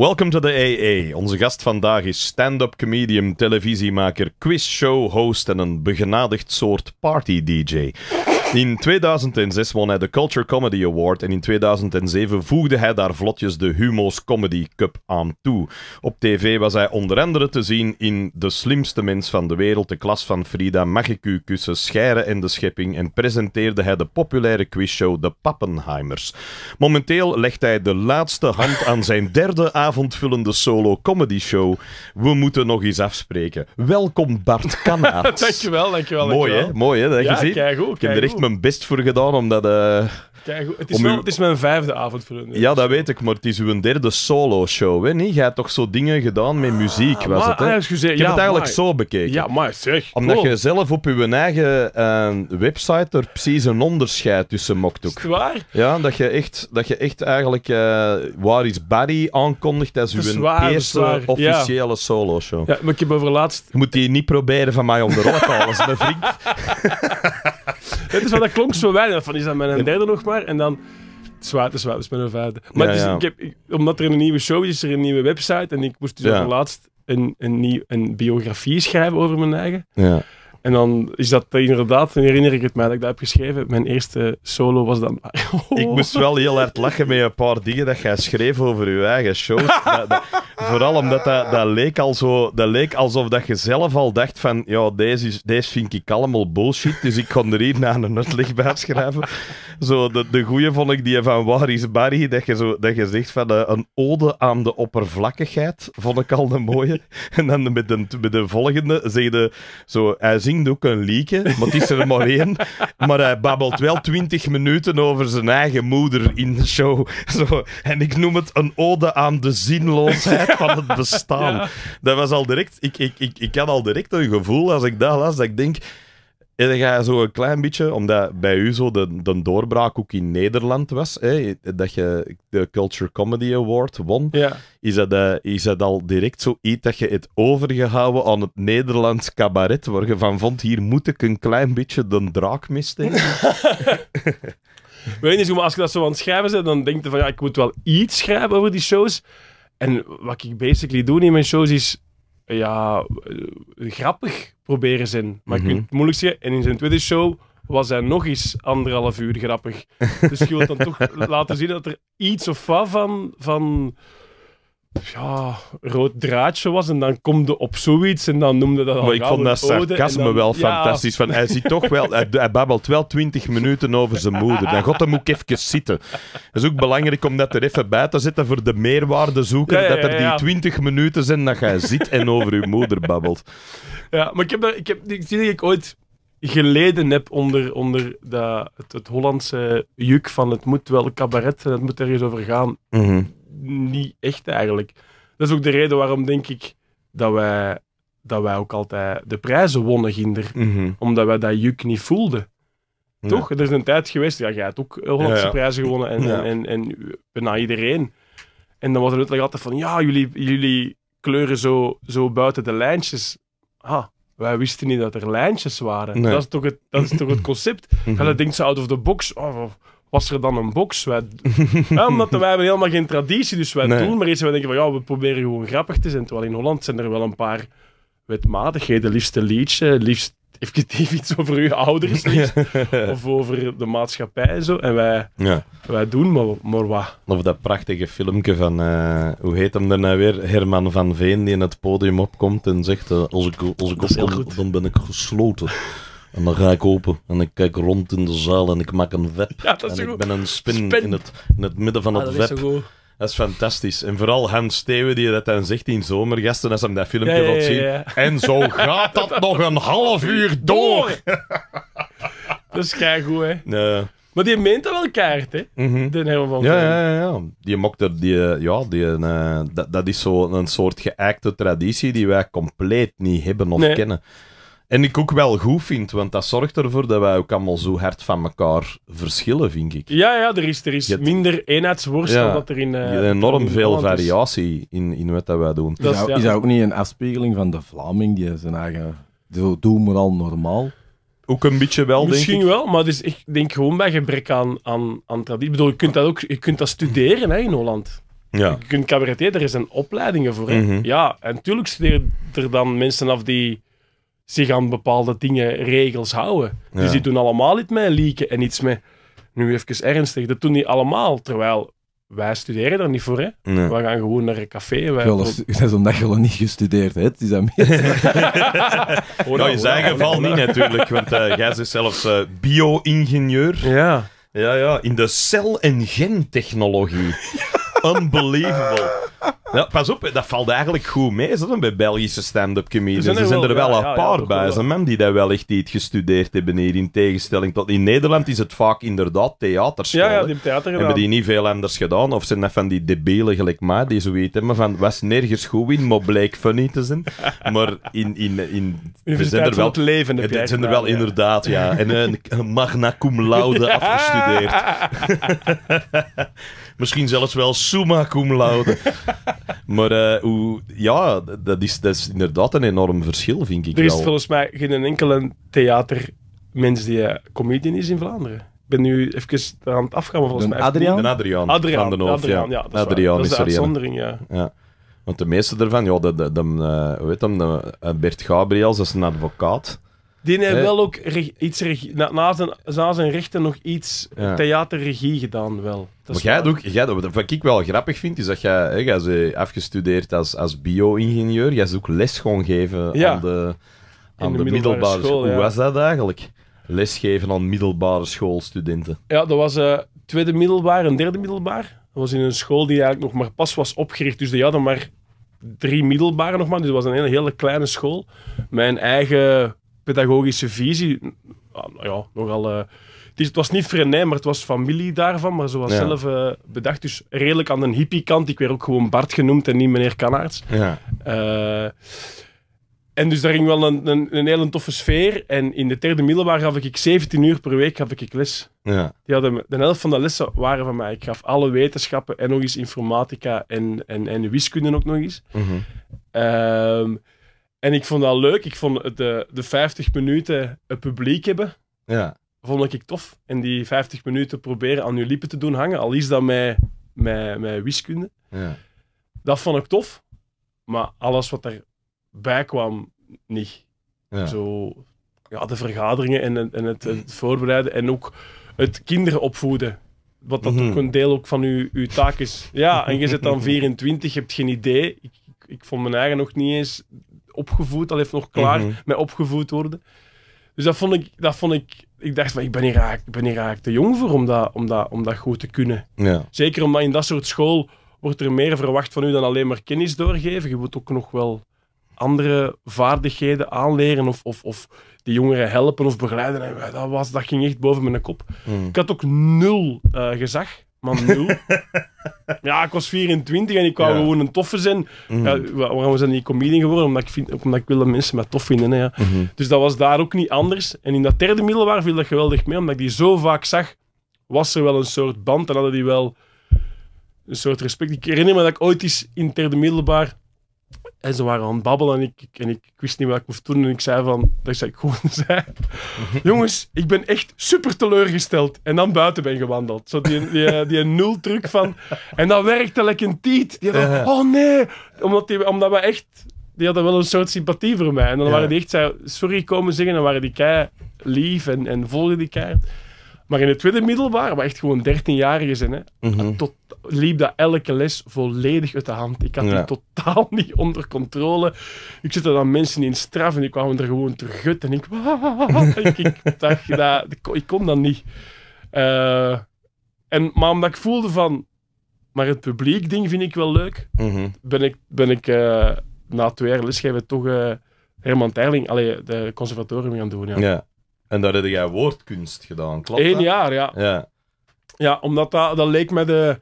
Welkom to the AA. Onze gast vandaag is stand-up comedian, televisiemaker, quizshow host en een begenadigd soort party DJ. In 2006 won hij de Culture Comedy Award en in 2007 voegde hij daar vlotjes de Humo's Comedy Cup aan toe. Op tv was hij onder andere te zien in De Slimste Mens van de Wereld, De Klas van Frida, Mag ik u kussen, en de Schepping en presenteerde hij de populaire quizshow De Pappenheimers. Momenteel legt hij de laatste hand aan zijn derde avondvullende solo comedy show. We moeten nog eens afspreken. Welkom Bart Kanaert. dankjewel, dankjewel. Mooi hè, mooi hè, dat ja, je ziet. Kijk, goed, mijn best voor gedaan omdat eh, Kijk, het, is wel, het is mijn vijfde avond voor een... Ja, dat weet ik, maar het is uw derde solo-show, hè? Niet? Jij hebt toch zo dingen gedaan met muziek, was maar, het, hè? Gezegd, ik heb het eigenlijk zo bekeken. Ja, maar zeg. Omdat je zelf op je eigen eh, website er precies een onderscheid tussen mocht ook. waar? Ja, dat je echt, dat je echt eigenlijk uh, Waar is Barry aankondigt als uw eerste officiële solo-show. Ja, maar ik heb overlaatst. Je moet die niet proberen van mij onder te halen, mijn vriend. Dit is wat dat klonk zo weinig. Van is dat mijn derde nog maar? En dan. Het is zwaar, het is vijfde. Maar omdat er een nieuwe show is, is er een nieuwe website. En ik moest dus ja. laatst een, een, een biografie schrijven over mijn eigen. Ja. En dan is dat inderdaad, dan herinner ik het mij dat ik dat heb geschreven. Mijn eerste solo was dan. Ik moest wel heel hard lachen met een paar dingen dat jij schreef over je eigen shows. vooral omdat dat, dat, leek al zo, dat leek alsof dat je zelf al dacht van, ja, deze, is, deze vind ik allemaal bullshit, dus ik kon er hier naar een uitleg bij schrijven. Zo, de, de goeie vond ik die van Waar is Barry? Dat je, zo, dat je zegt van eh, een ode aan de oppervlakkigheid, vond ik al de mooie. en dan met de, met de volgende zeg je zo, hij zingt ook een liedje, maar het is er maar één. Maar hij babbelt wel twintig minuten over zijn eigen moeder in de show. Zo. En ik noem het een ode aan de zinloosheid van het bestaan. Dat was al direct... Ik, ik, ik, ik had al direct een gevoel, als ik dat las, dat ik denk... En dan ga je zo een klein beetje, omdat bij u zo de, de doorbraak ook in Nederland was, hè, dat je de Culture Comedy Award won, ja. is, dat, eh, is dat al direct zoiets dat je het overgehouden aan het Nederlands cabaret, waar je van vond, hier moet ik een klein beetje de draak misteken. Weet je, maar als je dat zo aan het schrijven bent, dan denk je van, ja, ik moet wel iets schrijven over die shows. En wat ik basically doe in mijn shows is, ja, eh, grappig proberen zin. Maar mm het moeilijk En in zijn tweede show was hij nog eens anderhalf uur grappig. Dus je wilt dan toch laten zien dat er iets of wat van, van ja, rood draadje was. En dan komt op zoiets en dan noemde dat al Maar ik vond dat sarcasme dan, wel fantastisch. Van, hij, ziet toch wel, hij, babbelt wel twintig minuten over zijn moeder. Dan god, dan moet ik even zitten. Het is ook belangrijk om dat er even bij te zetten voor de meerwaardezoeker. zoeken dat er die twintig minuten zijn dat jij zit en over je moeder babbelt. Ja, maar ik heb, daar, ik heb zie dat ik ooit geleden heb onder, onder dat, het, het, Hollandse juk van het moet wel cabaret en het moet ergens over gaan. Mhm. Niet echt eigenlijk. Dat is ook de reden waarom denk ik dat wij, dat wij ook altijd de prijzen wonnen, Ginder. Mhm. Omdat wij dat juk niet voelden. Toch? Er is een tijd geweest, ja, jij hebt ook eh, Hollandse prijzen gewonnen en, en, en, bijna iedereen. En dan was er natuurlijk altijd van, ja, jullie, jullie kleuren zo, zo buiten de lijntjes ah, wij wisten niet dat er lijntjes waren. Dat, is toch het, dat is toch het concept? En dan denkt ze out of the box. Oh, was er dan een box? Wij, omdat wij hebben helemaal geen traditie, dus wij doen maar iets. Wij denken van ja, we proberen gewoon grappig te zijn. Terwijl in Holland zijn er wel een paar wetmatigheden. Liefste liedje, liefst effectief iets over uw ouders of over de maatschappij. en Zo. En wij, ja. wij doen maar, maar wat. Of dat prachtige filmpje van, eh, hoe heet hem nou weer? Herman van Veen, die in het podium opkomt en zegt: eh, Als ik, als ik dan ben ik gesloten. En dan ga ik open en ik kijk rond in de zaal en ik maak een web. Ja, en ik goed. ben een spin, In, het, in het midden van ah, het web. Dat is fantastisch. En vooral Hans steeuwen die dat dan zegt in Zomergasten, als hem dat filmpje ja, wilt zien. en zo gaat dat nog een half uur door. dat is goed, hè? Nee. Maar die meent dat wel kaart, hè? Mm -hmm. Den van ja, ja, ja, Die er, die, eh, ja, die, eh, dat, dat is zo'n soort geëikte traditie die wij compleet niet hebben of kennen. En ik ook wel goed vind, want dat zorgt ervoor dat wij ook allemaal zo hard van elkaar verschillen, vind ik. Ja, ja er is, er is minder eenheidsworst dan dat er in... Uh, eh, er enorm veel variatie in, in wat dat wij doen. is, ja. is, dat ook niet een afspiegeling van de Vlaming, die zijn eigen... doen we al normaal. Ook een beetje wel, Misschien denk ik. wel, maar dus ik denk gewoon bij gebrek aan, aan, aan traditie. Ik bedoel, je kunt dat ook je kunt dat studeren hè, in Holland. Ja. Je kunt cabareteer, er zijn opleidingen voor. Mm Ja, en natuurlijk studeren er dan mensen af die zich aan bepaalde dingen, regels houden. Dus die doen allemaal iets met leaken en iets met... Nu even ernstig, dat doen die allemaal, terwijl wij studeren daar niet voor, hè. We gaan gewoon naar een café. Wij... Ja, dat, is, omdat je al niet gestudeerd hebt, is dat meer. nou, in zijn geval niet natuurlijk, want eh, jij is zelfs uh, bio-ingenieur. Ja. Ja, ja, in de cel- en gentechnologie. unbelievable. Ja, pas op, dat valt eigenlijk goed mee dat dan bij Belgische stand-up comedians. Er zijn er, wel, wel een paar bij, zijn mensen die dat wellicht niet gestudeerd hebben hier, in tegenstelling tot... In Nederland is het vaak inderdaad theaterschool. Ja, die theater Hebben die niet veel anders gedaan, of zijn dat van die debielen gelijk mij, die zoiets hebben van, was nergens goed in, maar bleek funny te zijn. Maar in... in, in we zijn er wel, het leven heb zijn er wel inderdaad, ja. En een magna cum laude afgestudeerd. Misschien zelfs wel summa cum laude. maar uh, hoe, ja, dat is, dat is inderdaad een enorm verschil, vind ik. Er is wel. volgens mij geen enkele theatermens die uh, comedian is in Vlaanderen. Ik ben nu even aan het afgaan, maar volgens de mij... Adriaan? De Adriaan, Adriaan van den Hoofd, Adriaan, ja. ja. dat is, een is, uitzondering, ja. ja. Want de meeste daarvan, ja, de, de, de, hoe heet hem, eh, Bert Gabriels, dat is een advocaat. Die heeft wel ook iets na, zijn, zijn rechten nog iets theaterregie gedaan, wel. Dat jij ook, jij, wat ik wel grappig vind, is dat jij, hè, jij afgestudeerd als, als bio-ingenieur. Jij is ook les geven aan de, aan de, middelbare, school. Hoe was dat eigenlijk? Lesgeven aan middelbare schoolstudenten. Ja, dat was eh, tweede middelbaar en derde middelbaar. Dat was in een school die eigenlijk nog maar pas was opgericht. Dus die hadden maar drie middelbaren nog maar. Dus dat was een hele kleine school. Mijn eigen pedagogische visie. Ah, ja, nogal. Eh, het, was niet Frenij, maar het was familie daarvan, maar ze was zelf eh, bedacht. Dus redelijk aan de hippie kant. Ik werd ook gewoon Bart genoemd en niet meneer Kanaerts. Ja. Eh, en dus daar ging wel een, een, een, hele toffe sfeer. En in de derde middelbaar gaf ik 17 uur per week gaf ik les. Ja. Die hadden, de helft van de lessen waren van mij. Ik gaf alle wetenschappen en nog eens informatica en, en, en wiskunde ook nog eens. Mm en ik vond dat leuk. Ik vond de, de 50 minuten het publiek hebben. Ja. Vond ik tof. En die 50 minuten proberen aan je lippen te doen hangen. Al is dat met, met, met wiskunde. Ja. Dat vond ik tof. Maar alles wat erbij kwam, niet. Ja. Zo, ja, de vergaderingen en, en het, het, voorbereiden. En ook het kinderen opvoeden. Wat dat mhm. ook een deel ook van uw, uw taak is. Ja, en je zit dan 24, je hebt geen idee. Ik, ik, ik vond mijn eigen nog niet eens opgevoed, al heeft nog klaar mhm. met opgevoed worden. Dus dat vond ik, dat vond ik, ik dacht van, ik ben hier eigenlijk, ik ben hier eigenlijk te jong voor om dat, om dat, om dat goed te kunnen. Ja. Zeker omdat in dat soort school wordt er meer verwacht van u dan alleen maar kennis doorgeven. Je moet ook nog wel andere vaardigheden aanleren of, of, of die jongeren helpen of begeleiden. En dat, was, dat ging echt boven mijn kop. Mhm. Ik had ook nul eh, gezag. Maar ja, ik was 24 en ik wou gewoon een toffe zijn. Mm. Ja, waarom zijn die comedian geworden? Omdat ik, vind, omdat ik wilde mensen maar tof vinden. ja. Mhm. Dus dat was daar ook niet anders. En in dat derde middelbaar viel dat geweldig mee. Omdat ik die zo vaak zag, was er wel een soort band. En hadden die wel een soort respect. Ik herinner me dat ik ooit eens in het derde middelbaar en ze waren aan het babbelen en ik, en ik, wist niet wat ik moest doen. En ik zei van, dat zei ik gewoon zei. Mhm. Jongens, ik ben echt super teleurgesteld. En dan buiten ben gewandeld. Zo die, die, eh, die nul truc van... En dat werkte lekker een tiet. Die hadden, oh nee. Omdat, die, omdat we echt... Die hadden wel een soort sympathie voor mij. En dan waren die echt, sorry komen zeggen. En dan waren die kei lief en, en volgden die keihard. Maar in het tweede middelbaar, waar echt gewoon 13-jarigen zijn, hè, mhm. liep dat elke les volledig uit de hand. Ik had die totaal niet onder controle. Ik zette dan mensen in straf en die kwamen er gewoon terug En ik, ik, ik, dacht, dat, ik kon dat niet. Eh, en, maar omdat ik voelde van, maar het publiek ding vind ik wel leuk, mhm. ben ik, ben ik eh, na twee jaar lesgeven toch uh, Herman Terling, allee, de conservatorium gaan doen. Ja. ja. En daar heb jij woordkunst gedaan, klopt Eén jaar, ja. ja. Ja, omdat dat, dat leek me de...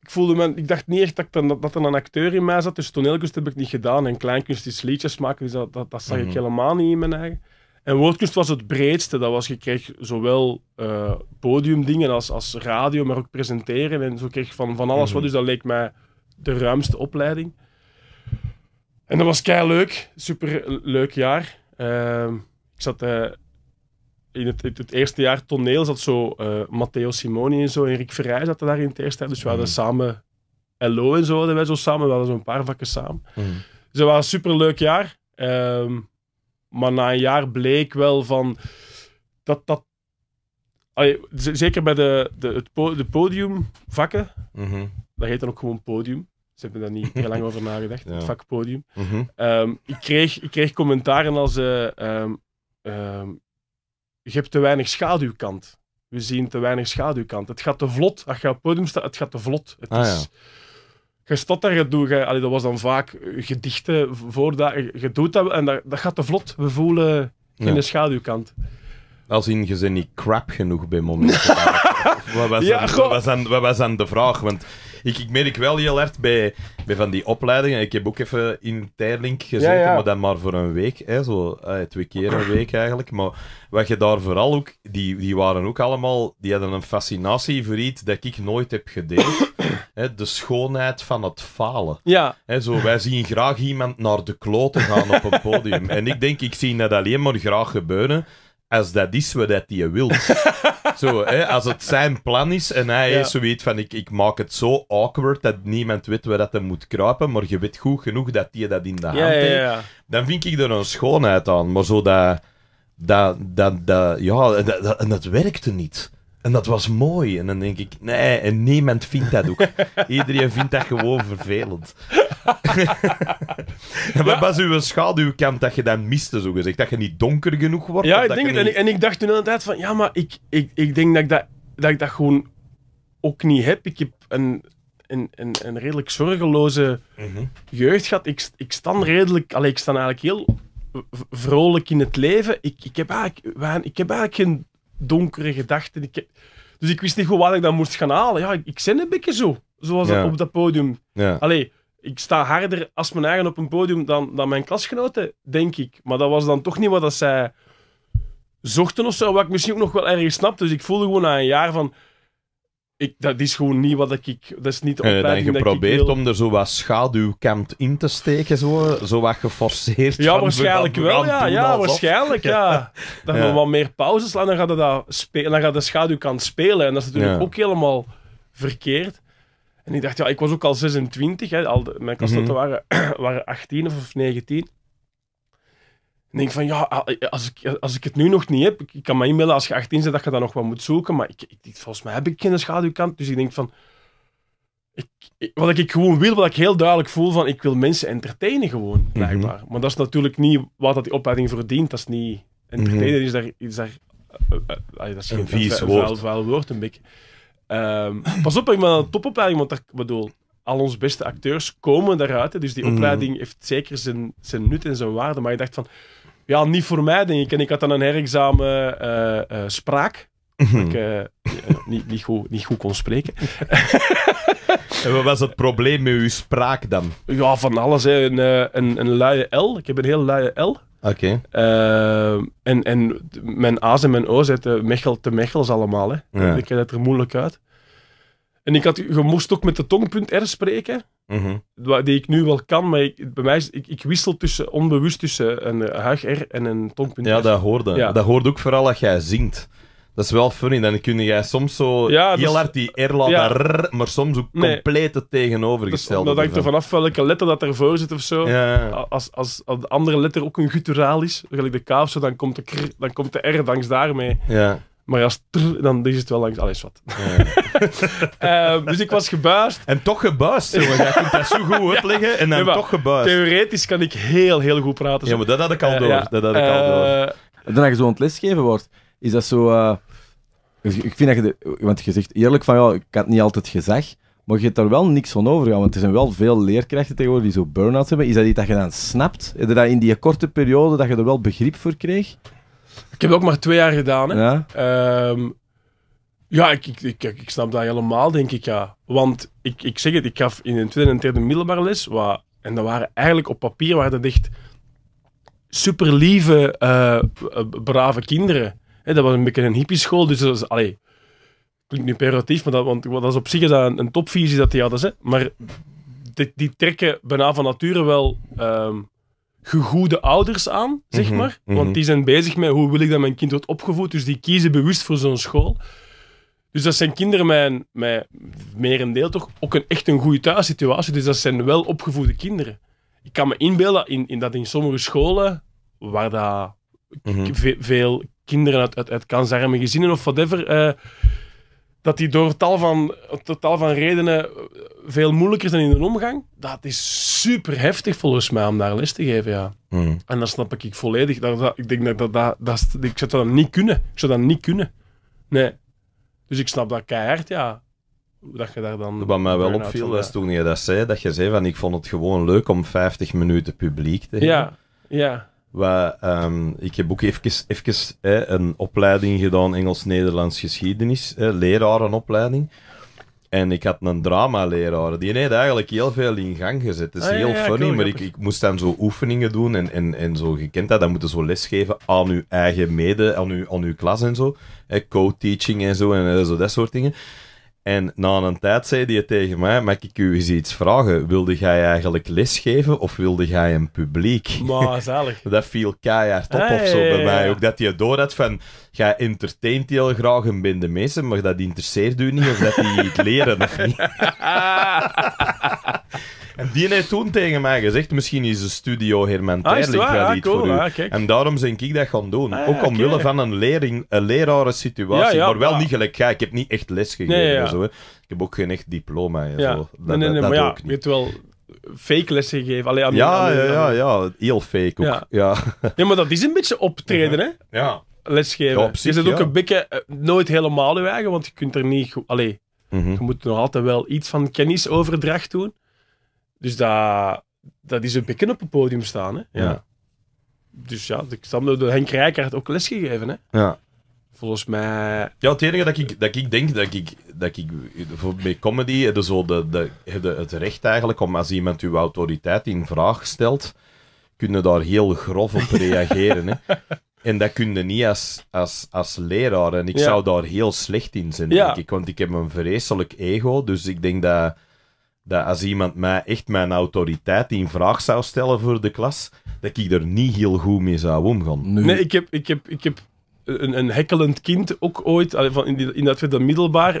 Ik, voelde me, ik dacht niet echt dat, ik, dat, dat er een acteur in mij zat, dus toneelkunst heb ik niet gedaan. En kleinkunst is liedjes maken, dus dat, dat, zag ik mhm. helemaal niet in mijn eigen... En woordkunst was het breedste. Dat was, je kreeg zowel eh, podiumdingen als, als radio, maar ook presenteren. En zo kreeg je van, van alles wat. Mhm. Dus dat leek mij de ruimste opleiding. En dat was kei leuk. Super leuk jaar. Ehm, ik zat eh, in het, het, eerste jaar toneel zat zo eh, Matteo Simoni en zo, en Rick Verrij zaten daar in het eerste jaar. Dus we hadden mm. samen LO en zo hadden wij zo samen, we hadden zo'n paar vakken samen. Ze mm. Dus was een superleuk jaar. Ehm, maar na een jaar bleek wel van dat dat. zeker bij de, de, het podiumvakken, mhm. dat heet dan ook gewoon podium. Ze hebben daar niet heel lang over nagedacht, het vakpodium. Mhm. Ehm, ik, kreeg, ik kreeg commentaren als. Uh, je hebt te weinig schaduwkant. We zien te weinig schaduwkant. Het gaat te vlot. Als je op het podium staat, het gaat te vlot. Het ah, is... Je staat je doet, je, dat was dan vaak eh, gedichten voor Je doet dat en dat, gaat te vlot. We voelen in de schaduwkant. Als in, je bent niet crap genoeg bij momenten. wat, was ja, aan, wat, was de vraag? Want ik, ik merk wel heel hard bij, bij van die opleidingen. Ik heb ook even in Terlink gezeten, maar dan maar voor een week. Hè, zo, eh, twee keer een week eigenlijk. Maar wat je daar vooral ook... Die, die waren ook allemaal... Die hadden een fascinatie voor iets dat ik nooit heb gedeeld. hè, de schoonheid van het falen. Ja. Hè, zo, wij zien graag iemand naar de kloten gaan op een podium. en ik denk, ik zie dat alleen maar graag gebeuren als dat is wat hij wil. zo, hè, als het zijn plan is en hij ja. zoiets van ik, ik maak het zo awkward dat niemand weet waar dat hij moet kruipen, maar je weet goed genoeg dat hij dat in de hand heeft, dan vind ik er een schoonheid aan. Maar zo dat... dat, dat, dat ja, dat, dat, en dat werkte niet. En dat was mooi. En dan denk ik, nee, en niemand vindt dat ook. Iedereen vindt dat gewoon vervelend. en wat was uw schaduwkant dat je dan miste, zo gezegd? Dat je niet donker genoeg wordt? Ja, ik denk het. En, ik, dacht toen inderdaad van, ja, maar ik, ik, ik denk dat ik dat, dat ik dat gewoon ook niet heb. Ik heb een, een, een, redelijk zorgeloze mhm. jeugd gehad. Ik, ik sta redelijk... Allee, ik sta eigenlijk heel vrolijk in het leven. Ik, ik, heb, eigenlijk, ik heb eigenlijk geen donkere gedachten. dus ik wist niet goed wat ik dan moest gaan halen. Ja, ik, ik zin een beetje zo, zoals op dat podium. Allee, ik sta harder als mijn eigen op een podium dan, dan mijn klasgenoten, denk ik. Maar dat was dan toch niet wat dat zij zochten of zo, wat ik misschien ook nog wel ergens snap. Dus ik voelde gewoon na een jaar van ik, dat is gewoon niet wat ik... ik dat is niet de eh, opleiding dan geprobeerd om er zo wat schaduwkant in te steken, zo, zo wat geforceerd. Ja, waarschijnlijk wel, ja. Ja, waarschijnlijk, ja. Dat we wat meer pauzes laten, dan gaat, dat spelen, dan gaat de schaduwkant spelen. En dat is natuurlijk ook helemaal verkeerd. En ik dacht, ja, ik was ook al 26, hè, al mijn kastetten mhm. waren, waren 18 of 19. Ik denk van, ja, als ik, als ik het nu nog niet heb, ik kan me inbeelden als je 18 bent dat je dat nog wat moet zoeken, maar ik, ik, volgens mij heb ik geen schaduwkant. Dus ik denk van, ik, wat ik gewoon wil, wat ik heel duidelijk voel, van ik wil mensen entertainen gewoon, mhm. blijkbaar. Maar dat is natuurlijk niet wat dat die opleiding verdient. Dat is niet, entertainen mhm. is daar, is daar uh, dat is een vies woord. Vuil, vuil woord, een beetje. Ehm, pas op, ik ben een topopleiding, want ik bedoel, al onze beste acteurs komen daaruit. dus die mhm. opleiding heeft zeker zijn, zijn nut en zijn waarde. Maar je dacht van, ja, niet voor mij, denk ik. En ik had dan een herexamen eh, eh, spraak. Mhm. Dat ik eh, niet, niet, goed, niet goed kon spreken. en wat was het probleem met uw spraak dan? Ja, van alles. Een, een, een luie L. Ik heb een heel luie L. Oké. en, en mijn A's en mijn O's zitten mechel te mechels allemaal. Hè. Ik krijg het er moeilijk uit. En ik had, je moest ook met de tongpunt R spreken. Mhm. Die ik nu wel kan, maar ik, bij mij ik, ik wissel tussen, onbewust tussen een eh, R en een tong.r. Ja, dat hoorde. Ja. Dat hoort ook vooral als jij zingt. Dat is wel funny. Dan kun jij soms zo ja, heel hard die R laten, maar soms ook compleet het tegenovergestelde. Dat, dat hangt er vanaf welke letter dat ervoor zit of zo. Ja, als, als, de andere letter ook een gutturaal is, gelijk de K zo, dan komt de, kr, dan komt de R langs daarmee. Ja. Maar als dan is het wel langs. Alles wat. Eh, dus ik was gebuist. En toch gebuist, jongen. Jij kunt dat zo goed uitleggen en dan toch gebuist. Theoretisch kan ik heel, heel goed praten. Zo. Ja, maar dat had ik al eh, door. dat had ik al door. Eh, dan je zo aan lesgeven wordt, is dat zo... Dus ik vind dat je... want je zegt eerlijk van, ja, ik had niet altijd gezegd. maar je hebt daar wel niks van over. Want er zijn wel veel leerkrachten tegenwoordig die zo burn-outs hebben. Is dat iets dat je dan snapt? dat in die korte periode dat je er wel begrip voor kreeg? Ik heb ook maar twee jaar gedaan. Hè. Ja, ehm, ja ik, ik, ik, ik, snap dat helemaal, denk ik. Ja. Want ik, ik zeg het, ik gaf in een tweede en derde middelbare les. Wat, en dat waren eigenlijk op papier waren dat echt super lieve, eh, brave kinderen. Hè. dat was een beetje een school. dus dat was, allee, klinkt nu peroratief, maar dat, want, dat is op zich een, een, topvisie dat die hadden. Hè? Maar die, die trekken bijna van nature wel ehm, gegoede ouders aan, zeg mhm, maar. Mhm. Want die zijn bezig met hoe wil ik dat mijn kind wordt opgevoed. Dus die kiezen bewust voor zo'n school. Dus dat zijn kinderen met, met merendeel toch ook een, echt een goede thuissituatie. Dus dat zijn wel opgevoede kinderen. Ik kan me inbeelden in, in dat in sommige scholen, waar dat mhm. veel kinderen uit, uit, uit kansarme gezinnen of whatever... Uh, dat die door tal van, totaal van redenen veel moeilijker zijn in hun omgang. Dat is super heftig volgens mij om daar les te geven, ja. Hmm. En dat snap ik, ik volledig. ik denk dat, dat, dat, dat, ik zou dat niet kunnen. Ik zou dat niet kunnen. Nee. Dus ik snap dat keihard, ja. Dat je daar dan... Wat mij wel opviel, was toen je dat zei, dat je zei van ik vond het gewoon leuk om 50 minuten publiek te hebben. Ja, ja. Ehm, ik heb ook even, een opleiding gedaan, Engels-Nederlands geschiedenis, hè, lerarenopleiding. En ik had een drama-leraar. Die heeft eigenlijk heel veel in gang gezet. dat is ah, heel funny, maar ik, ik, moest dan zo oefeningen doen en, en, en zo. Je kent dat, dan moeten zo lesgeven aan uw eigen mede, aan uw, aan uw klas en zo. Co-teaching en zo en eh, zo, dat soort dingen. En na een tijd zei hij tegen mij: Mag ik u eens iets vragen? Wilde jij eigenlijk lesgeven of wilde jij een publiek? Maar dat viel keihard op of zo bij mij. Ook dat hij door had van: Jij entertaint heel graag een bende mensen, maar dat interesseert u niet of dat die het leren of niet. die heeft toen tegen mij gezegd, misschien is de studio hier ah, wel ah, voor u. Ah, en daarom denk ik dat gaan doen. Ah, ook omwille van een, lering, een leraren situatie, maar wel niet gelijk. Ja, ik heb niet echt les gegeven. Nee, zo, Ik heb ook geen echt diploma. En zo. Dat, nee, nee, dat maar wel fake lessen gegeven. Allee, aan ja, ja, ja, ja, heel fake ook. Ja. ja. Ja. maar dat is een beetje optreden, hè? Ja. Lesgeven. Ja, je zit ook een beetje eh, nooit helemaal je eigen, want je kunt er niet goed... Mhm. je moet nog altijd wel iets van kennisoverdracht doen. Dus dat, dat is een bekken op het podium staan. Hè? Ja. Dus ja, ik stamel door Henk Rijkaard ook lesgegeven. Hè? Ja. Volgens mij... Ja, het enige dat ik, dat ik denk, dat ik, dat ik voor, bij comedy heb zo de, de, het recht eigenlijk om als iemand uw autoriteit in vraag stelt, kunnen daar heel grof op reageren. hè? En dat kun je niet als, als, als leraar. En ik zou daar heel slecht in zijn, denk ik. Want ik heb een vreselijk ego, dus ik denk dat dat als iemand mij echt mijn autoriteit in vraag zou stellen voor de klas, dat ik er niet heel goed mee zou omgaan. Nee, ik heb, ik heb, ik heb een, een hekkelend kind ook ooit, van in, die, in dat verder middelbaar,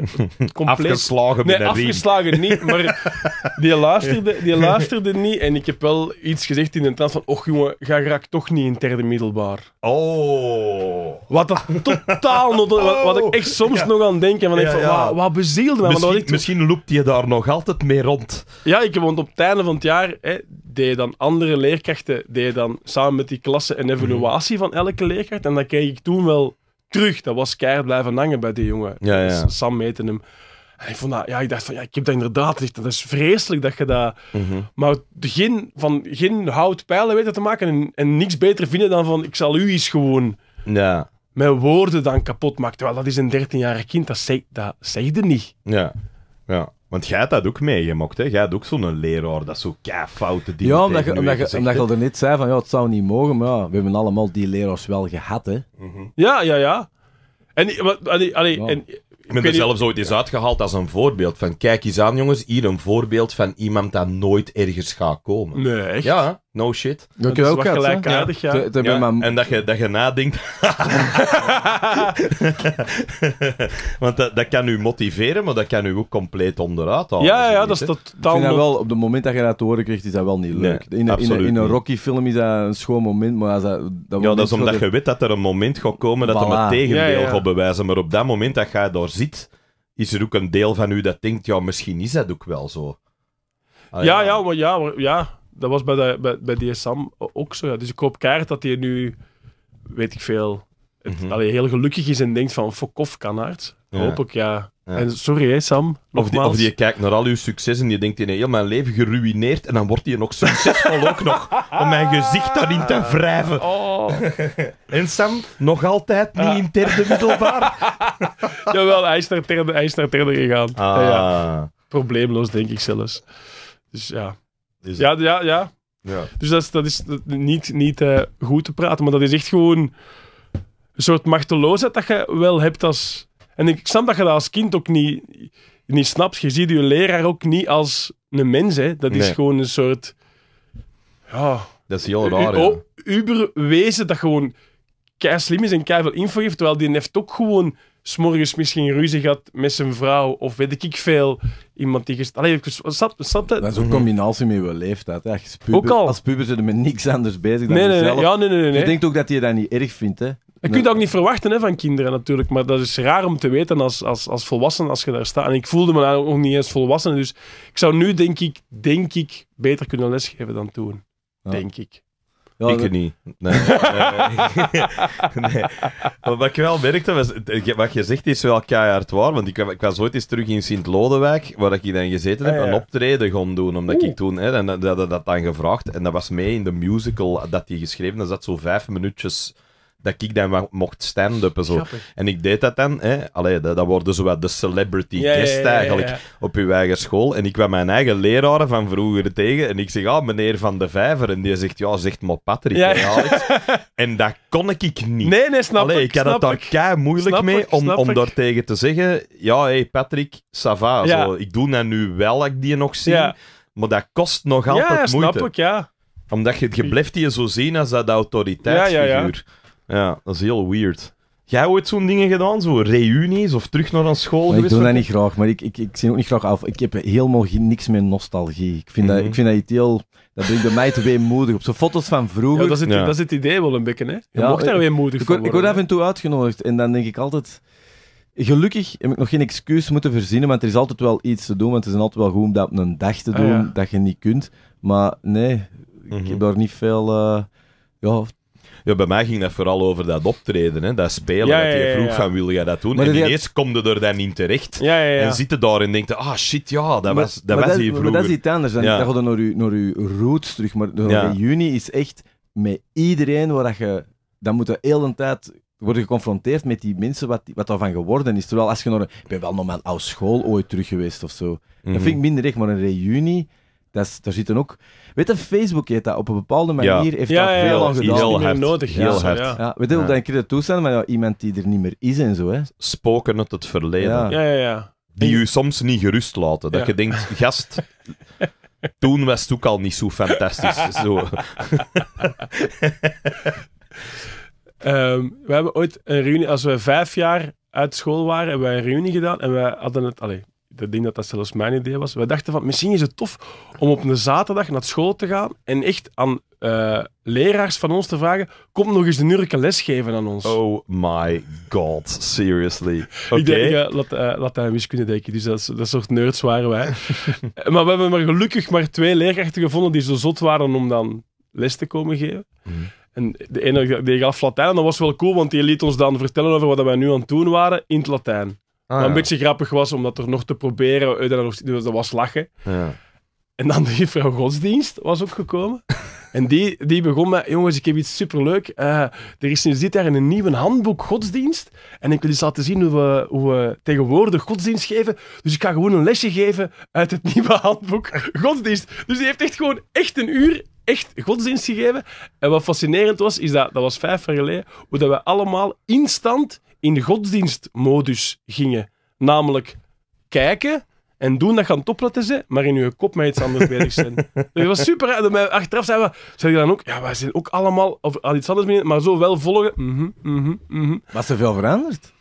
compleet... afgeslagen Nee, afgeslagen niet, maar die luisterde, die luisterde niet. En ik heb wel iets gezegd in de trant van, och jongen, ga raak toch niet in derde middelbaar. Oh. Wat dat totaal wat, ik echt oh. soms nog aan denk. Wat, wat bezielde Misschien, misschien loopt je daar nog altijd mee rond. Ja, ik woonde op het einde van het jaar hè, deed je dan andere leerkrachten, deed dan samen met die klasse een evaluatie van elke leerkracht. En dat kreeg ik toen wel terug. Dat was keihard blijven hangen bij die jongen. Sam meten hem ik, vond dat, ja, ik dacht van, ja, ik heb dat inderdaad licht. Dat is vreselijk dat je dat... Mhm. Maar geen, van geen hout pijlen weten te maken en, niks beter vinden dan van, ik zal u eens gewoon... Ja. Mijn woorden dan kapot maken. Terwijl dat is een dertienjarig kind, dat zei dat zeg je niet. Ja, ja. Want jij hebt dat ook meegemokt, hè? Jij hebt ook zo'n leraar dat zo fouten dingen. Ja, omdat je, omdat, je, omdat je al er net zei van ja, het zou niet mogen, maar ja, we hebben allemaal die leraars wel gehad, hè? Mhm. Ja, ja, ja. En, allee, allee, ja. en ik ben er zelfs ooit eens uitgehaald als een voorbeeld van... Kijk eens aan, jongens, hier een voorbeeld van iemand dat nooit ergens gaat komen. Nee, echt? Ja, No shit. Dat je ook gelijkaardig, ja. ja. En dat je, dat je nadenkt. Want dat, dat kan u motiveren, maar dat kan u ook compleet onderuit halen. Ja, ja, dat is totaal... Ik vind wel, op het moment dat je dat te horen krijgt, is dat wel niet leuk. in, een, in, Rocky-film is dat een schoon moment, maar als dat... dat ja, dat is omdat je weet dat er een moment gaat komen dat voilà. hem het tegendeel gaat bewijzen. Maar op dat moment dat jij daar ziet, is er ook een deel van u dat denkt, ja, misschien is dat ook wel zo. ja, ja, maar ja, ja dat was bij, de, bij, ook zo. Ja. Dus ik hoop kaart dat hij nu, weet ik veel, het, mhm. heel gelukkig is en denkt van fok off, Kanaert. Hoop ik, ja. En sorry, hè, Sam. Of die, kijkt naar al uw succes en je denkt, in heel mijn leven geruineerd en dan wordt hij nog succesvol ook nog om mijn gezicht daarin te wrijven. Oh. en Sam, nog altijd niet ah. in derde middelbaar? Jawel, hij is naar derde, hij is naar derde gegaan. Ah. probleemloos, denk ik zelfs. Dus ja ja, ja, ja, ja. Dus dat is, dat is niet, niet eh, goed te praten, maar dat is echt gewoon een soort machteloosheid dat je wel hebt als... En ik snap dat je dat als kind ook niet, niet snapt. Je ziet je leraar ook niet als een mens, hè. Dat is gewoon een soort... Ja... Dat is heel raar, ja. Oh, uberwezen dat gewoon kei slim is en kei veel info heeft, terwijl die heeft ook gewoon s'morgens misschien ruzie had met zijn vrouw of weet ik veel. Iemand die... Gest... Allee, snap, dat? Dat is een mhm. combinatie met je leeftijd. Hè. Als puber, ook al. Als puber zit met niks anders bezig dan nee, nee, nee. Ja, nee, nee, nee. je denkt ook dat je dat niet erg vindt, hè? Je kunt dat ook niet verwachten hè, van kinderen natuurlijk, maar dat is raar om te weten als, als, als volwassen als je daar staat. En ik voelde me daar ook niet eens volwassen, dus ik zou nu denk ik, denk ik beter kunnen lesgeven dan toen. Denk ik ik dat... niet. Nee. nee. Maar wat ik wel merkte, was, eh, wat je zegt is wel keihard waar. Want ik, ik was ooit eens terug in Sint-Lodewijk, waar ik dan gezeten heb, ah, een optreden gaan doen. Omdat ik toen, hè, en dat, dat, dat dan gevraagd. En dat was mee in de musical eh, dat hij geschreven. Dat zat zo vijf minuutjes dat ik dan mocht stand-uppen. Zo. En ik deed dat dan. Hè. Allee, dat, worden zo wat de celebrity ja, guest eigenlijk op uw eigen school. En ik kwam mijn eigen leraren van vroeger tegen. En ik zeg, ah, meneer Van de Vijver. En die zegt, ja, zegt maar Patrick. en dat kon ik niet. Nee, nee, snap Allee, ik. had het daar kei moeilijk mee om, om daar tegen te zeggen, ja, hey, Patrick, Sava. Zo, ik doe dat nu wel, dat ik die nog zie. Maar dat kost nog altijd moeite. Ja, snap ik, ja. Omdat je, je blijft die zo zien als dat autoriteitsfiguur. Ja, dat is heel weird. Jij ooit zo'n dingen gedaan? Zo reunies of terug naar een school maar geweest? Ik doe dat niet graag, maar ik, ik, ik zie ook niet graag af. Ik heb helemaal niks meer nostalgie. Ik vind, dat, mhm. ik vind dat iets heel... Dat brengt bij mij te weemoedig op. Zo'n foto's van vroeger... dat, is het, dat idee wel een beetje, hè? Je ja, mocht daar weemoedig ik, van Ik word af en toe uitgenodigd en dan denk ik altijd... Gelukkig heb ik nog geen excuus moeten verzinnen, want er is altijd wel iets te doen. Want het is altijd wel goed om dat op een dag te ah, doen, dat je niet kunt. Maar nee, ik heb mhm. daar niet veel... Eh, ja, ja, bij mij ging dat vooral over dat optreden, hè, dat spelen. dat je vroeg van, wil jij dat doen? en ineens had... kom je er dan niet terecht. En zitten daar en denkt, ah shit, ja, dat was, dat was dat, hier vroeger. Maar dat is iets anders. Dan, Dat gaat dan naar je, naar roots terug. Maar de juni is echt met iedereen waar dat je... Dan moet je heel een tijd worden geconfronteerd met die mensen wat, wat daarvan geworden is. Terwijl als je nog... Ik ben wel nog mijn oude school ooit terug geweest of zo. Dat mhm. vind ik minder echt, maar een reunie... Dat is, daar ook... Weet je, Facebook heet dat. Op een bepaalde manier ja. heeft ja, ja, veel gedaan. Heel hard. Nodig, heel hard. Ja. weet je, dat ik keer de maar van iemand die er niet meer is en zo. Hè. Spoken uit het verleden. Ja, ja, ja. Die u soms niet gerust laten. Dat je denkt, gast... Toen was het ook al niet zo fantastisch. zo. Ehm, we hebben ooit een reunie, als we vijf jaar uit school waren, hebben we een reunie gedaan en wij hadden het, allee, ik denk dat dat zelfs mijn idee was. We dachten van, misschien is het tof om op een zaterdag naar school te gaan en echt aan uh, leraars van ons te vragen, kom nog eens een uur les geven aan ons. Oh my god, seriously. Okay. Ik denk, eh, dat lat, uh, Latijn wiskunde denk ik, dus dat, soort nerds waren wij. maar we hebben maar gelukkig maar twee leerkrachten gevonden die zo zot waren om dan les te komen geven. Mhm. En de ene die gaf Latijn, en dat was wel cool, want die liet ons dan vertellen over wat wij nu aan het doen waren in het Latijn. Ah, wat een beetje grappig was, omdat er nog te proberen, eh, dat was lachen. En dan de juffrouw godsdienst was opgekomen. En die, die begon met, jongens, ik heb iets superleuk. Eh, er is nu zit daar een nieuwe handboek godsdienst. En ik wil eens laten zien hoe we, hoe we tegenwoordig godsdienst geven. Dus ik ga gewoon een lesje geven uit het nieuwe handboek godsdienst. Dus die heeft echt gewoon echt een uur echt godsdienst gegeven. En wat fascinerend was, is dat, dat was vijf jaar geleden, hoe dat we allemaal instant in de godsdienstmodus gingen. Namelijk kijken en doen dat gaan topletten ze, maar in je kop met iets anders bezig zijn. dat was super. achteraf zeiden we, zei je dan ook, ja, wij zijn ook allemaal of, al iets anders mee, maar zo wel volgen. Mm -hmm, mm Was er veel veranderd?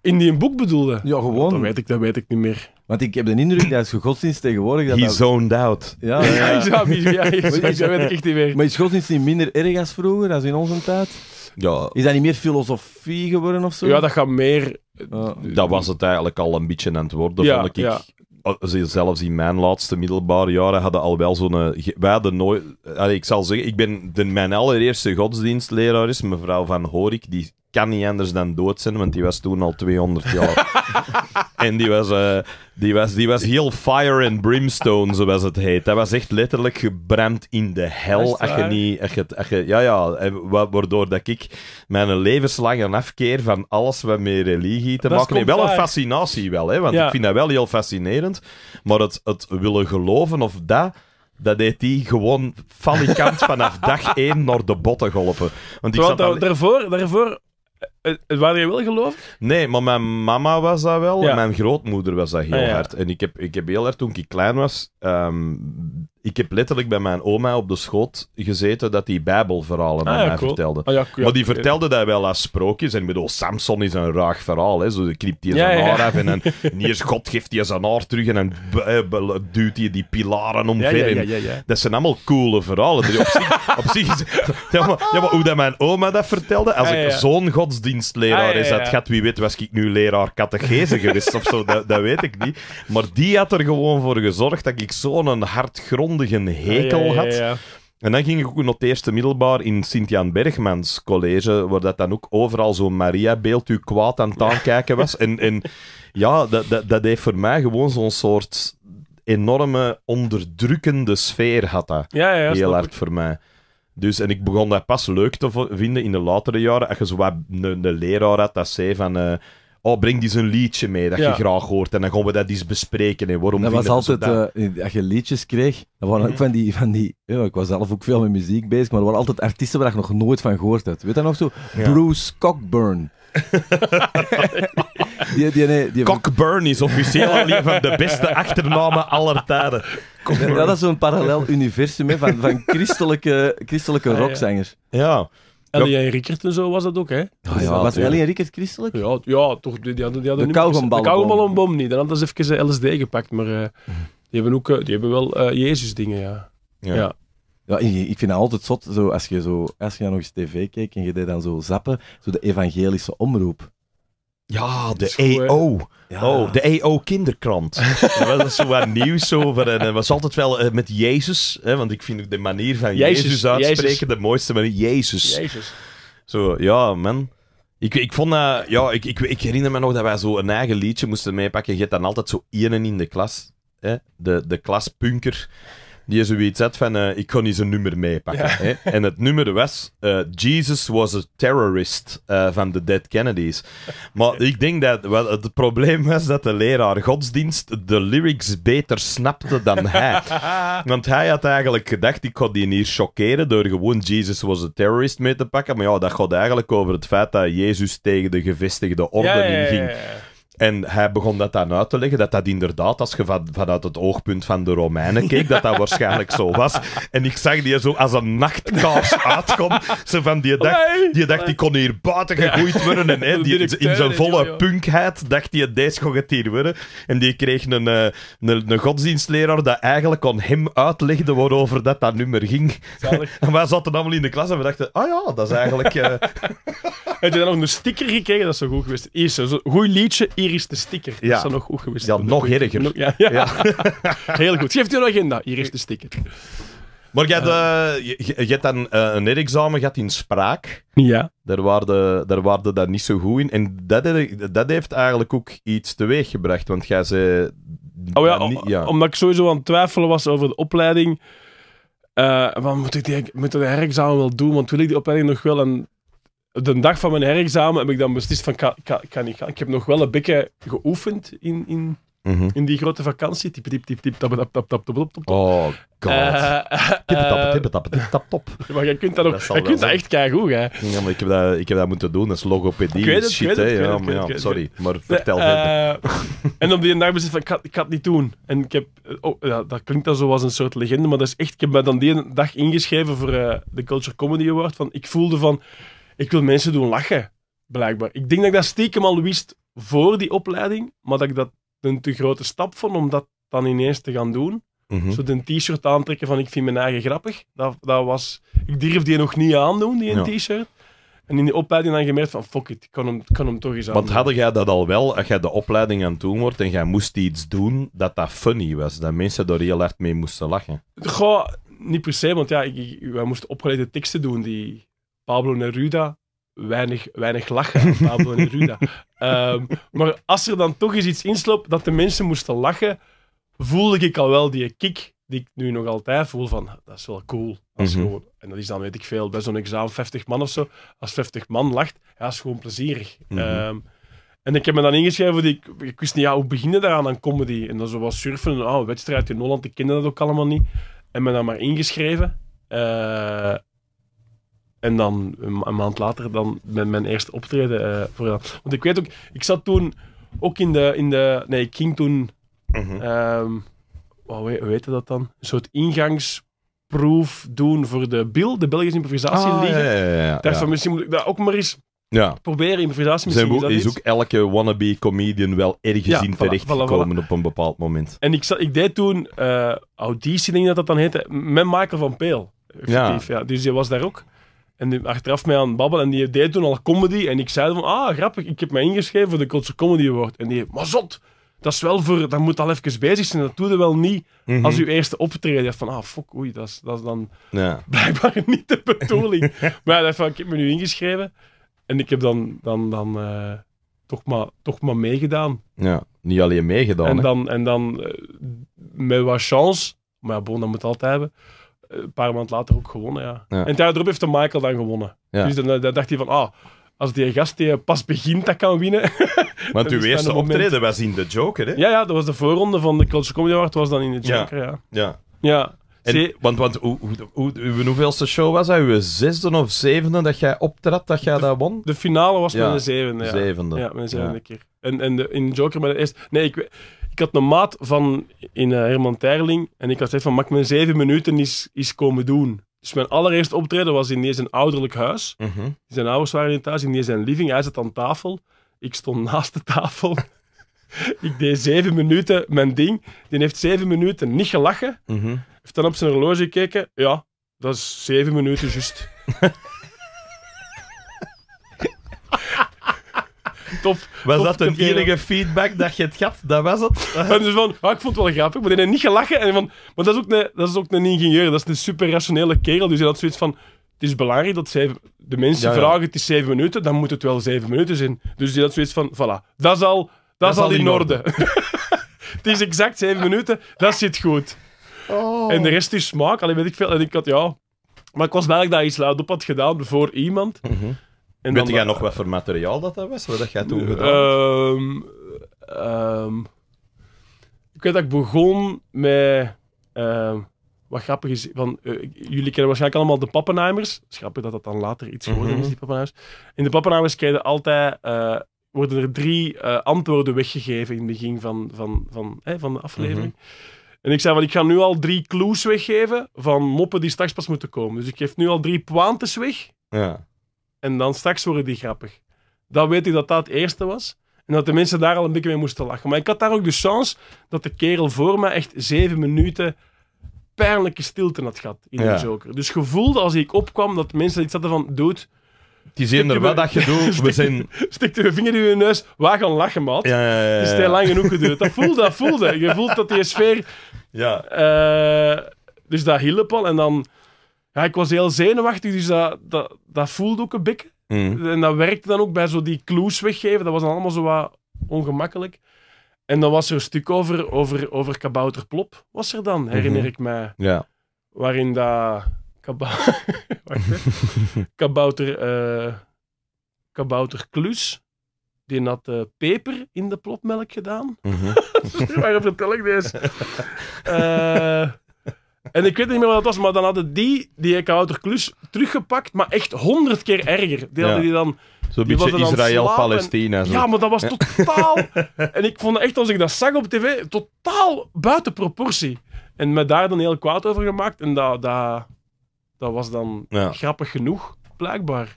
In die een boek bedoelde? Ja, gewoon. Dat weet ik, dat weet ik niet meer. Want ik heb de indruk dat je godsdienst tegenwoordig... Dat He zoned out. Ja, ja. ja, ja. ja, ja, ja, ja, ja, niet minder erg als vroeger, ja, in onze tijd? Ja. Is dat niet meer filosofie geworden of zo? Ja, dat gaat meer. dat was het eigenlijk al een beetje aan het worden, vond ik. Ja. Eh, zelfs in mijn laatste middelbare jaren hadden al wel zo'n. Eh, wij hadden nooit. ik zal zeggen, ik ben de, mijn allereerste godsdienstleraar is mevrouw Van Horik. Die kan niet anders dan dood zijn, want die was toen al 200 jaar. En die was, eh, die, was, die was heel fire and brimstone, zoals het heet. Dat was echt letterlijk gebrand in de hel. Als je niet, ja, ja. Waardoor dat ik mijn levenslange afkeer van alles wat met religie te maken heeft. Wel een fascinatie, wel, hè, want ik vind dat wel heel fascinerend. Maar het, het willen geloven of dat. Dat deed hij gewoon falikant vanaf dag 1 naar de botten geholpen. Want daarvoor, daarvoor eh, eh, waar jij wel geloofd? Nee, maar mijn mama was dat wel. En mijn grootmoeder was dat heel ah, hard. En ik heb, ik heb heel hard, toen ik klein was, ehm, ik heb letterlijk bij mijn oma op de schoot gezeten dat die Bijbelverhalen ah, aan mij vertelde. Ah, maar die vertelde dat wel als sprookjes. En ik bedoel, Samson is een raag verhaal. Hè. Zo knipt hij zijn haar af en, dan, God geeft hij zijn haar terug en dan eh, duwt hij die pilaren omver. Dat zijn allemaal coole verhalen. op zich, is, ja, maar, ja, maar, hoe dat mijn oma dat vertelde, als ah, ik zo'n godsdienstleraar is, dat gaat wie weet, was ik nu leraar catechese is of zo, dat, weet ik niet. Maar die had er gewoon voor gezorgd dat ik zo'n hard grond een hekel had. En dan ging ik ook nog het eerste middelbaar in Sint-Jan Bergmans college, waar dat dan ook overal zo'n Maria-beeld u kwaad aan het aankijken was. En, en ja, dat, dat, dat heeft voor mij gewoon zo'n soort enorme onderdrukkende sfeer had dat. Ja, ja, Heel hard voor mij. Dus, en ik begon dat pas leuk te vinden in de latere jaren. Als je zo wat een, leraar had dat zei van... Eh, oh, breng die zijn liedje mee dat je graag hoort. En dan gaan we dat eens bespreken. En waarom dat was altijd, dat... Eh, je liedjes kreeg, dat waren ook mhm. van die, van die ja, ik was zelf ook veel met muziek bezig, maar er waren altijd artiesten waar ik nog nooit van gehoord had. Weet je nog zo? Bruce Cockburn. die, Cockburn is officieel een van de beste achternamen aller tijden. dat is zo'n parallel universum hè, van, van christelijke, christelijke ah, rockzangers. ja. Ellie Rickert en zo was dat ook, hè? Ah, ja, was Ellie Rickert christelijk? Ja, ja toch. Die, die hadden, die hadden de bom niet. Dan hadden ze even eh, LSD gepakt, maar eh, mhm. die, hebben ook, eh, die hebben wel Jezus-dingen, ja. ja. ja. ik vind het altijd zot, zo, als, je zo, als je nog eens tv kijkt en je deed dan zo zappen, zo de evangelische omroep. Ja, de EO. Oh, de EO Kinderkrant. dat was zo wat nieuws over. En het was altijd wel eh, met Jezus. Hè, want ik vind de manier van Jezus, uitspreken de mooiste manier. Jezus. Jezus. Zo, ja, man. Ik, ik vond ja, ik, ik, ik, herinner me nog dat wij zo een eigen liedje moesten meepakken. Je hebt dan altijd zo ienen in de klas. Hè? De, de klaspunker die zoiets had van, eh, ik kon niet zijn nummer meepakken. En het nummer was eh, Jesus was a terrorist eh, van de Dead Kennedys. Maar ik denk dat het probleem was dat de leraar godsdienst de lyrics beter snapte dan hij. Want hij had eigenlijk gedacht, ik ga die hier chockeren door gewoon Jesus was a terrorist mee te pakken. Maar ja, dat gaat eigenlijk over het feit dat Jezus tegen de gevestigde orde ja, ja, en hij begon dat dan uit te leggen, dat dat inderdaad, als je vanuit het oogpunt van de Romeinen keek, dat dat waarschijnlijk zo was. En ik zag die zo als een nachtkaars uitkom. Ze van die dacht, die dacht, die kon hier buiten gegooid worden. En hè, die, in zijn volle punkheid dacht hij, deze gaat het hier worden. En die kreeg een, eh, een, een godsdienstleraar dat eigenlijk kon hem uitlegde waarover dat, dat nummer ging. En wij zaten allemaal in de klas en we dachten, ah oh ja, dat is eigenlijk... Eh, Heb je dan nog een sticker gekregen? Dat is zo goed geweest. Eerst, zo'n goed liedje, hier is de sticker. Ja. Dat nog goed geweest Ja, nog erger. ja, ja. Heel goed. geef u een agenda. Hier is de sticker. Maar je, hebt eh. Eh, dan eh, een herexamen gehad in spraak. Ja. Daar waren daar waren dat niet zo goed in. En dat, dat heeft eigenlijk ook iets teweeggebracht. Want jij zei... Oh ja, niet, omdat ik sowieso aan het twijfelen was over de opleiding. Uh, van, moet ik die, moet ik herexamen wel doen? Want wil ik die opleiding nog wel? En de dag van mijn herexamen heb ik dan beslist van, kan niet gaan. Ik heb nog wel een beetje geoefend in, in, mhm. in die grote vakantie. Tip, tip, tip, tip, tap, tap, tap, tap, Oh, god. Eh, eh, tip, tap, tap, top. Maar je kunt dat, ook, dat, je kunt dat echt keigoed, hè. Ja, maar ik heb dat, ik heb dat moeten doen. Dat is logopedie, ik weet het, shit, hè. ja, ja, sorry, maar vertel verder. Eh, en op die dag beslist van, ik ga, ik het niet doen. En ik heb... Oh, dat klinkt dan zo als een soort legende, maar dat is echt... Ik heb me dan die dag ingeschreven voor de Culture Comedy Award. Van, ik voelde van ik wil mensen doen lachen, blijkbaar. Ik denk dat ik dat stiekem al wist voor die opleiding, maar dat ik dat een te grote stap vond om dat dan ineens te gaan doen. Mm Zo een t-shirt aantrekken van ik vind mijn eigen grappig. Dat, dat was, ik durf die nog niet aan doen die een t-shirt. En in die opleiding dan gemerkt van fuck it, ik kan hem, kan hem toch eens aan. Want hadden jij dat al wel, als jij de opleiding aan het doen wordt en jij moest iets doen, dat dat funny was, dat mensen daar heel hard mee moesten lachen? gewoon niet per se, want ja, ik, wij moesten opgeleide teksten doen die Pablo Neruda weinig, weinig lachen Pablo Neruda. Um, maar als er dan toch eens iets insloop dat de mensen moesten lachen, voelde ik al wel die kick die ik nu nog altijd voel van, dat is wel cool. Mhm. gewoon, en dat is dan, weet ik veel, bij zo'n examen 50 man of zo. Als 50 man lacht, ja, is gewoon plezierig. Mhm. Ehm, en ik heb me dan ingeschreven, die, ik, wist niet, ja, hoe beginnen daaraan aan comedy? En dan zo wat surfen, oh, wedstrijd in Holland, ik kende dat ook allemaal niet. En me dan maar ingeschreven. Eh, en dan een, maand later dan met mijn eerste optreden uh, eh, voor Want ik weet ook, ik zat toen ook in de. In de nee, ik ging toen. Mm -hmm. um, hoe heet dat dan? Een soort ingangsproef doen voor de BIL, de Belgische improvisatie Ah, ja, ja, ja, van misschien moet ik dat ook maar eens. Ja. Proberen improvisatie misschien. Zijn is, is ook elke wannabe comedian wel ergens in terecht voilà, op een bepaald moment. En ik, zat, ik deed toen uh, auditie, denk ik dat dat dan heette, met Michael van Peel. ja. Dus je was daar ook. En die achteraf mij aan het En die deed toen al comedy. En ik zei van, ah, grappig, ik heb mij ingeschreven voor de Kotse Comedy Award. En die, maar zot, dat is wel voor, dat moet al even bezig zijn. Dat doe je wel niet mhm. als je eerste optreden. Je van, ah, fuck, oei, dat is, dat is dan ja. blijkbaar niet de bedoeling. maar ja, van, ik heb me nu ingeschreven. En ik heb dan, dan, dan eh, toch, maar, toch maar meegedaan. Ja, niet alleen meegedaan. En dan, en dan eh, met wat chance, maar ja, bon, dat moet altijd hebben. Eh, een paar maanden later ook gewonnen. Ja. En daarop heeft de Michael dan gewonnen. Dus dan, dacht hij van, ah, als die gast die pas begint dat kan winnen. Want uw eerste optreden was in de Joker, hè? Ja, ja, dat was de voorronde van de Culture Comedy Award, was dan in de Joker, ja. Ja. ja. want want hoe, hoe, hoe, hoeveelste show was dat? Uw zesde of zevende dat jij optrad, dat jij dat won? De finale was ja, mijn zevende. Ja. Zevende. Ja, mijn zevende keer. En, en de, in Joker, maar de eerste... Nee, ik ik had een maat van in eh, Herman Terling en ik had gezegd van mag ik mijn zeven minuten eens, eens komen doen. Dus mijn allereerste optreden was in zijn ouderlijk huis. Mm Zijn ouders waren in thuis, in zijn living. Hij zat aan tafel. Ik stond naast de tafel. ik deed zeven minuten mijn ding. Die heeft zeven minuten niet gelachen. Mm Heeft dan op zijn horloge gekeken. Ja, dat is zeven minuten juist. tof. Was dat een enige feedback dat je het had? Dat was het. En dus van, ah, ik vond het wel grappig, maar die niet gelachen. En van, maar dat is, ook een, dat is ook een ingenieur, dat is een super rationele kerel. Dus hij had zoiets van, het is belangrijk dat zeven, de mensen vragen, het is zeven minuten, dan moet het wel zeven minuten zijn. Dus die had zoiets van, voilà, dat is al, dat, dat in, orde. het is exact zeven minuten, dat zit goed. Oh. En de rest is smaak, alleen weet ik veel. En ik had, ja... Maar ik was blij dat ik iets luid op had gedaan voor iemand. Mhm. En Weet dan, jij nog wat voor materiaal dat dat was? Wat dat jij toen gedaan um, Ik weet dat ik begon met... Ehm, wat grappig is, van, eh, jullie kennen waarschijnlijk allemaal de Pappenheimers. Schappen dat dat dan later iets geworden is, mhm. die Pappenheimers. In de Pappenheimers krijgen altijd... Eh, worden er drie eh, antwoorden weggegeven in het begin van, van, van, van de aflevering. Mhm. En ik zei van, ik ga nu al drie clues weggeven van moppen die straks pas moeten komen. Dus ik geef nu al drie pointes weg. Ja. En dan straks worden die grappig. Dan weet ik dat dat het eerste was. En dat de mensen daar al een beetje mee moesten lachen. Maar ik had daar ook de chance dat de kerel voor me echt zeven minuten pijnlijke stilte had gehad in de Joker. Dus gevoelde als ik opkwam dat mensen iets hadden van, dude... Die zien er wel dat je doet, we zijn... Stik je vinger in je neus, waar gaan lachen, maat. Het is heel lang genoeg geduurd. Dat voelde, dat voelde. Je voelt dat die sfeer... Ja. Eh, dus dat hielp al. En dan ja, ik was heel zenuwachtig, dus dat, dat, dat voelde ook een bek. Mm. En dat werkte dan ook bij zo die clues weggeven. Dat was dan allemaal zo wat ongemakkelijk. En dan was er een stuk over, over, over Kabouter Plop, was er dan, herinner mhm. ik mij. Ja. Waarin dat... Kaba kabouter... Uh, kabouter Klus, die had eh, peper in de plopmelk gedaan. Mm Waarom vertel ik deze? En ik weet niet meer wat dat was, maar dan hadden die die Eckhout klus teruggepakt, maar echt honderd keer erger. Die hadden die dan... Zo'n beetje Israël-Palestina. Ja, maar dat was totaal... en ik vond echt, als ik dat zag op tv, totaal buiten proportie. En me daar dan heel kwaad over gemaakt. En dat, dat, dat was dan grappig genoeg, blijkbaar.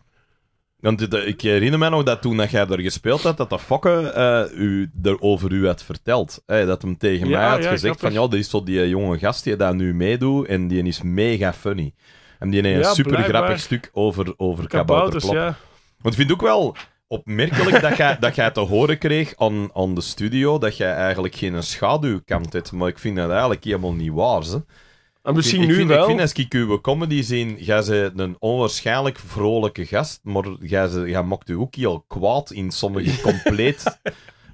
Want ik herinner me nog dat toen dat jij daar gespeeld had, dat dat fokken uh, eh, u er over u had verteld. dat hem tegen mij had gezegd van, ja, er is toch die jonge gast die daar nu meedoet en die is mega funny. En die heeft een super grappig stuk over, over kabouterplop. klopt. Want ik vind ook wel opmerkelijk dat jij, dat jij te horen kreeg aan, aan de studio dat jij eigenlijk geen schaduw hebt. Maar ik vind dat eigenlijk helemaal niet waar, ze. En ah, misschien ik, nu vind, wel. Ik vind comedy zien, jij ze een onwaarschijnlijk vrolijke gast, maar jij, ze, jij maakt u ook heel kwaad in sommige compleet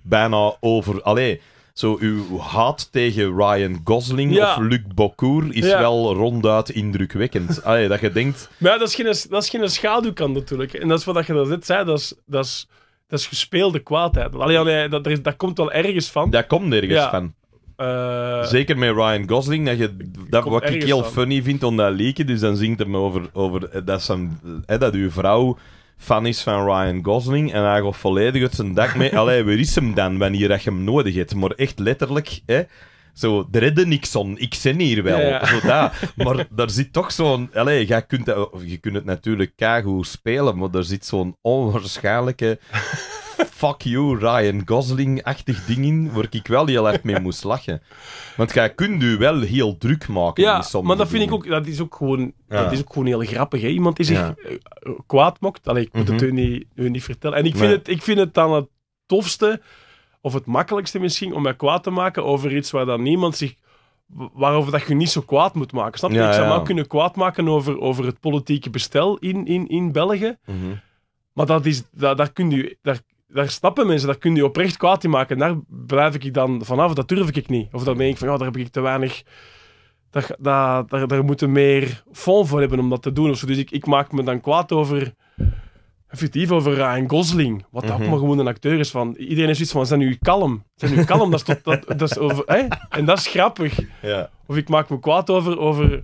bijna over. Allee, zo uw haat tegen Ryan Gosling of Luc Bocour is wel ronduit indrukwekkend. Allee, dat je denkt... Maar dat, is geen, dat is geen schaduwkant natuurlijk. En dat is wat je net zei, dat is, dat is, dat is gespeelde kwaadheid. Allee, allee dat, dat, komt wel ergens van. Dat komt ergens van. Eh, Zeker met Ryan Gosling, dat je, dat, wat ik heel funny vind om dat leken dus dan zingt hem over, over eh, dat, zijn, eh, hè, dat uw vrouw fan is van Ryan Gosling en hij gaat volledig uit zijn dak mee. Allee, waar is hem dan wanneer je hem nodig hebt? Maar echt letterlijk, hè? Zo, er redde niks Ik zin hier wel. Zo, daar. Maar daar zit toch zo'n... Allee, je kunt, je kunt het natuurlijk kagoe spelen, maar daar zit zo'n onwaarschijnlijke fuck you Ryan Gosling-achtig ding in, waar ik wel heel erg mee moest lachen. Want jij kunt u wel heel druk maken. Ja, maar dat vind ik ook, dat is ook gewoon, dat is ook gewoon heel grappig. Hè? Iemand die zich eh, kwaad mokt, Allee, ik moet het mhm. u niet, u niet vertellen. En ik vind, het, ik vind het dan het tofste, of het makkelijkste misschien, om mij kwaad te maken over iets waar dan niemand zich waarover dat je niet zo kwaad moet maken. Snap je? ik zou me ook kunnen kwaad maken over, over het politieke bestel in, in, in België. Mhm. Maar dat is, dat daar, kun je, daar, daar snappen mensen, dat kun je oprecht kwaad in maken. daar blijf ik dan vanaf, dat durf ik niet. Of dan denk ik van, ja, daar heb ik te weinig... Daar, daar, daar, daar moeten meer fond voor hebben om dat te doen. Ofzo. Dus ik, ik maak me dan kwaad over effectief over Ryan Gosling. Wat dat mhm. maar gewoon een acteur is van. Iedereen is iets van: zijn nu kalm? Zijn nu kalm? dat is tot, dat, dat is over, hè? En dat is grappig. Ja. Of ik maak me kwaad over, over,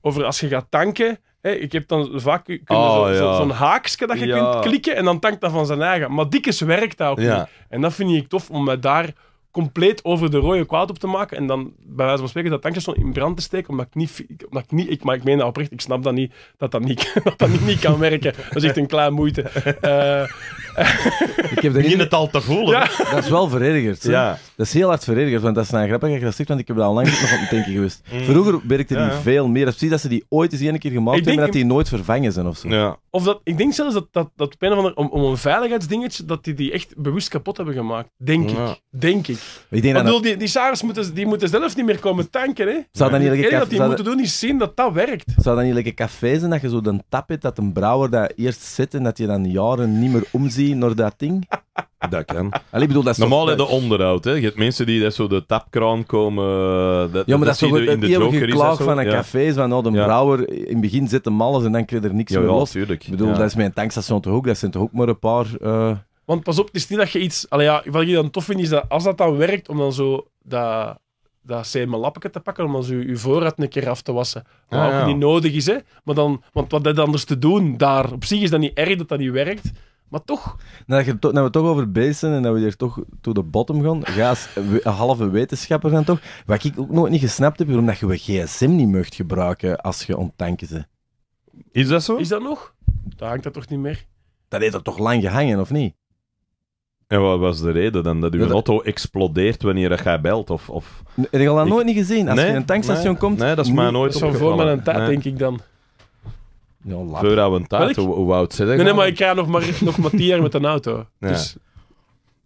over als je gaat tanken. Hey, ik heb dan vaak oh, zo'n ja. dat je kunt klikken en dan tankt dat van zijn eigen. Maar dikke werkt dat ook niet. En dat vind ik tof, om daar compleet over de rode kwaad op te maken en dan bij wijze van spreken dat zo in brand te steken, omdat ik niet... Omdat ik niet ik, maar ik meen dat oprecht, ik snap dat niet, dat dat niet, dat dat niet, kan werken. Dat is echt een klein moeite. Uh, ik heb het al te voelen. Dat is wel verergerd Ja. Dat is heel hard verergerd want dat is nou grappig dat je dat zegt, want ik heb daar al lang nog op mijn denken geweest. Mm. Vroeger werkte die ja, veel meer. Precies dat ze die ooit eens één keer gemaakt hebben maar dat die nooit vervangen zijn of zo. Ja. Of dat, ik denk zelfs dat, dat, dat op een of andere, om, om een veiligheidsdingetje, dat die die echt bewust kapot hebben gemaakt. Denk ik. Denk ik. ik die, die moeten, die moeten zelf niet meer komen tanken, hè. Zou dat niet lekker dat die moeten doen is zien dat dat werkt. Zou dat niet lekker café zijn, dat je zo dan tap hebt, dat een brouwer dat eerst zit en dat je dan jaren niet meer omziet naar dat ding? dat kan. Allee, dat is Normaal de onderhoud. Hè? Je hebt mensen die dat zo de tapkraan komen. Eh, dat, ja, maar dat, is in de Joker van een café. Is van, oh, de brouwer, in het begin zit hem alles en dan krijg je er niks meer los. Tuurlijk. Ik bedoel, dat is mijn tankstation toch ook. Dat zijn toch ook maar een paar... Eh, want pas op, het is niet dat je iets... Allee, ja, wat ik dan tof vind, is dat als dat dan werkt, om dan zo dat, dat lappen te pakken, om dan zo je voorraad een keer af te wassen. Wat ook niet nodig is, hè. Maar dan, want wat dat anders te doen daar, op zich is dat niet erg dat dat niet werkt. Maar toch. Dat, dat we toch over beesten en dat we hier toch to the bottom gaan. een halve wetenschapper zijn toch. Wat ik ook nooit niet gesnapt heb, is omdat je gsm niet mocht gebruiken als je onttanken ze. Is dat zo? Is dat nog? Daar hangt dat toch niet meer? Dat heeft dat toch lang gehangen, of niet? En wat was de reden dan? Dat uw auto explodeert wanneer jij belt? Of, of... Heb dat nooit niet gezien? Als je in een tankstation komt... Nee, dat is mij nooit opgevallen. Dat is voor mijn tijd, denk ik dan. Ja, lap. Voordat we een taart, hoe hoe oud zit ik? Nee, nee, maar ik ga nog maar, nog maar tien jaar met een auto. Ja. Dus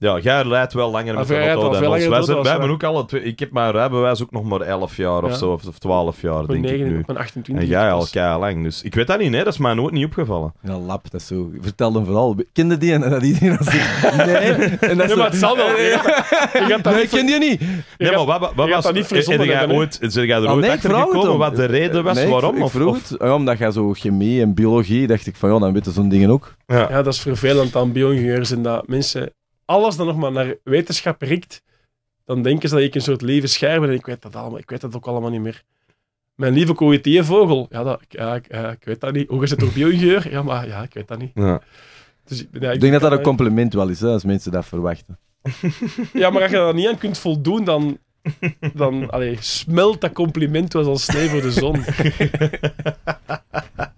ja, jij rijdt wel langer met een auto dan ons. Wij, zijn, wij hebben ook alle twee... Ik heb mijn rijbewijs ook nog maar 11 jaar of zo, of 12 jaar, denk ik nu. Van 28. En jij dus. al keihard lang, dus... Ik weet dat niet, hè. Dat is mij nooit niet opgevallen. Een lap, dat is zo... Vertel hem vooral. Kende die en dat iedereen dan zegt... Nee. En dat nee, maar het zal wel. Nee, ik ken die niet. Nee, maar wat, wat was... Niet eh, jij ooit, zijn jij er ah, ooit achter gekomen wat de reden was? waarom? of, eh, omdat jij zo chemie en biologie... dacht ik van, ja, dan weten zo'n dingen ook. Ja, dat is vervelend aan bio-ingenieurs en dat mensen alles dan nog maar naar wetenschap rikt, dan denken ze dat ik een soort leven scherm ben. En ik weet dat allemaal, ik weet dat ook allemaal niet meer. Mijn lieve KWT-vogel, ja, dat, ja, ik, ik, weet dat niet. Hoe is het op bio Ja, maar ja, ik weet dat niet. Ja. Dus, ik, denk dat dat een compliment wel is, hè, als mensen dat verwachten. ja, maar als je dat niet aan kunt voldoen, dan, dan smelt dat compliment was als snee voor de zon.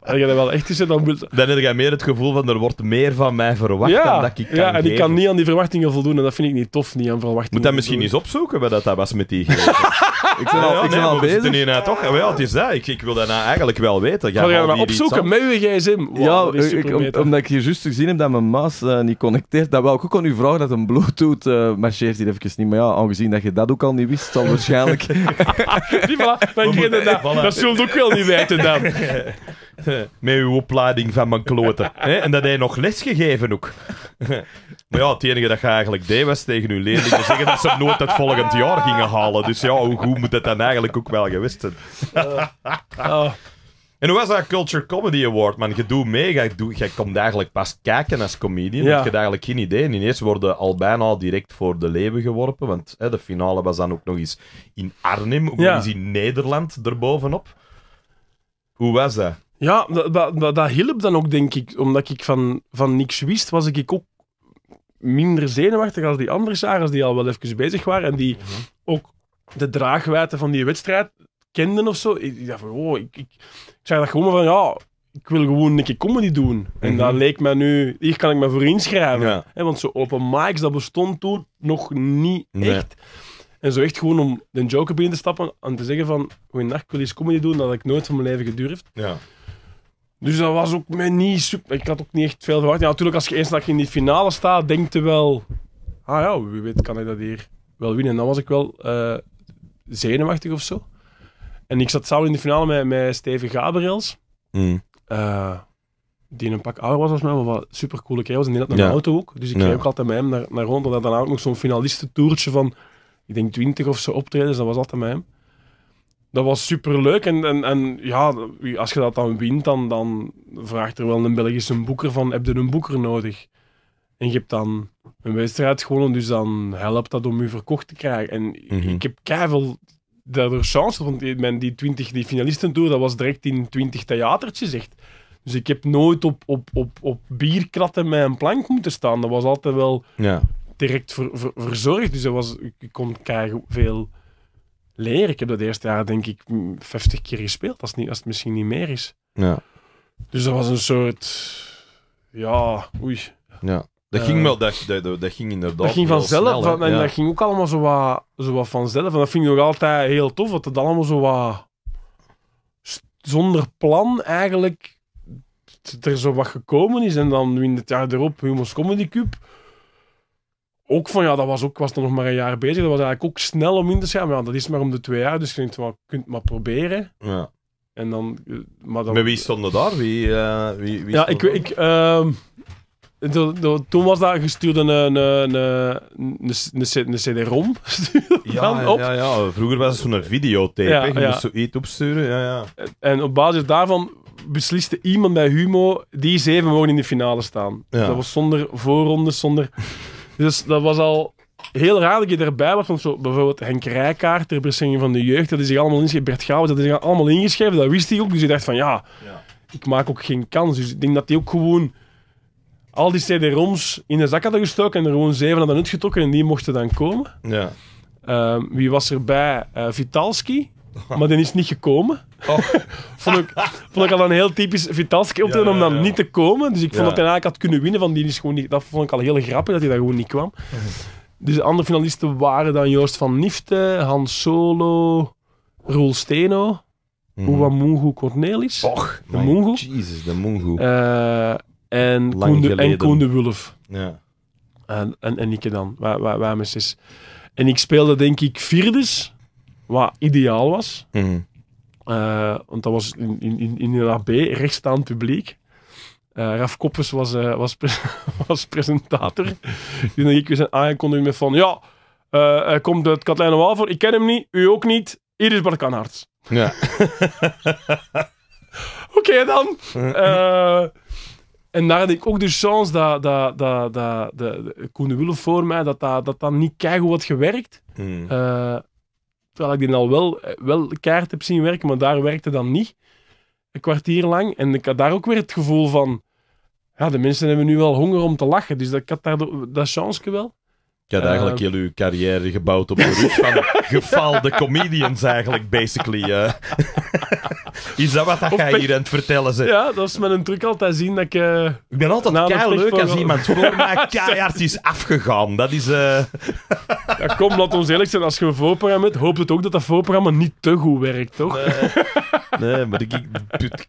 als je er wel echt is, dan moet... Dan heb je meer het gevoel van, er wordt meer van mij verwacht ja, dan dat ik kan Ja, en ik kan niet aan die verwachtingen voldoen en dat vind ik niet tof, niet aan verwachtingen Moet dat misschien eens opzoeken, wat dat was met die... ik ben ah, al, ik ben al bezig. Nou toch? het is dat. Ik, ik wil daarna nou eigenlijk wel weten. Ga je maar opzoeken met je gsm? omdat ik hier juist gezien heb dat mijn maas eh, niet connecteert, dat wou ik ook aan u vragen dat een bluetooth eh, marcheert hier even niet. Maar ja, aangezien dat je dat ook al niet wist, zal waarschijnlijk... dan je dat. Dat zult ook wel niet weten dan. met uw opleiding van mijn kloten. En dat hij nog lesgegeven ook. Maar ja, het enige dat je eigenlijk deed was tegen uw leerlingen zeggen dat ze nooit het volgend jaar gingen halen. Dus ja, hoe goed moet dat dan eigenlijk ook wel geweest zijn? Eh, oh. En hoe was dat Culture Comedy Award, man? Je doet mee, je, komt eigenlijk pas kijken als comedian. Ja. Je hebt eigenlijk geen idee. En ineens worden al bijna direct voor de leeuwen geworpen. Want hè, de finale was dan ook nog eens in Arnhem, ook ja. in Nederland erbovenop. Hoe was dat? Ja, dat, dat, dat, hielp dan ook, denk ik. Omdat ik van, van niks wist, was ik ook minder zenuwachtig als die andere Sarah's die al wel even bezig waren. En die mhm. ook de draagwijdte van die wedstrijd kenden of zo. Ik, dacht van, oh, ik, ik, zei dat gewoon van, ja, ik wil gewoon een keer comedy doen. En mhm. dat leek mij nu, hier kan ik me voor inschrijven. want zo open mics, dat bestond toen nog niet echt. En zo echt gewoon om de joker binnen te stappen en te zeggen van, goeiedag, ik wil eens comedy doen, dat ik nooit van mijn leven gedurfd. Ja. Dus dat was ook mij niet super. Ik had ook niet echt veel verwacht. Ja, natuurlijk, als je eens in die finale staat, denk je wel. Ah ja, wie weet kan ik dat hier wel winnen. En dan was ik wel eh, zenuwachtig of zo. En ik zat samen in de finale met, met Steven Gabriels. Mm. Uh, die een pak ouder was als mij, maar wat super coole kerel was. En die had een auto ook. Dus ik ging ook altijd met hem naar, naar rond. En dan ook nog zo'n finalistentoertje van, ik denk, 20 of zo Dus Dat was altijd met hem dat was superleuk. En, en, en ja, als je dat dan wint, dan, dan vraagt er wel een Belgische boeker van, heb je een boeker nodig? En je hebt dan een wedstrijd gewonnen, dus dan helpt dat om je verkocht te krijgen. En mm -hmm. ik heb keihard daardoor chance, want die, die 20 die finalisten toe, dat was direct in 20 theatertjes echt. Dus ik heb nooit op, op, op, op bierkratten met een plank moeten staan. Dat was altijd wel ja. direct verzorgd. Dus dat was, ik kon keihard veel leren. Ik heb dat eerste jaar, denk ik, 50 keer gespeeld, als het, niet, als het misschien niet meer is. Ja. Dus dat was een soort. Ja, oei. Ja. Dat ging eh, wel, dat, dat, dat ging inderdaad. Dat ging vanzelf en dat ging ook allemaal zo wat, zo wat vanzelf. En dat vind ik nog altijd heel tof, dat het allemaal zo wat. zonder plan eigenlijk. er zo wat gekomen is. En dan win het jaar erop Humo's Comedy Cube ook van ja, dat was ook was nog maar een jaar bezig. Dat was eigenlijk ook snel om in te schrijven. ja, dat is maar om de twee jaar, dus je kunt maar proberen. Ja. En dan, eh, maar dan... Met wie stonden daar? Wie, eh, wie, wie ja, ik, ik, ehm, toen was daar gestuurd een, een, een, een, CD-ROM. Ja, ja, ja, vroeger was het zo'n videotape. je ja. moest zoiets opsturen. Ja, ja. En op basis daarvan besliste iemand bij Humo die zeven mogen in de finale staan. Dat was zonder voorrondes, zonder... Dus dat was al heel raar dat je erbij was. Van zo, bijvoorbeeld Henk Rijkaart, ter van de jeugd, dat is zich allemaal ingeschreven. Bert Gauw, dat is zich allemaal ingeschreven. Dat wist hij ook. Dus hij dacht van ja, ja, ik maak ook geen kans. Dus ik denk dat hij ook gewoon al die CD-ROMs in de zak hadden gestoken en er gewoon zeven hadden uitgetrokken en die mochten dan komen. Ja. Ehm, wie was erbij? Uh, eh, Vitalski. Maar die is niet gekomen. Oh. vond, ik, vond ik al een heel typisch Vitalski op om dan niet te komen. Dus ik vond dat hij eigenlijk had kunnen winnen. Van die is gewoon niet, dat vond ik al heel grappig dat hij daar gewoon niet kwam. Dus de andere finalisten waren dan Joost van Nifte, Hans Solo, Roel Steno, mm. Mungu Cornelis. Och, de Mungu. Jesus, de Mungu. Eh, en, Koen en Wulf. Ja. En, en, en ik dan, waar, En ik speelde denk ik vierdes, wat ideaal was. Mhm. Eh, want dat was in, in, in, in een AB, rechtstaand publiek. Uh, Raf Koppes was, eh, was, was presentator. Die dan ik zijn aangekondigd met van... Ja, hij komt uit Katlijne voor? Ik ken hem niet, u ook niet. Hier is Ja. Oké dan. en daar had ik ook de chance dat, dat, dat, dat de, de, Koen voor mij... dat dat, dat, dan niet keigoed had gewerkt. Hmm. Eh Terwijl ik die al wel, eh, wel kaart heb zien werken, maar daar werkte dan niet. Een kwartier lang. En ik had daar ook weer het gevoel van... Ja, de mensen hebben nu wel honger om te lachen. Dus dat, ik had daar dat chance wel. Je had eigenlijk ehm. heel uw carrière gebouwd op de rug van gefaalde comedians, eigenlijk, basically. Is dat wat dat jij hier aan het vertellen ze Ja, dat is met een truc altijd zien dat ik... Eh, ik ben altijd kei leuk als iemand voor mij keihard is afgegaan. Dat is... Uh... kom, laat ons eerlijk zijn. Als je een voorprogramma hebt, hoopt het ook dat dat voorprogramma niet te goed werkt, toch? Nee, nee maar ik,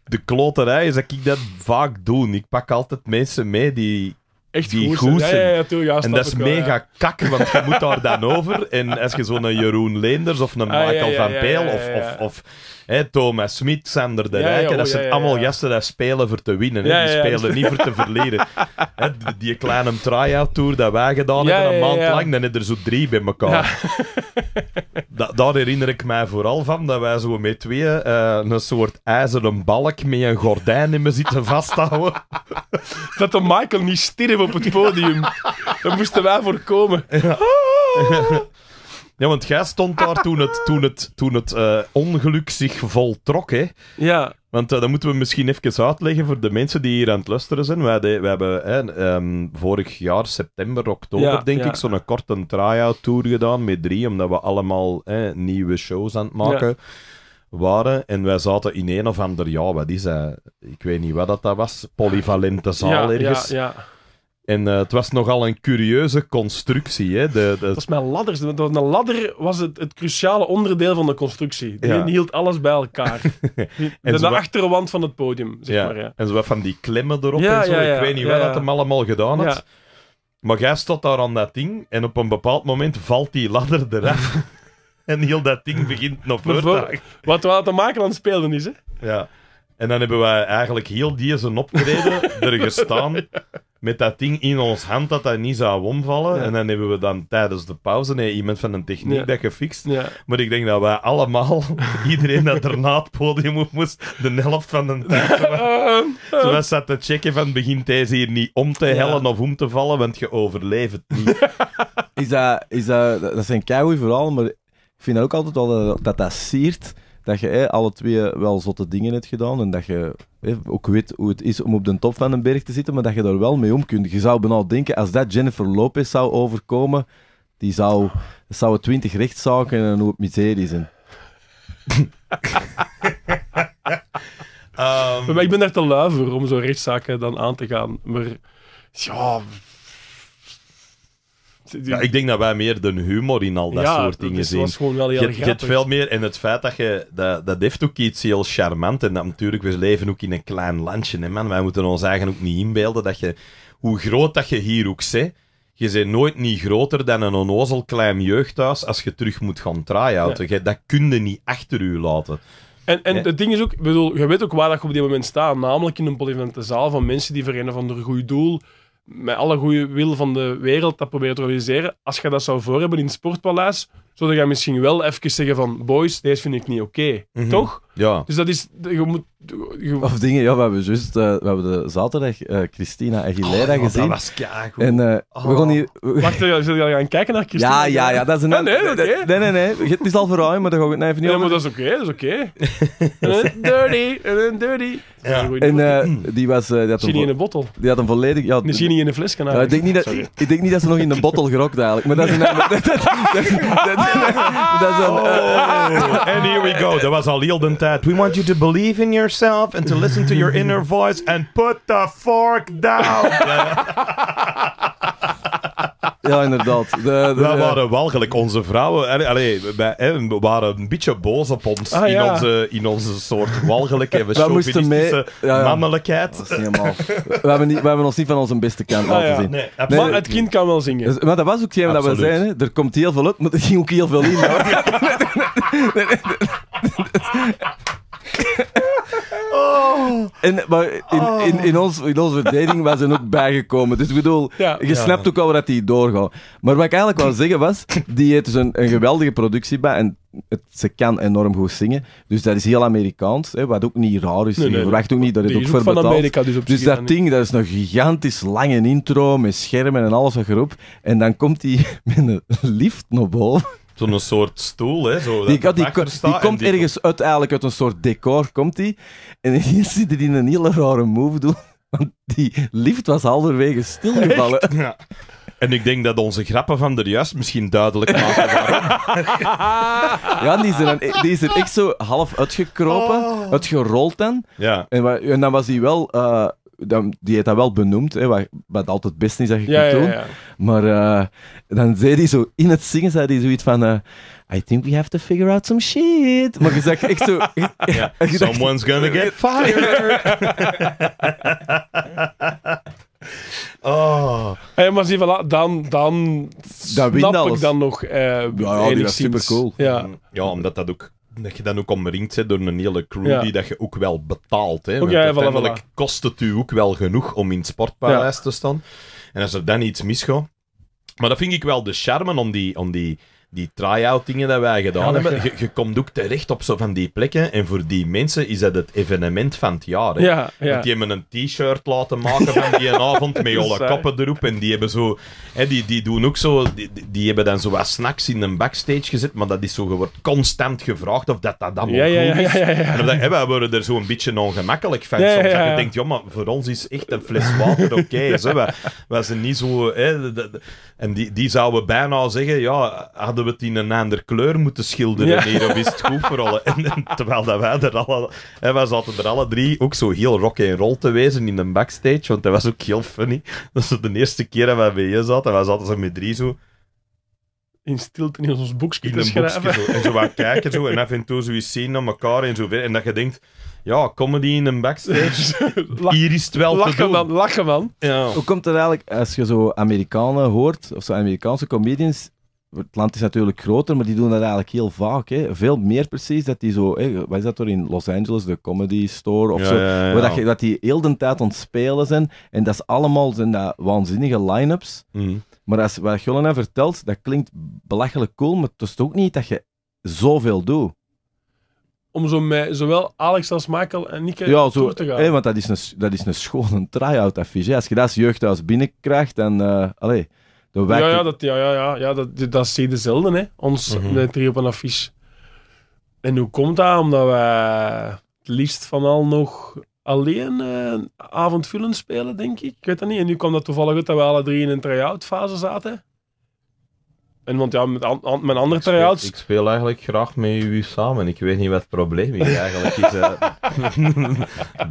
de kloterij is dat ik dat vaak doe. Ik pak altijd mensen mee die echt die goed ja, en dat is mega kakker, kak, want je moet daar dan over. En als je zo'n Jeroen Leenders of een ah, Michael van Peel of, of hè, Thomas Smit, Sander de Rijken, dat oh, zijn allemaal gasten die spelen voor te winnen. en die spelen niet voor te verliezen. die kleine try-out tour dat wij gedaan hebben, een maand lang, dan hebben er zo drie bij elkaar. daar herinner ik mij vooral van, dat wij zo met twee eh, een soort ijzeren balk met een gordijn in me zitten vasthouden. dat de Michael niet stierf op het podium. Dat moesten wij voorkomen. Ah! Ja, want jij stond daar toen het, toen het, toen het eh, ongeluk zich voltrok, hè? Ja. Want uh, dat moeten we misschien even uitleggen voor de mensen die hier aan het luisteren zijn. Wij, de, wij hebben hè, ehm, vorig jaar, september, oktober, denk ik, zo'n korte try-out tour gedaan met drie, omdat we allemaal hè, nieuwe shows aan het maken waren. En wij zaten in een of ander, ja, wat is dat? Ik weet niet wat dat was, polyvalente zaal ergens. ja, ja. En eh, het was nogal een curieuze constructie. Hè? De, de... Volgens mij ladders. een ladder was het, het cruciale onderdeel van de constructie. Die hield alles bij elkaar. de, de achterwand van het podium, zeg maar. Ja. En zo wat van die klemmen erop en zo. Ik weet niet wat dat hem allemaal gedaan had. Maar jij stond daar aan dat ding en op een bepaald moment valt die ladder eraf. en heel dat ding begint nog voor Wat we aan het maken aan het spelen is, hè? Ja. En dan hebben wij eigenlijk heel die zijn optreden er gestaan met dat ding in ons hand dat dat niet zou omvallen. En dan hebben we dan tijdens de pauze nee, iemand van een techniek dat gefixt. Maar ik denk dat wij allemaal, iedereen dat er na het podium op moest, de helft van de tijd zo was te checken van begint deze hier niet om te hellen of om te vallen, want je overleeft niet. is dat, is dat, dat zijn vooral, maar ik vind ook altijd wel dat, dat siert dat je alle twee wel zotte dingen hebt gedaan en dat je ook weet hoe het is om op de top van een berg te zitten, maar dat je daar wel mee om kunt. Je zou bijna denken, als dat Jennifer Lopez zou overkomen, die zou, zou twintig rechtszaken en hoe het miserie zijn. um... Maar ik ben daar te lui voor om zo'n rechtszaken dan aan te gaan. Maar ja, ja, ik denk dat wij meer de humor in al dat soort dingen dus zien. Ja, gewoon wel heel je, hebt veel meer en het feit dat je... Dat, dat heeft ook iets heel charmant. En dat, natuurlijk, we leven ook in een klein landje, hè, man. Wij moeten ons eigen ook niet inbeelden dat je... Hoe groot dat je hier ook zit Je bent nooit niet groter dan een onnozel klein jeugdhuis als je terug moet gaan try-outen. Dat kun je niet achter u laten. En, en het ding is ook, bedoel, je weet ook waar dat je op dit moment staat. Namelijk in een polyvalente zaal van mensen die verenigen van een goed doel met alle goede wil van de wereld dat proberen te organiseren, als je dat zou voor hebben in het Sportpaleis, zou je misschien wel even zeggen van boys, deze vind ik niet oké. Mhm. Toch? Ja. Dus dat is, je moet of dingen, ja, we hebben juist uh, we hebben de zaterdag uh, Christina Aguilera oh, gezien. Dat was keigoed. En uh, we oh. gaan hier... Wacht, zullen jullie gaan kijken naar Christina? Ja, ja, ja, dat is een... Ah, nee, Nee, nee, nee. Het is al verruimd, maar dat gaan we het even niet Ja, maar dat is oké, okay, dat is oké. Okay. dirty, en dirty. En die was... Misschien niet in een bottel. Die had een volledig... Ja, niet in een fles kan ik, denk niet dat, ik denk niet dat ze nog in een bottel gerokt eigenlijk, maar dat is een... is een... Oh. And here we go. Dat was al heel de tijd. We want you to believe in your yourself and to listen to your inner voice and put the fork down. Ja, inderdaad. De, we waren walgelijk. Onze vrouwen allee, we waren een beetje boos op ons ah, in, onze, in onze soort walgelijke we chauvinistische ja, ja. mannelijkheid. we, hebben niet, we hebben ons niet van onze beste kant ah, laten zien. Nee, nee, maar het kind kan wel zingen. Dus- maar dat was ook hetgeen dat we zeiden. Er komt heel veel op, maar er ging ook heel veel in. Oh. En, maar in, oh. in, in, ons, in onze verdediging was ze ook bijgekomen. Dus ik bedoel, je snapt ook al dat die doorgaat. Maar wat ik eigenlijk wil zeggen was, die heeft dus een, een geweldige productie bij. En het, ze kan enorm goed zingen. Dus dat is heel Amerikaans. Hè, wat ook niet raar is. Je nee, verwacht ook niet dat het ook, ook dus, dus dat ding, dat is een gigantisch lange intro met schermen en alles wat erop. En dan komt hij met een lift naar boven een soort stoel, hè, zo, die, die, komt ergens uit, eigenlijk uit een soort decor, komt die. En hier ziet hij een hele rare move doen, want die lift was halverwege stilgevallen. Ja. En ik denk dat onze grappen van de juist misschien duidelijk maken ja, die is, er die is echt zo half uitgekropen, oh. uitgerold dan. En, en, dan was hij wel eh, dan, die heeft dat wel benoemd, hè, wat, wat altijd is dat je kunt doen. maar eh, dan zei hij zo, in het zingen zei hij zoiets van... Eh, I think we have to figure out some shit. Maar je zag echt zo... someone's gonna get fired. Oh. Hey, maar zie, voilà, dan, dan dat snap ik dan nog eh, Ja, ja die was super cool. Ja. ja, omdat dat ook dat je dan ook omringd bent door een hele crew die dat je ook wel betaalt. Hè? Want uiteindelijk kost het u ook wel genoeg om in het sportpaleis te staan. En als er dan iets misgaat... Maar dat vind ik wel de charme om die, om die die try-out dingen dat wij gedaan hebben, je, komt ook terecht op zo van die plekken. En voor die mensen is dat het evenement van het jaar. Hè? Ja, ja. Want die hebben een t-shirt laten maken van die avond met alle koppen erop. En die hebben zo... Hè, die, die doen ook zo... Die, die hebben dan zo wat snacks in een backstage gezet. Maar dat is zo... Je wordt constant gevraagd of dat dat dan ook goed is. En wij worden er zo een beetje ongemakkelijk van. Soms dat je denkt, maar voor ons is echt een fles water oké. Okay, wij, zijn niet zo... Hè, en die, die zouden bijna zeggen, ja hadden we het in een andere kleur moeten schilderen ja. hier, wist is het goed voor En, terwijl dat wij er alle... En wij zaten er alle drie ook zo heel rock en roll te wezen in de backstage, want dat was ook heel funny. Dat is de eerste keer dat wij bij je zaten, wij zaten er met drie zo... In stilte in ons boekje in een En zo wat kijken zo, en af en toe zoiets zien naar elkaar en zo weer. En dat je denkt ja, comedy in een backstage. Hier is het wel lachen, te doen. Man, lachen, man. Ja. Hoe komt het eigenlijk, als je zo Amerikanen hoort, of zo Amerikaanse comedians, het land is natuurlijk groter, maar die doen dat eigenlijk heel vaak. Hè. Veel meer precies dat die zo, hè, wat is dat er in Los Angeles, de Comedy Store of zo, ja, Dat, dat die heel de tijd ontspelen zijn. En dat is allemaal zijn dat waanzinnige line-ups. Mhm. Maar als, wat net nou vertelt, dat klinkt belachelijk cool, maar het is ook niet dat je zoveel doet. Om zo zowel Alex als Michael en Nick ja, zo, te gaan. want dat is een, dat is een schone try-out affiche. Als je dat als jeugdhuis binnenkrijgt, dan... Uh, eh, allez, ja, ja, dat, ja, ja, ja, ja, dat, dat zie je zelden, hè. Ons mm -hmm. drie op een affiche. En hoe komt dat? Omdat wij het liefst van al nog alleen uh, avondvullend spelen, denk ik. Ik weet dat niet. En nu kwam dat toevallig uit dat we alle drie in een try-out fase zaten. En want ja, met mijn andere Ik, speel eigenlijk graag met u samen. Ik weet niet wat het probleem is eigenlijk. Eh,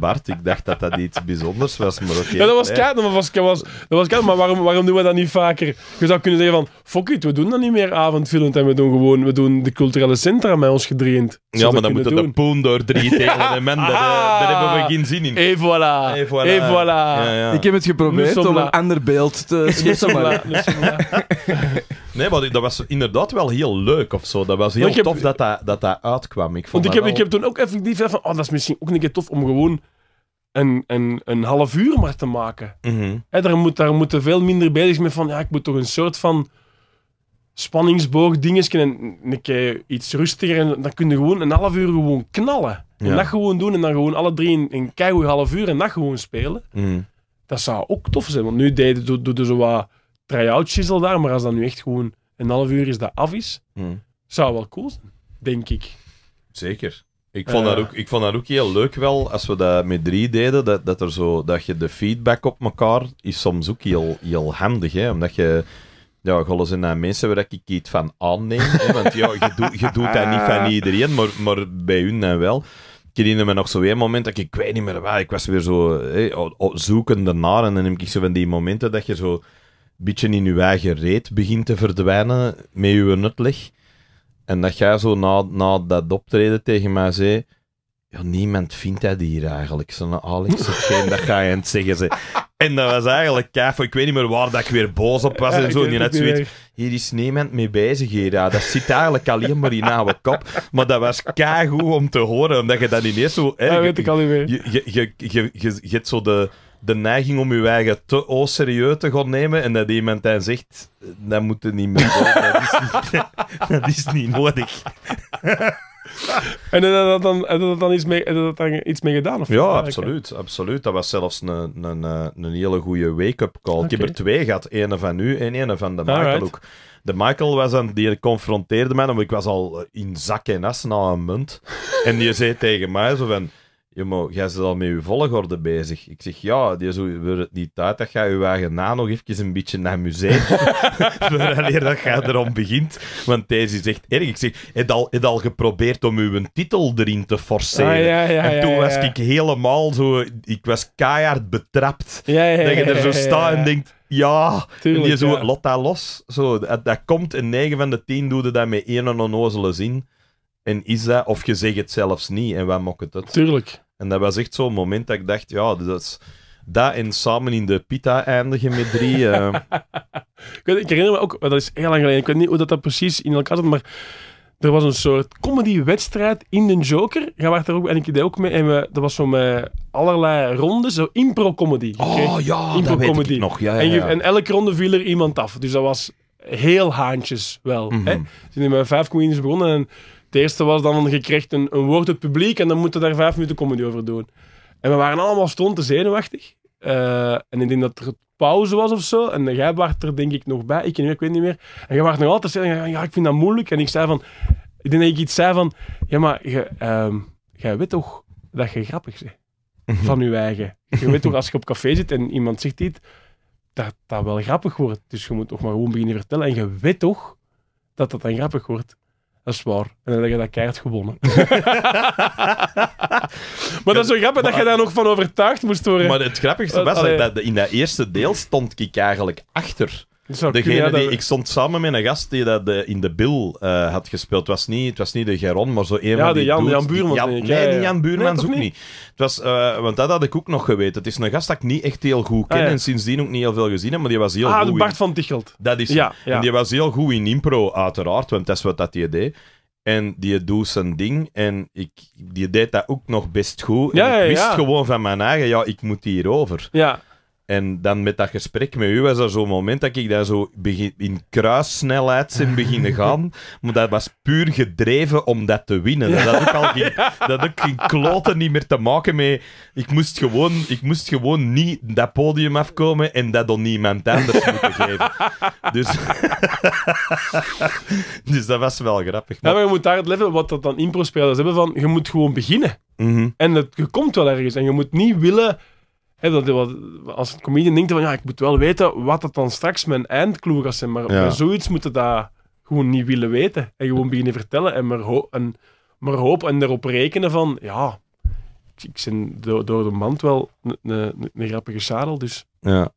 Bart, ik dacht dat dat iets bijzonders was, maar oké. ja, dat was kijk, dat was, dat was, dat was maar waarom, waarom doen we dat niet vaker? Je zou kunnen zeggen van, fuck it, we doen dat niet meer avondvullend en we doen gewoon, we doen de culturele centra met ons gedreind. Ja, maar dan moeten de poen door drie tegen ah, Daar, hebben we geen zin in. Et voilà. Et voilà. Ik heb het geprobeerd om een ander beeld te schetsen. Nee, maar dat was inderdaad wel heel leuk of zo. Dat was heel tof dat dat, dat, uitkwam. Ik vond want ik heb, ik heb toen ook effectief van, oh, dat is misschien ook een keer tof om gewoon een, een, een half uur maar te maken. Mm daar, moet, daar moeten veel minder bezig mee van, ja, ik moet toch een soort van spanningsboog dingetje een keer iets rustiger. En dan kun je gewoon een half uur gewoon knallen. En dat gewoon doen en dan gewoon alle drie in een keihard half uur en dat gewoon spelen. Mhm. Dat zou ook tof zijn, want nu deden doe, doe, zo wat try chisel daar, maar als dat nu echt gewoon een half uur is dat af is, hmm. zou wel cool zijn, denk ik. Zeker. Ik vond, dat eh. ook, ik vond dat ook heel leuk wel, als we dat met drie deden, dat, dat, er zo, dat je de feedback op elkaar is soms ook heel, heel handig, hè? omdat je... Ja, gollen zijn naar mensen waar ik iets van aanneem. Want ja, je, doet je doet dat niet van iedereen, maar, maar bij hun dan wel. Ik herinner me nog zo één moment dat ik, weet niet meer waar, ik was weer zo hè, zoekende naar en dan heb ik zo van die momenten dat je zo beetje in uw eigen reet begint te verdwijnen met je nutleg. En dat jij zo na, na dat optreden tegen mij zei... niemand vindt dat hier eigenlijk. Zo'n Alex, geen, dat ga je aan het zeggen. Ze. En dat was eigenlijk keif. Ik weet niet meer waar dat ik weer boos op was en zo. En net zoiets. Hier is niemand mee bezig hier. Dat zit eigenlijk alleen maar in oude kop. Maar dat was keigoed om te horen. Omdat je dat ineens zo... Hè, weet ik al niet meer. Je, je, je, je, je, je, je hebt zo de de neiging om je eigen te o serieus te gaan nemen en dat iemand dan zegt, dat moet je niet meer doen, dat, is niet, dat is niet nodig. en dat dan, iets mee, dat dan iets mee gedaan? Of ja, absoluut, absoluut. Dat was zelfs een, een, eh, een hele goede wake-up call. Okay. Ik heb er twee gehad. een van u en een van de Michael ook. De Michael was een die confronteerde mij, want ik was al in zak en as na een munt. en die zei tegen mij zo van... Je jij zit al met je volgorde bezig. Ik zeg, ja, die zo, die tijd niet uit dat ga je wagen na nog even een beetje naar museum. Wanneer dat erom begint. Want deze zegt erg. Ik zeg, al, het al geprobeerd om uw titel erin te forceren. Ah, ja, ja, en toen was ik helemaal zo... Ik was keihard betrapt. dat je er zo staat en denkt... Ja, Tuurlijk, en die zo, lot dat los. Zo, dat, komt en 9 van de 10 doe dat met één onnozele zin. En is dat, of je zegt het zelfs niet, en wat mokken het Tuurlijk. En dat was echt zo'n moment dat ik dacht, ja, dat is... Dat en samen in de pita eindigen met drie. Eh. ik, herinner me ook, dat is heel lang geleden, ik weet niet hoe dat, dat precies in elkaar zat, maar er was een soort comedy-wedstrijd in de Joker. Jij was er ook, en ik deed ook mee. En we, dat was zo'n allerlei rondes, zo impro-comedy. Oh ja, impro nog. Ja, ja, En, elke ronde viel er iemand af. Dus dat was heel haantjes wel. Mm hè? Dus zijn met vijf comedians begonnen en het eerste was dan, je kreeg een, woord het publiek en dan moeten daar vijf minuten comedy over doen. En we waren allemaal stond te zenuwachtig. Eh, en ik denk dat er pauze was of zo. En jij was er denk ik nog bij. Ik, ik weet niet meer. En jij was nog altijd zeggen, ja, ik vind dat moeilijk. En ik zei van, ik denk dat ik iets zei van, ja, maar je, ehm, jij weet toch dat je grappig bent? Mhm. Van je eigen. Je weet toch, als je op café zit en iemand zegt iets, dat dat wel grappig wordt. Dus je moet toch maar gewoon beginnen vertellen. En je weet toch dat dat dan grappig wordt. Dat is waar. En dan heb je dat keihard gewonnen. maar dat is zo grappig dat je daar nog van overtuigd moest worden. Maar het grappigste eh, was, dat in dat eerste deel stond ik eigenlijk achter. Degene die, Ik stond samen met een gast die dat in de Bill eh, had gespeeld. Het was, niet, het was niet de Geron, maar zo een ja, van die Jan, Jan Buurman. nee, ja, die Jan Buurman, nee, ook niet. Het was, eh, want dat had ik ook nog geweten. Het is een gast dat ik niet echt heel goed ken ah, en sindsdien ook niet heel veel gezien heb, maar die was heel ah, goed de Bart van Tichelt. Dat is ja, En die was heel goed in impro, uiteraard, want dat is wat dat deed. En die doet zijn ding. En ik, die deed dat ook nog best goed. ja, ik wist gewoon van mijn eigen, ja, ik moet hierover. Ja. En dan met dat gesprek met u was er zo'n moment dat ik daar zo in kruissnelheid zijn beginnen gaan. Maar dat was puur gedreven om dat te winnen. Dat had ook al geen, dat ook geen kloten niet meer te maken mee. Ik moest gewoon, ik moest gewoon niet dat podium afkomen en dat dan niemand anders moeten geven. Dus, dus dat was wel grappig. Maar... je moet daar het level wat dat dan impro-spelers hebben van, je moet gewoon beginnen. Mhm. En het, je komt wel ergens en je moet niet willen dat, als een comedian denkt van ja, ik moet wel weten wat dat dan straks mijn eindkloer gaat zijn. Maar, zoiets moeten dat gewoon niet willen weten. En gewoon beginnen vertellen en maar, en maar hoop en erop rekenen van ja, ik ben door, de mand wel een grappige zadel. Dus. Ja.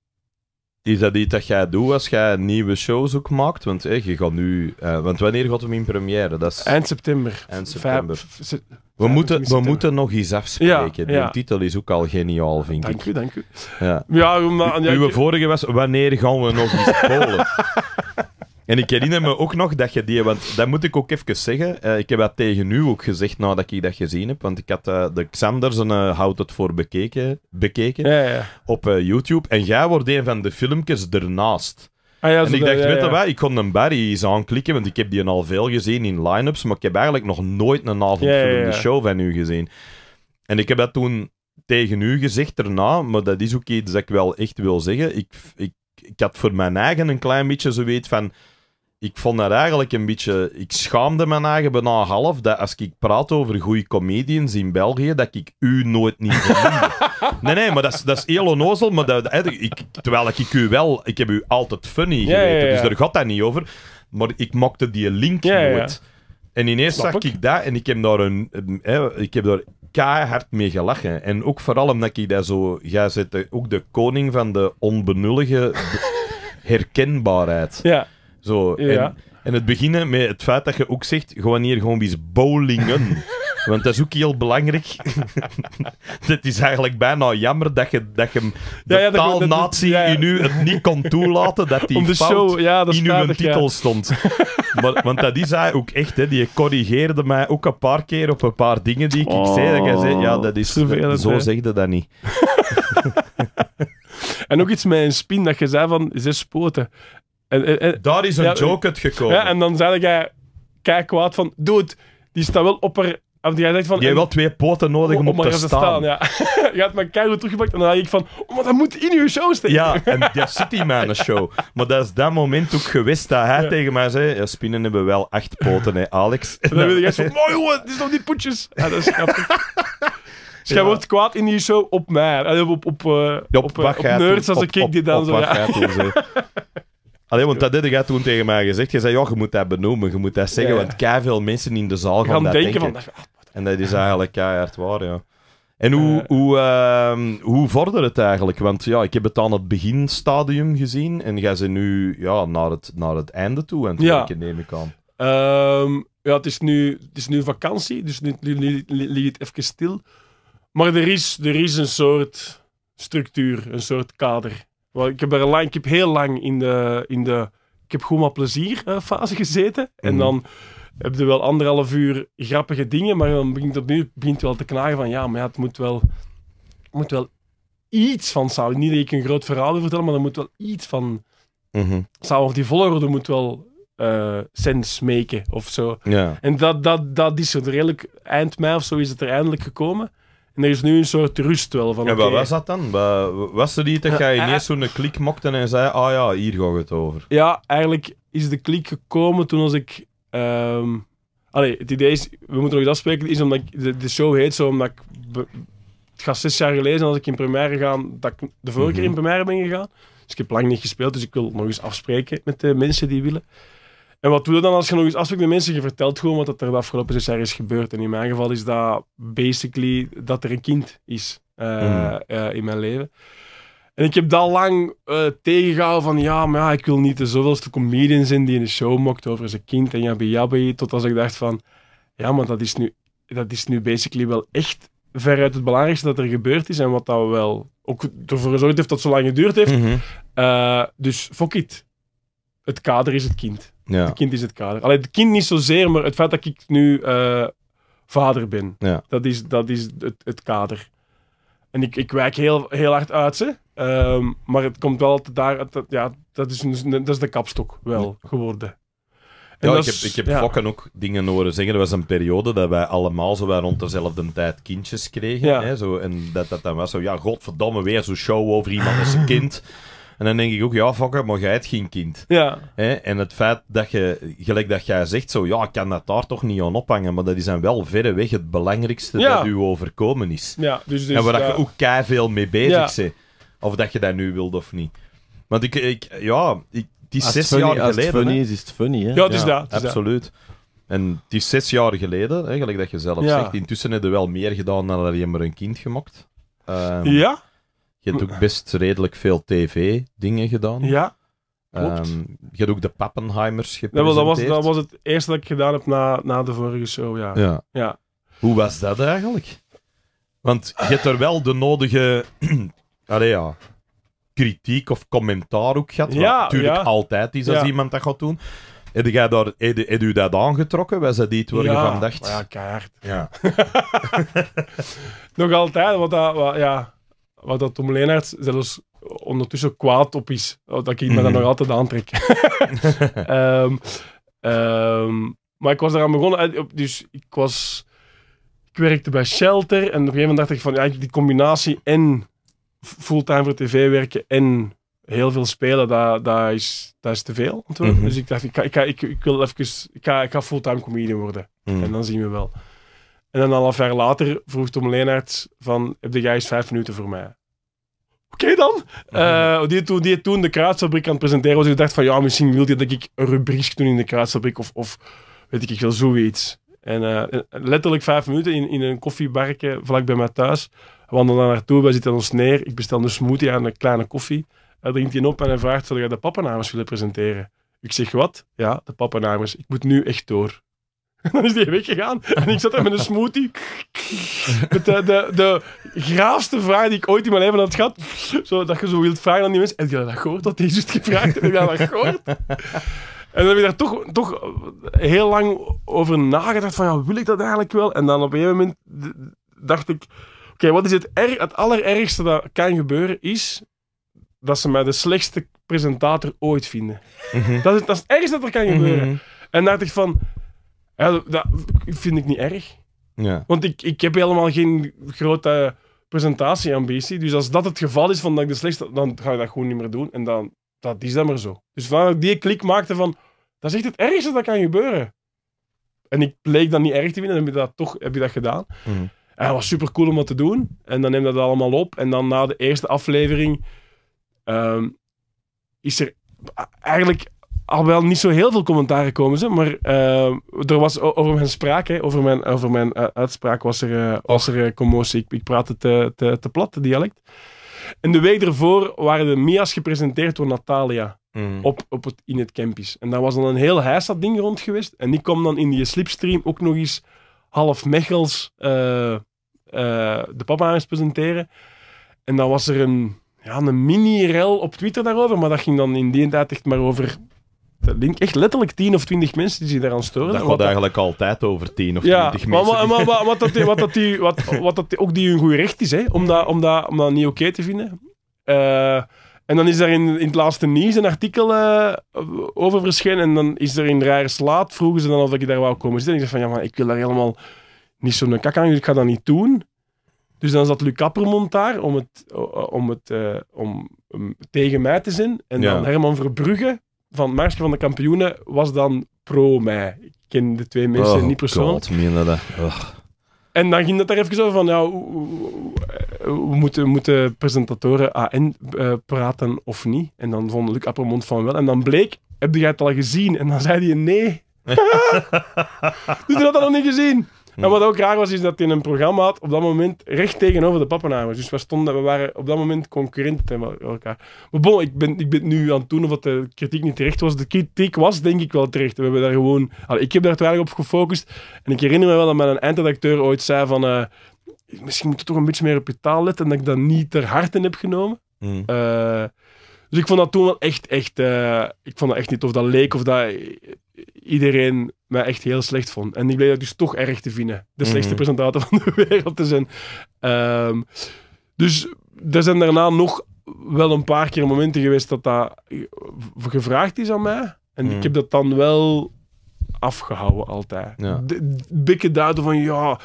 Is dat iets dat jij doet als jij nieuwe shows ook maakt? Want eh, je gaat nu... Eh, want wanneer gaat hem in première? Dat is... Eind september. Eind september. we moeten, we moeten nog iets afspreken. Ja, De titel is ook al geniaal, vind ik. dank u, dank u. Ja. Ja, maar, vorige was... Wanneer gaan we nog iets polen? En ik herinner me ook nog dat je die, want dat moet ik ook even zeggen. Eh, ik heb dat tegen u ook gezegd nadat ik dat gezien heb. Want ik had eh, de Xander zijn eh, het voor bekeken, bekeken op YouTube. En jij wordt een van de filmpjes ernaast. Ah en ik dacht, weet je wat, ik kon een Barry eens aanklikken, want ik heb die al veel gezien in line-ups, maar ik heb eigenlijk nog nooit een avondvullende show van u gezien. En ik heb dat toen tegen u gezegd daarna, maar dat is ook iets dat ik wel echt wil zeggen. Ik, ik, ik had voor mijn eigen een klein beetje zo weet van ik vond dat eigenlijk een beetje... Ik schaamde me eigenlijk bijna half dat als ik praat over goede comedians in België, dat ik u nooit niet nee, nee, maar dat is, dat is heel onnozel. Maar dat, ik, terwijl ik u wel... Ik heb u altijd funny geweten, dus daar gaat dat niet over. Maar ik mokte die link nooit. En ineens zag ik. dat en ik heb daar, een, ik heb daar keihard mee gelachen. En ook vooral omdat ik daar zo... Jij zit ook de koning van de onbenullige herkenbaarheid. Ja. Zo. Ja. En, en het beginnen met het feit dat je ook zegt, gewoon hier gewoon eens bowlingen. Want dat is ook heel belangrijk. het is eigenlijk bijna jammer dat je, dat je de ja, ja, taalnatie ja, in u het niet kon toelaten dat die fout show, in uw titel stond. maar, want dat is hij ook echt. Hè. Die corrigeerde mij ook een paar keer op een paar dingen die ik, oh, zei. Dat jij zei, ja, dat is... zo zegde dat niet. en ook iets met een spin, dat je zei van, zes poten. En, en, en, Daar is een ja, joke uit Ja, en dan zei jij, kijk kwaad van, dude, die staat wel op haar... Of jij zegt van... Je hebt wel twee poten nodig om, op te staan. staan ja. je had me keihard teruggepakt en dan dacht ik van, oh, maar dat moet in uw show steken. Ja, en dat zit in mijn show. Maar dat is dat moment ook geweest dat hij tegen mij zei, ja, spinnen hebben wel acht poten, hè, Alex. En dan, wilde wil je van, mooi jongen, het is nog niet poetjes. Ja, dat is Dus jij wordt kwaad in die show op mij. Op, op, op, uh, eh, op, op eh, nerds als ik die dan zo... Ja want dat heb jij toen tegen mij gezegd. Je zei, ja, je moet dat benoemen, je moet dat zeggen, want kei veel mensen in de zaal gaan, dat denken. Ah, en dat is eigenlijk keihard waar, ja. En hoe, eh. hoe, ehm, hoe vordert het eigenlijk? Want ja, ik heb het aan het beginstadium gezien en jij ze nu ja, naar, het, naar het einde toe en ja. neem ik aan. Ehm, ja, het is, nu, het is nu vakantie, dus nu, nu, ligt het even stil. Maar er is, er is een soort structuur, een soort kader ik heb er lang, ik heb heel lang in de, in de ik heb plezier eh, fase gezeten. En mhm. dan heb je wel anderhalf uur grappige dingen, maar dan begint het nu begint wel te knagen van ja, maar het moet wel, moet wel iets van zou Niet dat ik een groot verhaal wil vertellen, maar er moet wel iets van mm -hmm. Die volgorde moet wel uh, sense maken of zo. En dat, dat, dat is er redelijk eind mei of zo is het er eindelijk gekomen. En er is nu een soort rust wel van. Ja, wat was dat dan? Was er niet dat jij eh, ineens zo'n klik mokte en zei: Ah ja, hier gaat het over? Ja, eigenlijk is de klik gekomen toen als ik. Um... het idee is, we moeten nog eens afspreken, is omdat ik, de, de, show heet zo omdat ik. het gaat zes jaar geleden als ik in première ga, dat ik de vorige keer in mhm. première ben gegaan. Dus ik heb lang niet gespeeld, dus ik wil nog eens afspreken met de mensen die willen. En wat doe je dan als je nog eens afspreekt met mensen? Je vertelt gewoon wat er de afgelopen zes jaar is gebeurd. En in mijn geval is dat basically dat er een kind is eh, mm. eh, in mijn leven. En ik heb dat lang uh, tegengehouden van ja, maar ja, ik wil niet de zoveelste comedian zijn die in de show mokt over zijn kind en jabbi jabbi. Tot als ik dacht van ja, maar dat is nu, dat is nu basically wel echt veruit het belangrijkste dat er gebeurd is en wat dat wel ook ervoor gezorgd heeft dat het zo lang geduurd heeft. Mhm. dus fuck it. Het kader is het kind. Ja. De kind is het kader. Alleen het kind niet zozeer, maar het feit dat ik nu eh, vader ben. Dat is, dat is het, het, kader. En ik, ik wijk heel, heel hard uit ze. Ehm, maar het komt wel altijd daar. Dat, ja, dat is, dat is de kapstok wel geworden. ja, ik heb, ik heb ja. Fokken ook dingen horen zeggen. Er was een periode dat wij allemaal zo rond dezelfde tijd kindjes kregen. Hè, zo, en dat, dat dan was zo, ja, godverdomme, weer zo'n show over iemand als een kind. En dan denk ik ook, ja, fuck mag maar jij geen kind. Ja. Hè? En het feit dat je, gelijk dat jij zegt, zo, ja, ik kan dat daar toch niet aan ophangen, maar dat is dan wel verreweg het belangrijkste dat u overkomen is. Ja, dus, dus en waar dat je ook kei veel mee bezig bent. Of dat je dat nu wilt of niet. Want ik, ik ja, ik, die zes jaar geleden. Als het funny is, is het funny, hè? Ja, het is dat. is absoluut. Dat. En is zes jaar geleden, gelijk dat je zelf zegt, intussen hebben we wel meer gedaan dan alleen maar een kind gemokt. Ehm, ja? Je hebt ook best redelijk veel tv-dingen gedaan. Ja, ehm, je hebt ook de Pappenheimers gepresenteerd. Dat was, dat was, dat was het eerste dat ik gedaan heb na, na de vorige show, ja. ja. Hoe was dat eigenlijk? Want je hebt er wel de nodige... Allee, ja, kritiek of commentaar ook gehad. Ja, natuurlijk altijd is als iemand dat gaat doen. Heb je daar, heb, u dat aangetrokken? Was dat iets waar je van dacht? Ja, kaart. Ja. Nog altijd, want dat, wat, ja wat dat Tom zelfs ondertussen kwaad op is. Dat ik me dat mhm. nog altijd aantrek. um, maar ik was eraan begonnen. Eh, dus ik was... Ik werkte bij Shelter en op een gegeven moment dacht ik van ja, die combinatie en fulltime voor tv werken en heel veel spelen, dat, dat, is, dat is te veel. Mhm. Dus ik dacht, ik, ga, ik, ga, ik, wil even, ik, ga, ik ga fulltime comedian worden. Mhm. En dan zien we wel. En dan een half jaar later vroeg Tom Leenaerts van, heb jij eens vijf minuten voor mij? Oké dan. Uh, die, toen, die toen de kruidsfabriek aan het presenteren was, ik dacht van, ja, misschien wil je dat ik een rubriek doen in de kruidsfabriek of, of weet ik veel, zoiets. En eh, letterlijk vijf minuten in, in een koffiebarkje vlak bij mij thuis. We wandelen daar naartoe, wij zitten ons neer. Ik bestel een smoothie en een kleine koffie. Hij drinkt die op en hij vraagt, zullen jij de pappenamers willen presenteren? Ik zeg, wat? Ja, de pappenamers. Ik moet nu echt door. En dan is die weggegaan. En ik zat daar met een smoothie. Met de, de, de graafste vraag die ik ooit in mijn leven had gehad. Zo, dat je zo wilt vragen aan die mensen. Heb je dat gehoord? Dat is het gevraagd. Heb je dat gehoord? En dan heb ik daar toch, toch heel lang over nagedacht. Van ja, wil ik dat eigenlijk wel? En dan op een gegeven moment dacht ik... Oké, wat is het, erg, het allerergste dat kan gebeuren? Is dat ze mij de slechtste presentator ooit vinden. Mhm. dat, is, dat is het ergste dat er kan gebeuren. Mhm. En dan dacht ik van ja, dat vind ik niet erg. Ja. Want ik, ik heb helemaal geen grote presentatieambitie. Dus als dat het geval is van dat ik de slechtste, dan ga je dat gewoon niet meer doen. En dan dat is dat maar zo. Dus vanaf die klik maakte van, dat is echt het ergste dat kan gebeuren. En ik bleek dat niet erg te vinden, dan heb je dat toch heb je dat gedaan. Mm En dat was super cool om dat te doen. En dan neem dat allemaal op. En dan na de eerste aflevering ehm, is er eigenlijk wel niet zo heel veel commentaren komen ze, maar eh, er was over mijn spraak, hè, over mijn, over mijn eh, uitspraak was er, uh, was er commotie. Ik, ik praatte te, te, te plat, dialect. En de week ervoor waren de Mia's gepresenteerd door Natalia mm. op, op het, in het campus. En daar was dan een heel heisa ding rond geweest. En die kwam dan in die slipstream ook nog eens half Mechels de papa presenteren. En dan was er een, ja, een mini-rel op Twitter daarover, maar dat ging dan in die tijd echt maar over dat link. echt letterlijk 10 of 20 mensen die zich daaraan storen. Dat gaat eigenlijk altijd over 10 of 20 mensen. Maar, maar, maar, wat, dat die, wat, dat die, wat, wat dat die, ook die een goed recht is, hè, om, dat, om, dat, om dat niet oké te vinden. Eh, en dan is er in, in het laatste nieuws een artikel eh, over verschenen. En dan is er in Rare Slaat, vroegen ze dan of ik daar wou komen zitten. En ik zeg van, ja, maar ik wil daar helemaal niet zo'n kak aan, ik ga dat niet doen. Dus dan zat Luc Appermond daar om, het, eh, om, het, om, mm, tegen mij te zijn. En dan Herman Verbrugge van Maarske van de Kampioenen was dan pro mij. Ik ken de twee mensen oh, niet persoonlijk. En dan ging dat er even over van, ja, we moeten, moeten presentatoren AN uh, eh, praten of niet? En dan vond Luc Appermond van wel. En dan bleek, heb jij het al gezien? En dan zei hij nee. dus hij had dat nog niet gezien. En wat ook raar was, is dat hij een programma had op dat moment recht tegenover de Pappenheimers. Dus we, stonden, we waren op dat moment concurrenten met elkaar. Maar bon, ik ben, ik ben nu aan het doen of de kritiek niet terecht was. De kritiek was denk ik wel terecht. We hebben daar gewoon, ik heb daar eigenlijk op gefocust. En ik herinner me wel dat mijn eindredacteur ooit zei van... Eh, misschien moet je toch een beetje meer op je taal letten. En dat ik dat niet ter harte heb genomen. Hmm. Eh, dus ik vond dat toen wel echt, echt... Eh, ik vond dat echt niet of dat leek of dat iedereen mij echt heel slecht vond. En ik bleef dat dus toch erg te vinden. De mhm. slechtste presentator van de wereld te zijn. Ehm, dus er zijn daarna nog wel een paar keer momenten geweest dat dat gevraagd is aan mij. En ik mhm. heb dat dan wel afgehouden altijd. Ja. Bikken van ja,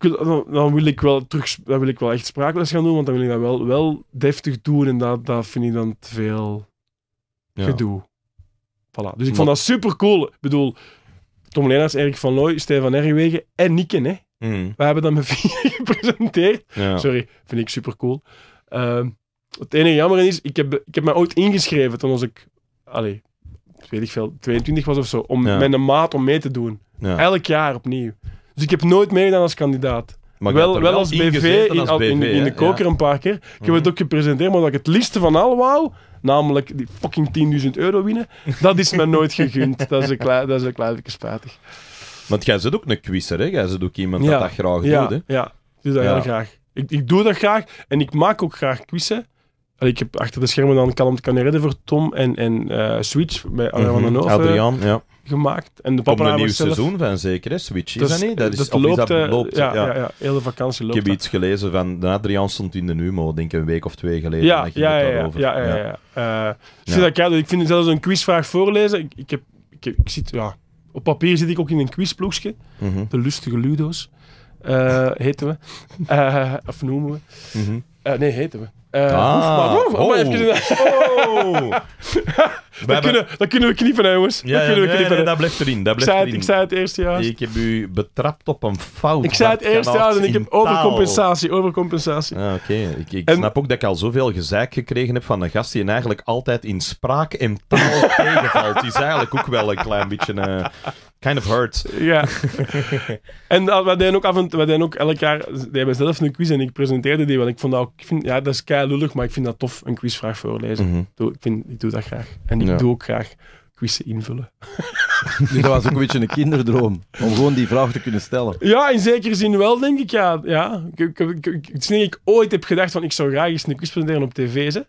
dan, wil ik wel terug, dan wil ik wel echt spraakles gaan doen, want dan wil ik dat wel, wel deftig doen en dat, dat vind ik dan te veel ja. gedoe. Voilà. Dus ik vond dat super cool. Ik bedoel, Tom Lenaers, Erik van Looy, Stefan Erwegen en Nikken. Hè. Mm. We hebben dat met vier gepresenteerd. Sorry, vind ik super cool. Ehm, het enige jammer is, ik heb, ik heb mij ooit ingeschreven toen als ik, allee, weet ik veel, 22 was of zo, om ja. met een maat om mee te doen. Elk jaar opnieuw. Dus ik heb nooit meegedaan als kandidaat. wel, wel als BV, in, de koker een paar keer. Ik heb mhm. het ook gepresenteerd, maar wat ik het liefste van al wou, namelijk die fucking 10.000 euro winnen, dat is me nooit gegund. Dat is een klein, dat is een klein spijtig. Want jij zit ook een quizzer, hè? Jij zit ook iemand dat dat graag ja, doet, hè? Ja, ik doe dat heel graag. Ik, ik doe dat graag en ik maak ook graag quizzen. ik heb achter de schermen dan Kalm kan redden voor Tom en, en eh, Switch bij Arjan van mhm. den Adriaan, ja gemaakt. En de een nieuw seizoen van zeker, hè? Switch, is dat niet? Dat is, dat loopt, dat loopt, eh, ja, ja. ja, hele vakantie loopt. Ik heb iets gelezen van, Adriaan stond in de Numo, denk ik een week of twee geleden. Ja, ja, ja, ja, ja, ja. Eh, ik vind zelfs een quizvraag voorlezen. Ik, ik heb, ik, zit, ja, op papier zit ik ook in een quizploegje. Mhm. De lustige Ludo's uh, heten we. of noemen we. Mhm. nee, heten we. Uh, ah, oef, maar, oef, oh. maar Oh! dat, kunnen, dat kunnen we knippen, jongens. Ja, dat, kunnen we dat blijft erin. Dat blijft ik, zei het, ik zei het eerst juist. Ik heb u betrapt op een fout. Ik zei het eerst juist en ik heb overcompensatie. overcompensatie. Ah, Oké, ik, ik snap ook dat ik al zoveel gezeik gekregen heb van een gast die eigenlijk altijd in spraak en taal tegenvalt. Die is eigenlijk ook wel een klein beetje... Uh, kind of hurt. Ja. en dat, we ook ook elk jaar, hebben zelf een quiz en ik presenteerde die want Ik vond dat ook, ik vind, ja, dat is kei lullig, maar ik vind dat tof, een quizvraag voorlezen. Mhm doe, ik, ik doe dat graag. En ik doe ook graag quizzen invullen. dat was ook een beetje een kinderdroom, om gewoon die vraag te kunnen stellen. Ja, in zekere zin wel, denk ik. Ja. Ja. Ik, ik, het is niet dat ik ooit heb gedacht van ik zou graag eens een quiz presenteren op tv. Hè.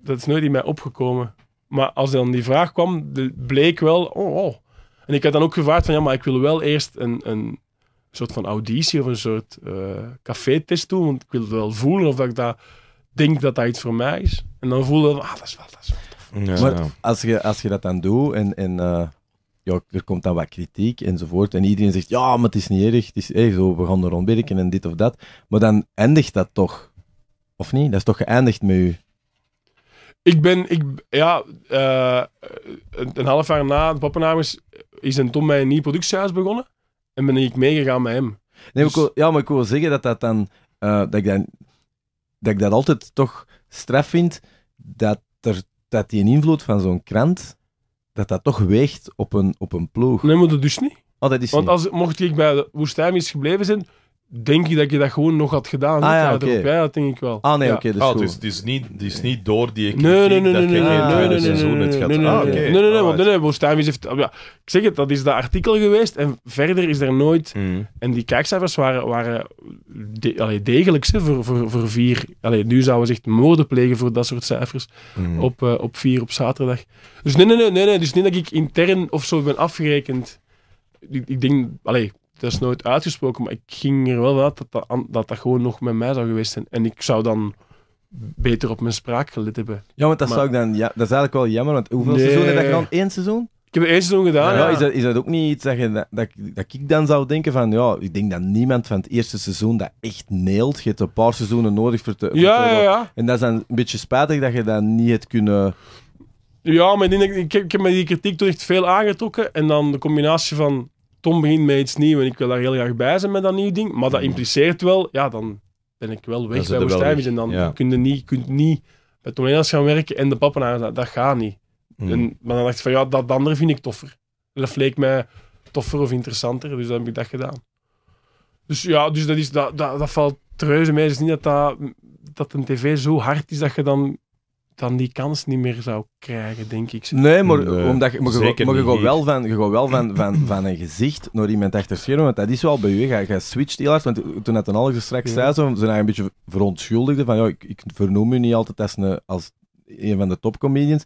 Dat is nooit in mij opgekomen. Maar als dan die vraag kwam, bleek wel... Oh, oh. En ik had dan ook gevraagd van ja, maar ik wil wel eerst een, een soort van auditie of een soort uh, café-test doen, want ik wil wel voelen of ik dat denk dat dat iets voor mij is. En dan voelen we, ah, dat is wel, dat is wel Maar als je, als je dat dan doet en, en eh, ja, er komt dan wat kritiek enzovoort, en iedereen zegt, ja, maar het is niet erg, het is zo, we gaan er en dit of dat. Maar dan eindigt dat toch, of niet? Dat is toch geëindigd met u? Ik ben, ik, ja, eh, een, een, half jaar na de Pappenheimers is een Tom bij een nieuw productiehuis begonnen. En ben ik meegegaan met hem. Nee, maar dus- ja, maar ik wil zeggen dat dat dan, eh, dat ik dan dat ik dat altijd toch straf vind, dat, er, dat die invloed van zo'n krant, dat dat toch weegt op een, op een ploeg. Nee, maar dat dus niet. Oh, dat is Want als, mocht ik bij de woestijn gebleven zijn, denk je dat je dat gewoon nog had gedaan. ja, okay. ja, dat denk ik wel. Ah, nee, oké. dus, ah, is, het is niet, is niet door die kritiek nee, nee, nee, dat je nee, geen nee, nee, seizoen het gaat... Nee, nee, nee, nee, nee, want, heeft... Ja, ik zeg het, dat is dat artikel geweest en verder is er nooit... En die kijkcijfers waren, waren de, allee, degelijk voor, voor, voor vier... Allee, nu zouden ze echt moorden plegen voor dat soort cijfers op, op vier op zaterdag. Dus nee, nee, nee, nee, nee, dus niet dat ik intern of zo ben afgerekend. Ik, ik denk... Allee, dat is nooit uitgesproken, maar ik ging er wel uit dat dat, dat gewoon nog met mij zou geweest zijn. En ik zou dan beter op mijn spraak gelet hebben. Ja, want dat maar... zou ik dan... Ja, dat is eigenlijk wel jammer, want hoeveel seizoenen heb je dan? Eén seizoen? Ik heb één seizoen gedaan, ja. Is, dat, is dat ook niet iets dat, dat, dat, ik dan zou denken van... Ja, ik denk dat niemand van het eerste seizoen dat echt neelt. Je hebt een paar seizoenen nodig voor te... ja, ja, En dat is dan een beetje spijtig dat je dat niet hebt kunnen... Ja, maar ik, ik, ik heb me die kritiek toch echt veel aangetrokken. En dan de combinatie van Tom begint met iets nieuws en ik wil daar heel graag bij zijn met dat nieuwe ding. Maar dat mhm. impliceert wel, ja, dan ben ik wel weg bij Woestijnvis. En dan kun je niet, kunt niet bij Tom gaan werken en de Pappenaars. Dat, dat gaat niet. Mhm. En, maar dan dacht ik van, ja, dat, andere vind ik toffer. Dat leek mij toffer of interessanter, dus dan heb ik dat gedaan. Dus ja, dus dat, is, dat, dat, valt treuze mee. Het is niet dat, dat een tv zo hard is dat je dan dan die kans niet meer zou krijgen, denk ik. Nee, maar, nee, omdat je, maar, je, wel, van, je wel van, van, van een gezicht naar iemand achter schermen, want dat is wel bij je. Je je switcht heel want toen het dan al straks zei, zo, ze een beetje verontschuldigde van ja, ik, ik vernoem je niet altijd als een, als van de topcomedians.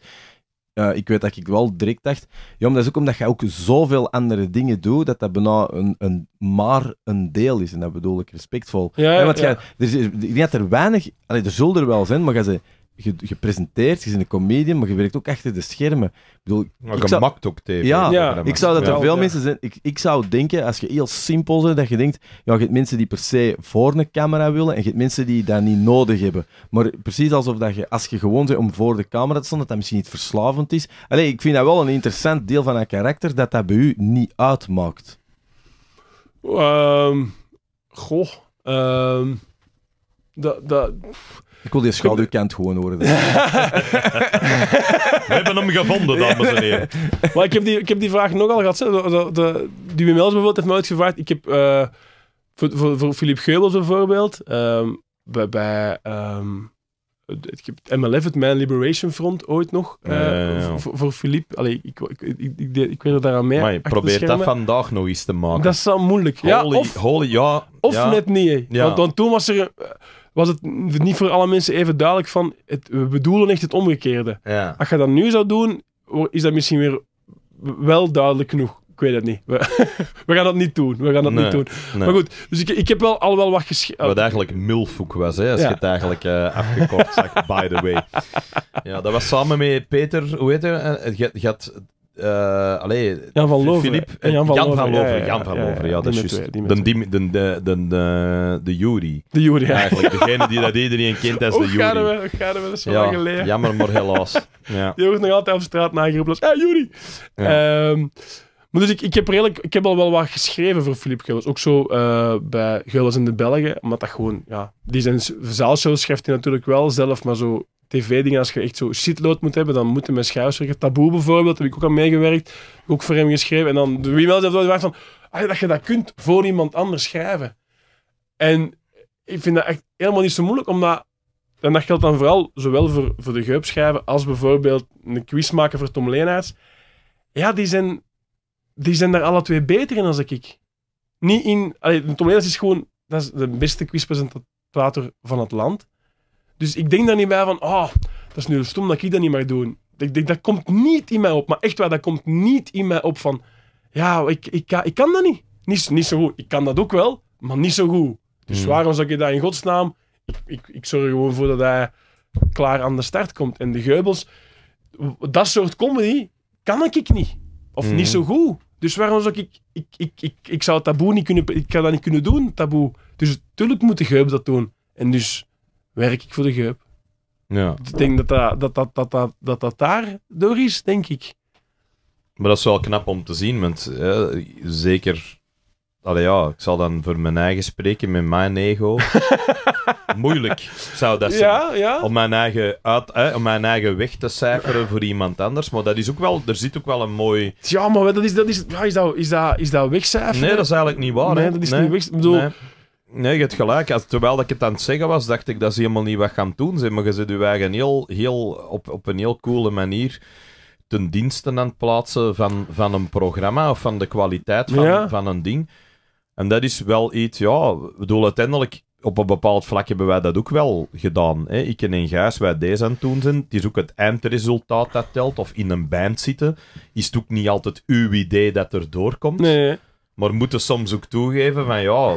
Uh, ik weet dat ik wel direct dacht, ja, maar dat is ook omdat je ook zoveel andere dingen doet, dat dat bijna een, een, maar een deel is. En dat bedoel ik respectvol. Ja, want ja. er, ik denk dat er weinig, allee, er zullen er wel zijn, maar je je, je presenteert, je bent een comedian, maar je werkt ook achter de schermen. Ik bedoel, ik zou, ook tegen. Ja, ik zou dat er veel mensen zijn. Ik, ik zou denken, als je heel simpel bent, dat je denkt, ja, je hebt mensen die per se voor een camera willen en je hebt mensen die dat niet nodig hebben. Maar precies alsof dat je, als je gewoon bent om voor de camera te staan, dat dat misschien niet verslavend is. Allee, ik vind dat wel een interessant deel van haar karakter, dat dat bij u niet uitmaakt. Um, goh. Ehm, dat... dat ik wil die schaduwkant gewoon horen. Dus. We hebben hem gevonden, dames en heren. Maar ik heb die, ik heb die vraag nogal gehad. De, die Wim bijvoorbeeld heeft me uitgevraagd. Ik heb eh, voor, voor, Philippe Geubels bijvoorbeeld, ehm, bij, ehm, ik MLF, het Man Liberation Front, ooit nog. Eh, voor, voor Philippe. Allee, ik, ik, ik, ik, aan er mee. Maar je dat vandaag nog eens te maken. Dat is zo moeilijk. Holy, ja, of, ja, of net niet. Want, want, toen was er. Eh, was het niet voor alle mensen even duidelijk van, het, we bedoelen echt het omgekeerde. Ja. Als je dat nu zou doen, is dat misschien weer wel duidelijk genoeg. Ik weet het niet. We, gaan dat niet doen. We gaan dat niet doen. Maar goed, dus ik, ik heb wel al wel wat geschreven. Wat eigenlijk Milfoek was, hè, als je het eigenlijk uh, eh, afgekort zag, by the way. Ja, dat was samen met Peter, hoe heet hij? Eh, je, je had uh, allee, Jan van Lover. Eh, Jan van Jan Jan van Lover, ja, dat is juist. De, de, de, de, de Jury. De Jury, eigenlijk. Degene die dat iedereen kent als de Jury. Gaan we, gaan we, dat is zo ja, geleden. Jammer, maar helaas. Ja. Die wordt nog altijd op straat nageroepen als, ah, Jury! Um, maar dus ik, ik, heb redelijk, ik heb al wel wat geschreven voor Filip Geulens. Ook zo uh, bij Geulens in de Belgen, omdat dat gewoon, ja... Die zijn zaalshow schrijft hij natuurlijk wel zelf, maar zo tv Als je echt zo shitload moet hebben, dan moeten met schuiswerken. Taboe bijvoorbeeld, heb ik ook aan meegewerkt. Ook voor hem geschreven. En dan wie wel van, ah, dat je dat kunt voor iemand anders schrijven. En ik vind dat echt helemaal niet zo moeilijk, omdat... En dat geldt dan vooral zowel voor, voor de geup schrijven als bijvoorbeeld een quiz maken voor Tom Leenaerts. Ja, die zijn, die zijn daar alle twee beter in als ik. Niet in... Tom Leenaerts is gewoon... Dat is de beste quizpresentator van het land. Dus ik denk dan niet bij van, oh, dat is nu stom dat ik dat niet mag doen. Ik denk, dat komt niet in mij op. Maar echt waar, dat komt niet in mij op van, ja, ik, ik, kan, ik kan dat niet. niet. Niet zo goed. Ik kan dat ook wel, maar niet zo goed. Dus hmm. waarom zou ik dat in godsnaam? Ik, ik, ik zorg er gewoon voor dat hij klaar aan de start komt. En de Geubels, dat soort comedy kan ik niet. Of niet hmm. zo goed. Dus waarom zou ik ik, ik, ik... ik zou taboe niet kunnen... Ik kan dat niet kunnen doen, taboe. Dus natuurlijk moet de geub dat doen. En dus werk ik voor de geup. Ja. Ik denk dat dat, dat, dat, dat, dat, dat, daar door is, denk ik. Maar dat is wel knap om te zien, want zeker... Allee, ja, ik zal dan voor mijn eigen spreken, met mijn ego. Moeilijk zou dat zijn. Ja, ja. Om, mijn eigen uit, om mijn eigen weg te cijferen voor iemand anders. Maar dat is ook wel, er zit ook wel een mooi... Ja, maar dat is, dat is, is, dat, is, dat, is dat wegcijferen? Nee, dat is eigenlijk niet waar. Nee, dat is niet weg... Ik bedoel, Nee, je hebt gelijk. terwijl dat ik het aan het zeggen was, dacht ik dat ze helemaal niet wat gaan doen. Ze maar ze zit heel, heel, op, op een heel coole manier ten diensten aan het plaatsen van, van een programma of van de kwaliteit van, van een ding. En dat is wel iets, ja, ik bedoel, uiteindelijk op een bepaald vlak hebben wij dat ook wel gedaan. Hè? Ik en Gijs, wij deze aan het doen zijn, het is ook het eindresultaat dat telt, of in een band zitten, is het ook niet altijd uw idee dat er doorkomt. Nee. Maar moeten soms ook toegeven van, ja,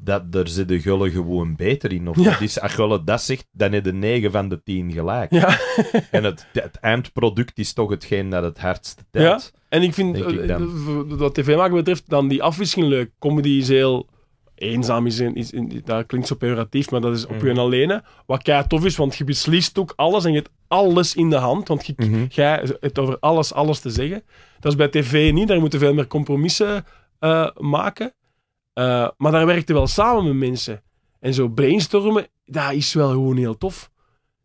dat, daar zit de gulle gewoon beter in. Of ja. is, dat zegt, dan heb je 9 van de 10 gelijk. en het, het, eindproduct is toch hetgeen dat het hardst telt. Ja. En ik vind, ik eh, eh, wat tv-maken betreft, dan die afwisseling leuk. Comedy is heel eenzaam is, in, is dat klinkt zo pejoratief, maar dat is op mm. je alleen. Wat kei tof is, want je beslist ook alles en je hebt alles in de hand, want mhm. jij hebt over alles, alles te zeggen. Dat is bij tv niet, daar moeten veel meer compromissen uh, maken. Eh, maar daar werkte wel samen met mensen. En zo brainstormen, dat is wel gewoon heel tof.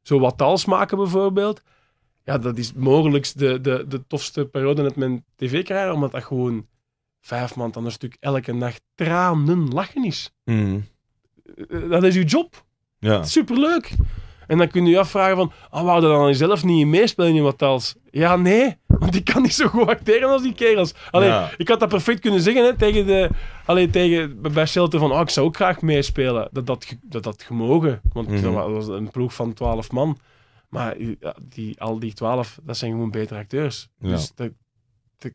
Zo wat tals maken bijvoorbeeld. Ja, dat is mogelijk de, de, de tofste periode met mijn tv-carrière, omdat dat gewoon vijf maanden aan stuk elke nacht tranen lachen is. Mm. Eh, dat is uw job. Ja. Superleuk. En dan kun je je afvragen van, ah, wou dat dan zelf niet in meespelen in wat Ja, nee. Want ik kan niet zo goed acteren als die kerels. Allee, ik had dat perfect kunnen zeggen hè, tegen, de, allee, tegen bij Shelter van oh, ik zou ook graag meespelen. Dat dat, dat, dat gemogen. Want mm dat was een ploeg van twaalf man. Maar die, al die twaalf, dat zijn gewoon betere acteurs. Dus dat,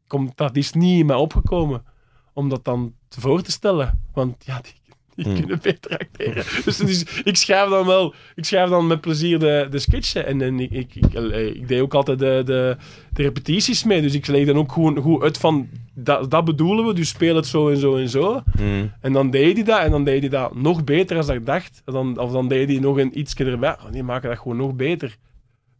komt, dat is niet in mij opgekomen om dat dan voor te stellen. Want ja, die die mm. kunnen beter acteren. Dus, ik schrijf dan wel, ik schrijf dan met plezier de, de sketchen. En, en ik, ik, eh, deed ook altijd de, de, repetities mee. Dus ik leg dan ook gewoon goed uit van, dat, dat bedoelen we, dus speel het zo en zo en zo. Hmm. En dan deed hij dat, en dan deed hij dat nog beter als ik dacht. dan, of dan deed hij nog een ietsje erbij. Oh, die maken dat gewoon nog beter.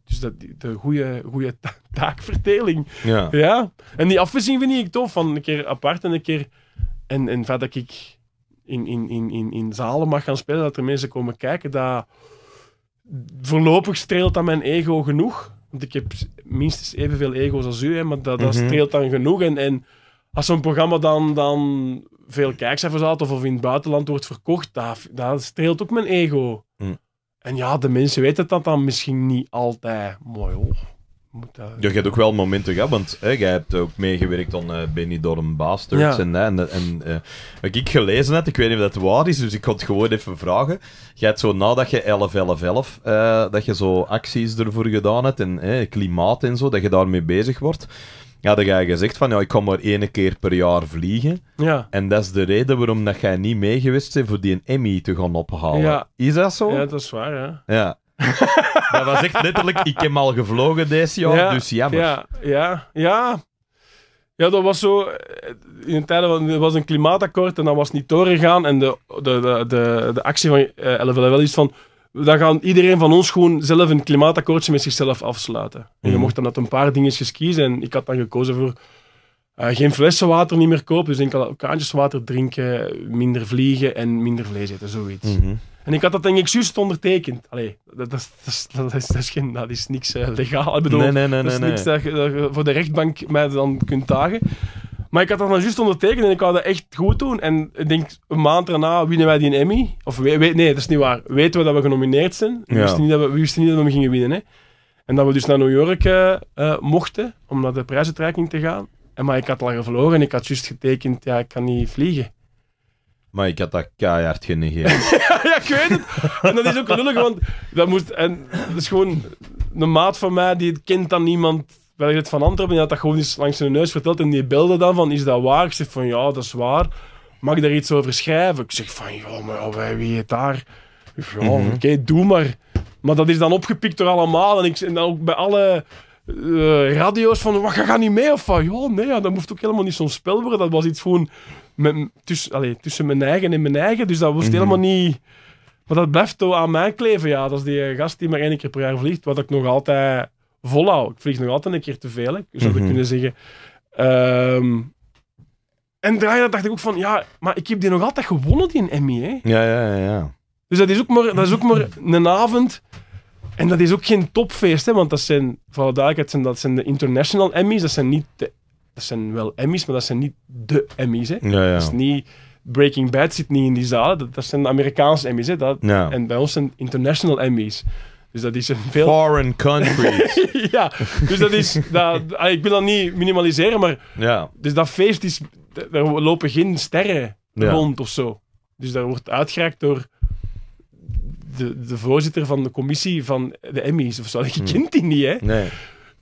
Dus dat, de goede, goede taakverdeling. Ja. ja. En die afwisseling vind ik tof. Van een keer apart en een keer... En, en verder ik in, in, in, in, in zalen mag gaan spelen, dat er mensen komen kijken, dat voorlopig streelt dat mijn ego genoeg. Want ik heb minstens evenveel ego's als u, hè, maar dat, dat mhm. streelt dan genoeg. En, en als zo'n programma dan, dan veel kijkcijfers haalt of, of in het buitenland wordt verkocht, dat, dat streelt ook mijn ego. Mm. En ja, de mensen weten dat dan misschien niet altijd. Mooi hoor. Ja, je hebt ook wel momenten gehad, want hè, jij hebt ook meegewerkt aan uh, eh, Benidorm Bastards. En, hè, en, eh, wat ik gelezen heb ik weet niet of dat waar is, dus ik kon het gewoon even vragen. Jij hebt zo nadat je 11, 11, 11, dat je zo acties ervoor gedaan hebt, en klimaat en zo, dat je daarmee bezig wordt. Ja, dat jij gezegd van, ja, ik kom maar één keer per jaar vliegen. Ja. En dat is de reden waarom dat jij niet meegeweest bent voor die Emmy te gaan ophalen. Ja. Is dat zo? Ja, dat is waar, hè? Ja. Dat was echt letterlijk, ik heb al gevlogen deze jaar, ja, dus jammer. Ja, ja, ja. Ja, dat was zo. Eh, in een tijden was een klimaatakkoord en dat was niet doorgegaan. En de, de, de, de, actie van uh, eh, wel is van. Dan gaan iedereen van ons gewoon zelf een klimaatakkoordje met zichzelf afsluiten. En je mhm. mocht dan uit een paar dingetjes kiezen. En ik had dan gekozen voor eh, geen flessen water niet meer kopen. Dus enkel kaantjes water drinken, minder vliegen en minder vlees eten, zoiets. Mhm. En ik had dat denk ik juist ondertekend. Allee, dat, dat, is, dat, is, geen, dat is niks eh, legaal. Ik bedoel, dat is niks dat, je voor de rechtbank mij dan kunt dagen. Maar ik had dat dan juist ondertekend en ik wou dat echt goed doen. En ik denk, een maand daarna winnen wij die een Emmy. Of we, nee, dat is niet waar. Weten we dat we genomineerd zijn. We, wisten, niet dat we, we wisten niet dat we hem gingen winnen. Hè. En dat we dus naar New York eh, eh, mochten om naar de prijsuitreiking te gaan. En, maar ik had langer verloren en ik had juist getekend, ja, ik kan niet vliegen. Maar ik had dat keihard genegeerd. ja, ik weet het. En dat is ook lullig, want dat, moest, en, dat is gewoon een maat van mij die het kent dan iemand bij het van Antwerpen. Die had dat gewoon eens langs zijn neus verteld. En die belde dan van, is dat waar? Ik zeg van, ja, dat is waar. Mag ik daar iets over schrijven? Ik zeg van, ja, maar bij wie het daar? Ja, mm -hmm. oké, doe maar. Maar dat is dan opgepikt door allemaal. En, ik, en dan ook bij alle... Eh, radio's van, wat, ga niet mee of van, ja, nee, ja, dat moest ook helemaal niet zo'n spel worden. Dat was iets gewoon met, tussen mijn eigen en mijn eigen. Dus dat was mhm. helemaal niet... Maar dat blijft toch aan mij kleven, ja. Dat is die gast die maar één keer per jaar vliegt, wat ik nog altijd volhoud. Ik vlieg nog altijd een keer te veel, zou mm kunnen zeggen. Ehm, en daarna dacht ik ook van, ja, maar ik heb die nog altijd gewonnen, die Emmy, Ja, ja, ja, ja. Dus dat is ook maar, dat is ook maar een avond... En dat is ook geen topfeest, hè, want dat zijn, vooral duidelijk, zijn, dat zijn de international Emmys, dat zijn niet de dat zijn wel Emmys, maar dat zijn niet de Emmys. Hè. Dat is niet, Breaking Bad zit niet in die zalen. Dat, zijn Amerikaanse Emmys. Hè. Dat, En bij ons zijn international Emmys. Dus dat is een veel... Foreign countries. ja, dus dat is... Ah, ik wil dat niet minimaliseren, maar... Ja. Dus dat feest is... Daar lopen geen sterren rond of zo. Dus daar wordt uitgeraakt door... De, de voorzitter van de commissie van de Emmys of zo. Je hmm. kent die niet, hè? Nee.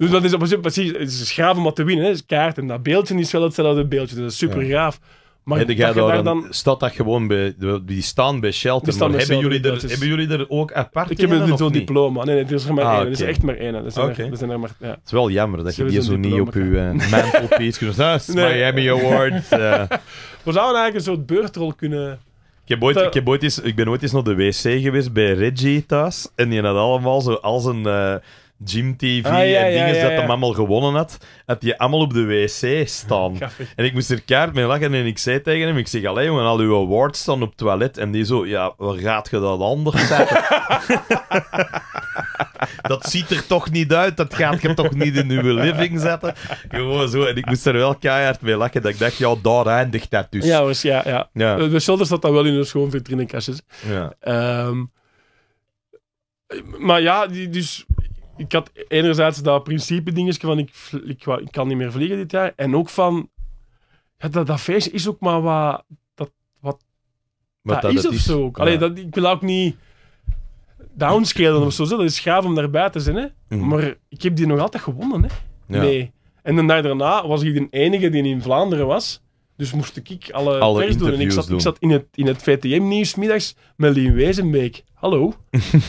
Dus dat is op zich precies, het is gaaf om wat te winnen. Hè. kaart en dat beeldje is wel hetzelfde beeldje. Dus dat is super gaaf. Maar heb jij daar dan... Staat dat gewoon bij... Die staan bij Shelter. Staan hebben, jullie er, hebben jullie er ook apart Ik heb een zo'n diploma. Nee, nee, er is er maar ah, één. Okay. is echt maar één. het is er maar, ja. Het is wel jammer dat je die zo niet op je eh, mantelpiece kunt... Dat Miami Award. Eh. We zouden eigenlijk een soort beurtrol kunnen... Ik, heb ooit, ik, heb ooit eens, ik ben ooit eens naar de wc geweest bij Reggie thuis. En die had allemaal zo als een... Eh, Gym TV ah, en dingen dat hem allemaal gewonnen had, heb je allemaal op de wc staan. en ik moest er kaart mee lachen en ik zei tegen hem, ik zeg, alleen jongen, al uw awards staan op het toilet. En die zo, ja, waar gaat je dat anders zetten? dat ziet er toch niet uit, dat gaat je toch niet in uw living zetten? Gewoon zo, en ik moest er wel keihard mee lachen, dat ik dacht, ja, daar eindigt dat dus. Ja, dus ja, ja. Eh, de zolder zat dan wel in een schoon vitrinekastje. Ja. Um, maar ja, die, dus ik had enerzijds dat principe dingetje van ik, ik, kan niet meer vliegen dit jaar. En ook van, ja, dat, dat feestje is ook maar wat dat, wat, wat dat, is of zo. dat, ik wil ook niet downscalen of zo. Dat is gaaf om daarbij te zijn. Hè? Mhm. Maar ik heb die nog altijd gewonnen. Hè? Nee. En de dag daarna was ik de enige die in Vlaanderen was. Dus moest ik alle, alle doen. En ik zat, ik zat in het, in het VTM-nieuws middags met Lien Wezenbeek. Hallo.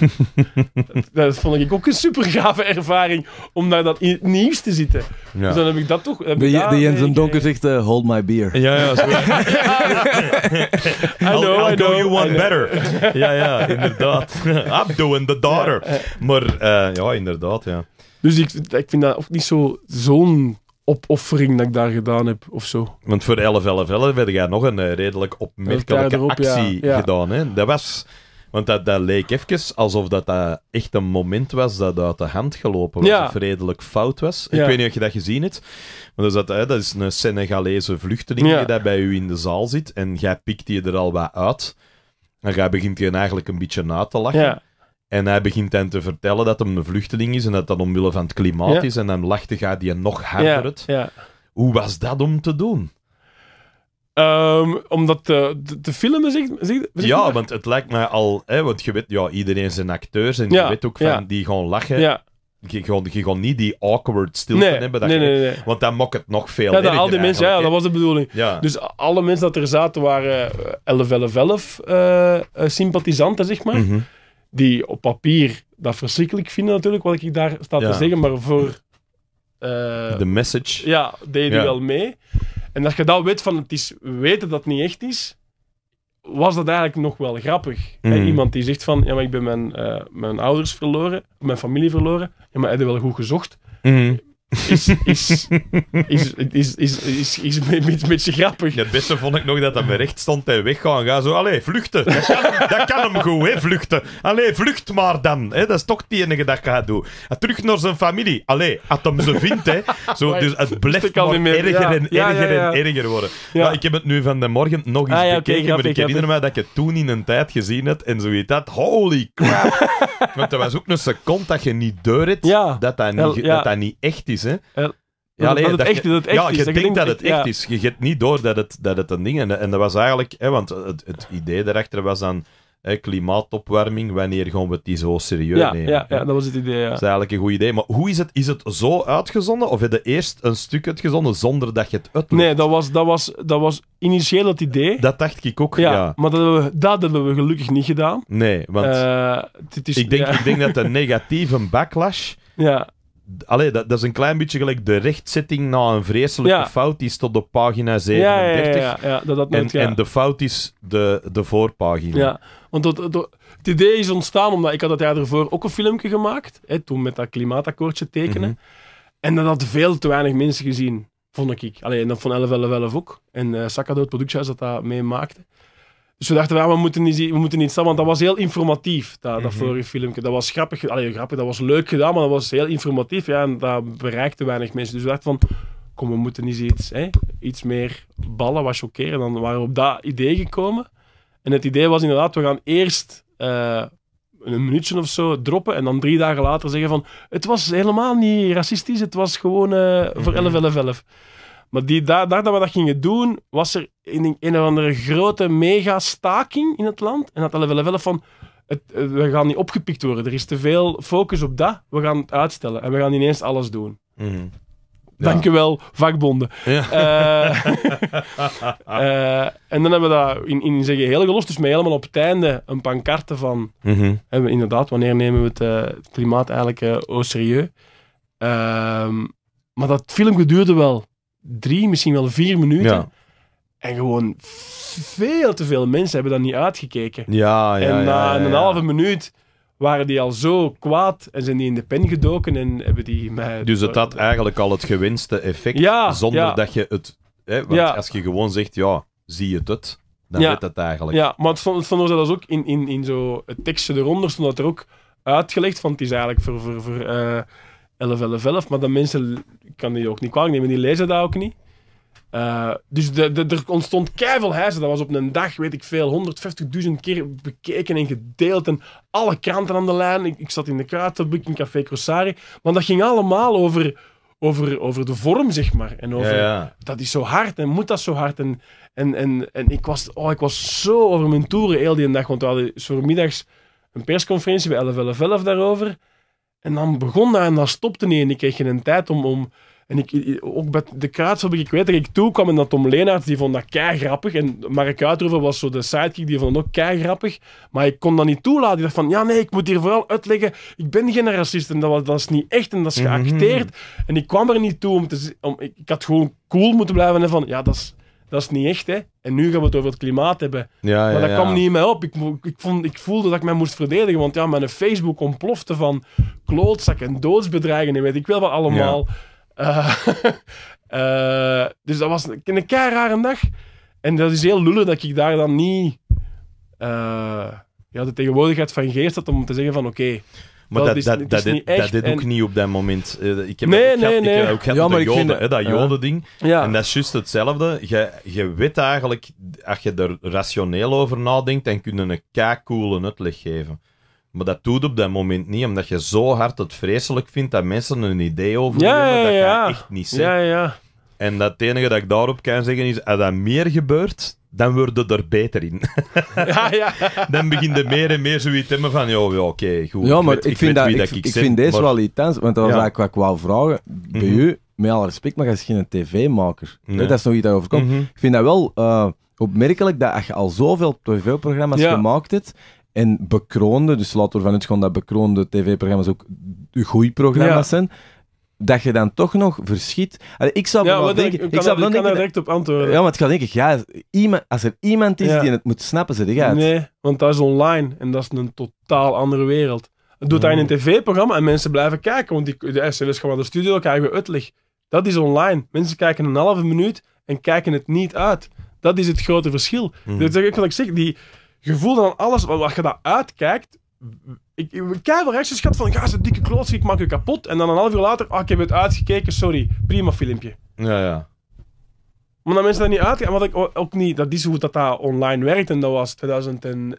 dat, dat, vond ik ook een super gave ervaring om naar dat in het nieuws te zitten. Dus dan heb ik dat toch. Heb de, de, de Jens en Donker zegt: eh, Hold my beer. Ja, ja. zo. I know, I'll, I'll I know, you one better. ja, ja, inderdaad. I'm doing the daughter. Maar uh, ja, inderdaad, ja. Dus ik, ik vind dat ook niet zo'n zo opoffering dat ik daar gedaan heb of zo. Want voor de 1111 werd jij nog een eh, redelijk opmerkelijke actie gedaan. Hè? Dat was, want dat, dat leek even alsof dat, dat echt een moment was dat uit de hand gelopen was. Ja. Of redelijk fout was. Ik weet niet of je dat gezien hebt. Maar dat, is dat, is een Senegalese vluchteling die daar bij u in de zaal zit. En jij pikt je er al wat uit. En jij begint je eigenlijk een beetje na te lachen. En hij begint hen te vertellen dat hem een vluchteling is en dat dat omwille van het klimaat is. En dan lachte gaat hij nog harder het. Ja, Hoe was dat om te doen? Um, omdat eh, de, de, film zegt, zegt, Ja, want het lijkt mij al... Hè, want je weet, ja, iedereen zijn acteurs en je weet ook van, die gewoon lachen. Ja. Je gewoon, je gewoon niet die awkward stilte nee, hebben. Dat nee, nee, nee, Want dan mok het nog veel ja, dat, al mensen, ja, dat was de bedoeling. Ja. Dus alle mensen dat er zaten waren 11-11-11 eh, eh, sympathisanten, zeg maar. Mhm die op papier dat verschrikkelijk vinden natuurlijk, wat ik daar sta te zeggen, maar voor... Eh, De message. Ja, deed hij wel mee. En als je dat weet van het is weten dat het niet echt is, was dat eigenlijk nog wel grappig. Mm. Iemand die zegt van, ja maar ik ben mijn, eh, mijn ouders verloren, mijn familie verloren, ja maar hij je wel goed gezocht? Mm is, is, is, is, is, is, is een beetje grappig. Het beste vond ik nog dat hij recht stond en weggaan. Ga zo, allee, vluchten. Dat kan, hem, goed, hè, vluchten. Allee, vlucht maar dan. Hè. Dat is toch die enige dat ik ga doen. Terug naar zijn familie. Allee, at hem ze vindt, hè. Zo, dus het blijft maar erger en erger en erger worden. Nou, ik heb het nu van de morgen nog eens ah, bekeken, maar ik herinner me dat je toen in een tijd gezien hebt en zoiets dat. Holy crap. Want er was ook een seconde dat je niet deur hebt, dat dat dat dat niet echt is hè? ja, dat, echt, dat echt is, je denkt dat het echt is. Je gaat niet door dat het, dat het een ding is. En, dat was eigenlijk, hè, want het, het idee daarachter was dan hè, klimaatopwarming, wanneer gaan we het die zo serieus ja, nemen? Ja, ja, dat was het idee. Ja. Dat is eigenlijk een goed idee. Maar hoe is het? Is het zo uitgezonden of heb je eerst een stuk uitgezonden zonder dat je het uit Nee, dat was, dat was, dat was initieel het idee. Dat dacht ik ook, ja. Maar dat hebben, we, dat hebben we gelukkig niet gedaan. Nee, want eh, is, ik, denk, ik denk dat de negatieve backlash... Ja. Allee, dat, dat, is een klein beetje gelijk de rechtzetting na een vreselijke fout. Die is tot op pagina 37. Ja, ja, dat, dat en, en, de fout is de, de voorpagina. Ja, want het idee is ontstaan omdat ik had dat jaar ervoor ook een filmpje gemaakt. Hè, toen met dat klimaatakkoordje tekenen. Mhm. En dat had veel te weinig mensen gezien, vond ik. Allee, en dat van 1111 11 ook. En uh, Sakado, het productiehuis dat dat mee maakte. Dus we dachten, we, moeten iets, we moeten iets staan, want dat was heel informatief, dat, mhm. vorige filmpje. Dat was grappig, allee, grappig, dat was leuk gedaan, maar dat was heel informatief. Ja, en dat bereikte weinig mensen. Dus we dachten van, kom, we moeten eens iets, iets meer ballen wat chockeren. Dan waren we op dat idee gekomen. En het idee was inderdaad, we gaan eerst eh, een minuutje of zo droppen en dan drie dagen later zeggen van, het was helemaal niet racistisch, het was gewoon eh, voor 11, 11, 11. Maar die, daar, dat we dat gingen doen, was er in een of andere grote mega-staking in het land. En dat hadden wel van, het, we gaan niet opgepikt worden. Er is te veel focus op dat. We gaan het uitstellen en we gaan ineens alles doen. Mm -hmm. Ja. Dankjewel, vakbonden. Ja. Eh, eh, en dan hebben we dat in, in zeggen heel gelost. Dus met helemaal op het einde een pancarte van... Mhm. inderdaad, wanneer nemen we het, eh, klimaat eigenlijk serieus? Ehm, maar dat film duurde wel drie, misschien wel vier minuten. En gewoon veel te veel mensen hebben dat niet uitgekeken. Ja, ja, en na een halve minuut waren die al zo kwaad en zijn die in de pen gedoken en hebben die Dus het had eigenlijk al het gewenste effect, zonder dat je het... Hè, want als je gewoon zegt, ja, zie je het, dan weet het eigenlijk. Ja, maar het stond, het zelfs ook in, in, in zo het tekstje eronder, stond dat er ook uitgelegd, want het is eigenlijk voor... voor, voor eh, 11, Maar de mensen, ik kan die ook niet kwalijk nemen, die lezen dat ook niet. Eh, dus de, de, er ontstond keivel. Dat was op een dag, weet ik veel, 150.000 keer bekeken en gedeeld. En alle kranten aan de lijn. Ik, zat in de Kruidfabriek, in Café Crossari. Maar dat ging allemaal over, over, over de vorm, zeg maar. En over, dat is zo hard en moet dat zo hard. En, en, en, en ik, was, oh, ik was zo over mijn toeren heel die dag. Want we hadden middags een persconferentie bij 11.11.11 daarover. En dan begon dat en dan stopte niet. En ik kreeg geen tijd om... om en ik, ook bij de kruidvat, ik weet dat ik toe kwam en dat Tom Leenaerts, die vond dat kei grappig. En Mark Uitroeven was zo de sidekick, die vond dat ook kei grappig. Maar ik kon dat niet toelaten. Ik dacht van, ja nee, ik moet hier vooral uitleggen, ik ben geen racist. En dat, was, dat is niet echt en dat is mhm. geacteerd. En ik kwam er niet toe om te... Om, ik, ik had gewoon cool moeten blijven en van, ja, dat is dat is niet echt. Hè. En nu gaan we het over het klimaat hebben. Ja, maar dat kwam niet meer op. Ik, ik, vond, ik voelde dat ik mij moest verdedigen. Want ja, mijn Facebook ontplofte van klootzak en doodsbedreigen weet ik wel wat allemaal. Eh, eh, dus dat was een, een rare dag. En dat is heel lullig dat ik daar dan niet eh, ja, de tegenwoordigheid van geest had om te zeggen van oké, maar dat, dat, is, dat, dat, niet echt, dat deed ook niet op dat moment. Eh, ik heb, nee, nee, ook gehad dat, joden, ding. dat En dat is juist hetzelfde. Je, je weet eigenlijk, als je er rationeel over nadenkt, dan kunnen je een kaakkoele uitleg geven. Maar dat doet op dat moment niet, omdat je zo hard het vreselijk vindt dat mensen een idee over ja, hebben, dat ja, je echt niet zijn. Ja, ja. En dat enige dat ik daarop kan zeggen is, als dat meer gebeurt, dan worden er beter in. ja, ja. Dan beginnen meer en meer zoiets te hebben van, ja, oké, goed. Ja, maar ik, vind, dat, ik, vind deze wel intens, want dat was eigenlijk wat ik wou vragen. Bij mm met alle respect, maar je is geen tv-maker. Dat is nog iets dat overkomt. Mhm. Ik vind dat wel eh, opmerkelijk dat als je al zoveel tv-programma's gemaakt hebt en bekroonde, dus laten we ervan uitgaan dat bekroonde tv-programma's ook goede programma's zijn, dat je dan toch nog verschiet. ik zou ja, wel denken... Ik, ik zou dan denken, direct op antwoorden. Ja, maar het gaat denken, ja, iemand, als er iemand is die het moet snappen, zit uit. Nee, want dat is online en dat is een totaal andere wereld. Het doet dat in een tv-programma en mensen blijven kijken, want die, de SLS gaan naar de studio, krijgen we uitleg. Dat is online. Mensen kijken een halve minuut en kijken het niet uit. Dat is het grote verschil. Mm. Dus ik, ik zeg, die gevoel van alles, wat je dat uitkijkt, ik, ik keihard reacties gehad van, ga ze dikke zie ik maak je kapot. En dan een half uur later, oh ik heb het uitgekeken, sorry. Prima filmpje. Ja, ja. Maar dat mensen dat niet uitgaan, wat ik ook niet, dat is hoe dat, dat online werkt. En dat was 2011,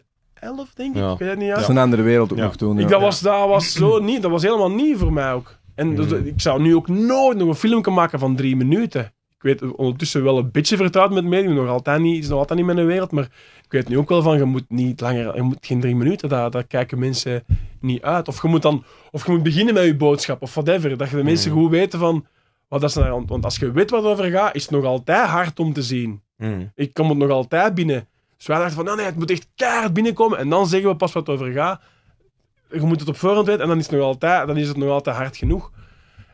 denk ik. Ik weet het niet Dat is een andere wereld ook nog toen. Ik, dat, was, dat was zo niet, dat was helemaal niet voor mij ook. En mm. dus, ik zou nu ook nooit nog een film kunnen maken van drie minuten ik weet ondertussen wel een beetje vertrouwd met media, nog altijd niet, is nog altijd niet mijn wereld, maar ik weet nu ook wel van, je moet niet langer, je moet geen drie minuten, daar, daar kijken mensen niet uit. Of je moet dan, of je moet beginnen met je boodschap, of whatever, dat je de mensen mm. goed weten van, wat dat er nou, want als je weet wat het over gaat, is het nog altijd hard om te zien. Mm. Ik kom het nog altijd binnen. Dus wij dachten van, nou nee, het moet echt keihard binnenkomen, en dan zeggen we pas wat het over gaat. Je moet het op voorhand weten, en dan is het nog altijd, dan is het nog altijd hard genoeg.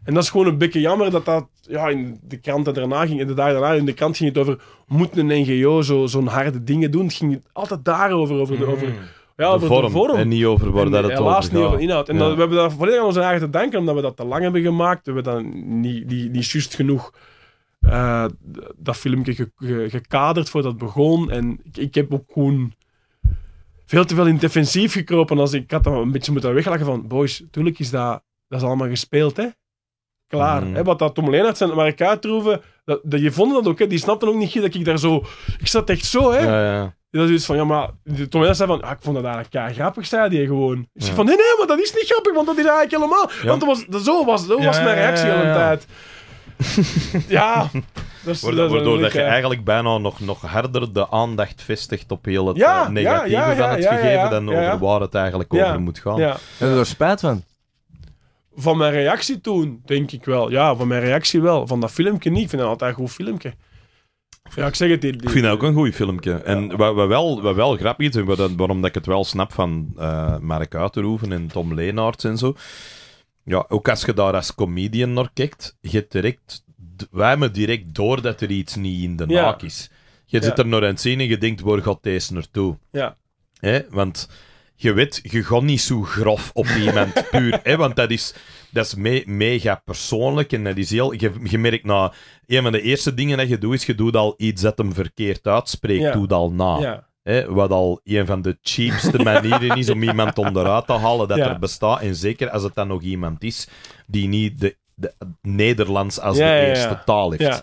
En dat is gewoon een beetje jammer dat dat ja, in de kranten daarna ging, en de dagen daarna in de krant ging het over moet een NGO zo'n harde dingen doen. Het ging altijd daarover, over de, over, hmm. ja, over vorm, de vorm. En niet over waar dat het helaas niet over inhoud. En we hebben daar volledig aan onze eigen te denken omdat we dat te lang hebben gemaakt. We hebben dan niet, die, niet juist genoeg eh, dat filmpje gekaderd voor dat begon. En ik, ik heb ook gewoon veel te veel in defensief gekropen. Als ik, ik had dan een beetje moeten weglachen van, boys, tuurlijk is dat, dat is allemaal gespeeld, hè klaar. Mm. wat dat Tom Leenaerts en Mark Uitroeven, dat, dat, je vonden dat ook, hè, die snapten ook niet dat ik daar zo... Ik zat echt zo, hè. Ja, ja. Dat is iets van, ja, maar Tom Leenaerts zei van, ah, ik vond dat eigenlijk grappig, zei die gewoon. Ik ja. zei van, nee, nee, maar dat is niet grappig, want dat is eigenlijk helemaal... Want dat was, dat, zo was, zo was mijn reactie al een tijd. ja. waardoor, dat, je eigenlijk bijna nog, nog harder de aandacht vestigt op heel het eh, negatieve ja, van het gegeven dan over waar het eigenlijk over moet gaan. En je er spijt van? van mijn reactie toen, denk ik wel. Ja, van mijn reactie wel. Van dat filmpje niet. Ik vind dat altijd een goed filmpje. Ja, ik zeg het. Die, die, ik vind dat ook een goed filmpje. En wat, wat, wel, wat wel grappig is, waarom dat ik het wel snap van uh, Mark Uiterhoeven en Tom Leenaerts en zo. Ja, ook als je daar als comedian naar kijkt, je direct, wij me direct door dat er iets niet in de naak is. Je zit er nog aan het zien en je denkt, waar gaat deze naartoe? Ja. hè? want je weet, je gaat niet zo grof op iemand puur. Hè, want dat is, dat is mega persoonlijk en dat is heel... Je, merkt nou, een van de eerste dingen dat je doet, is je doet al iets dat hem verkeerd uitspreekt, ja. doet al na. Hè, wat al een van de cheapste manieren is om iemand onderuit te halen dat er bestaat. En zeker als het dan nog iemand is die niet de Nederlands als de eerste taal heeft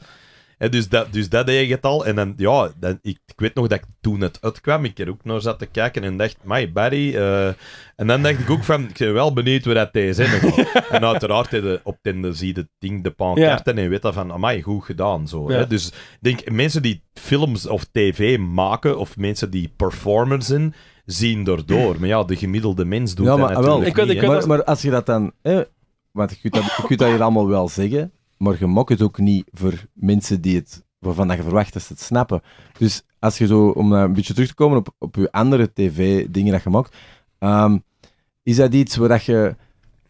dus, dat, dus dat deed je het al. En dan, ja, dan, ik, ik, weet nog dat ik toen het uitkwam, ik er ook naar zat te kijken en dacht, my Barry. Eh. en dan dacht ik ook van, ik ben wel benieuwd waar dat deze is En uiteraard de, op Tinder zie je het ding, de pancarte, en en weet dat van, amai, goed gedaan. Zo, hè? Dus denk, mensen die films of tv maken of mensen die performers zijn zien erdoor. Maar ja, de gemiddelde mens doet ja, maar, ah, dat wel, niet, maar, maar, als je dat dan... Hè, want je kunt dat, je kunt dat hier allemaal wel zeggen, maar je maakt het ook niet voor mensen die het, waarvan dat je verwacht dat ze het snappen. Dus als je zo, om een beetje terug te komen op, op je andere tv-dingen dat je maakt, ehm, is dat iets waar dat je,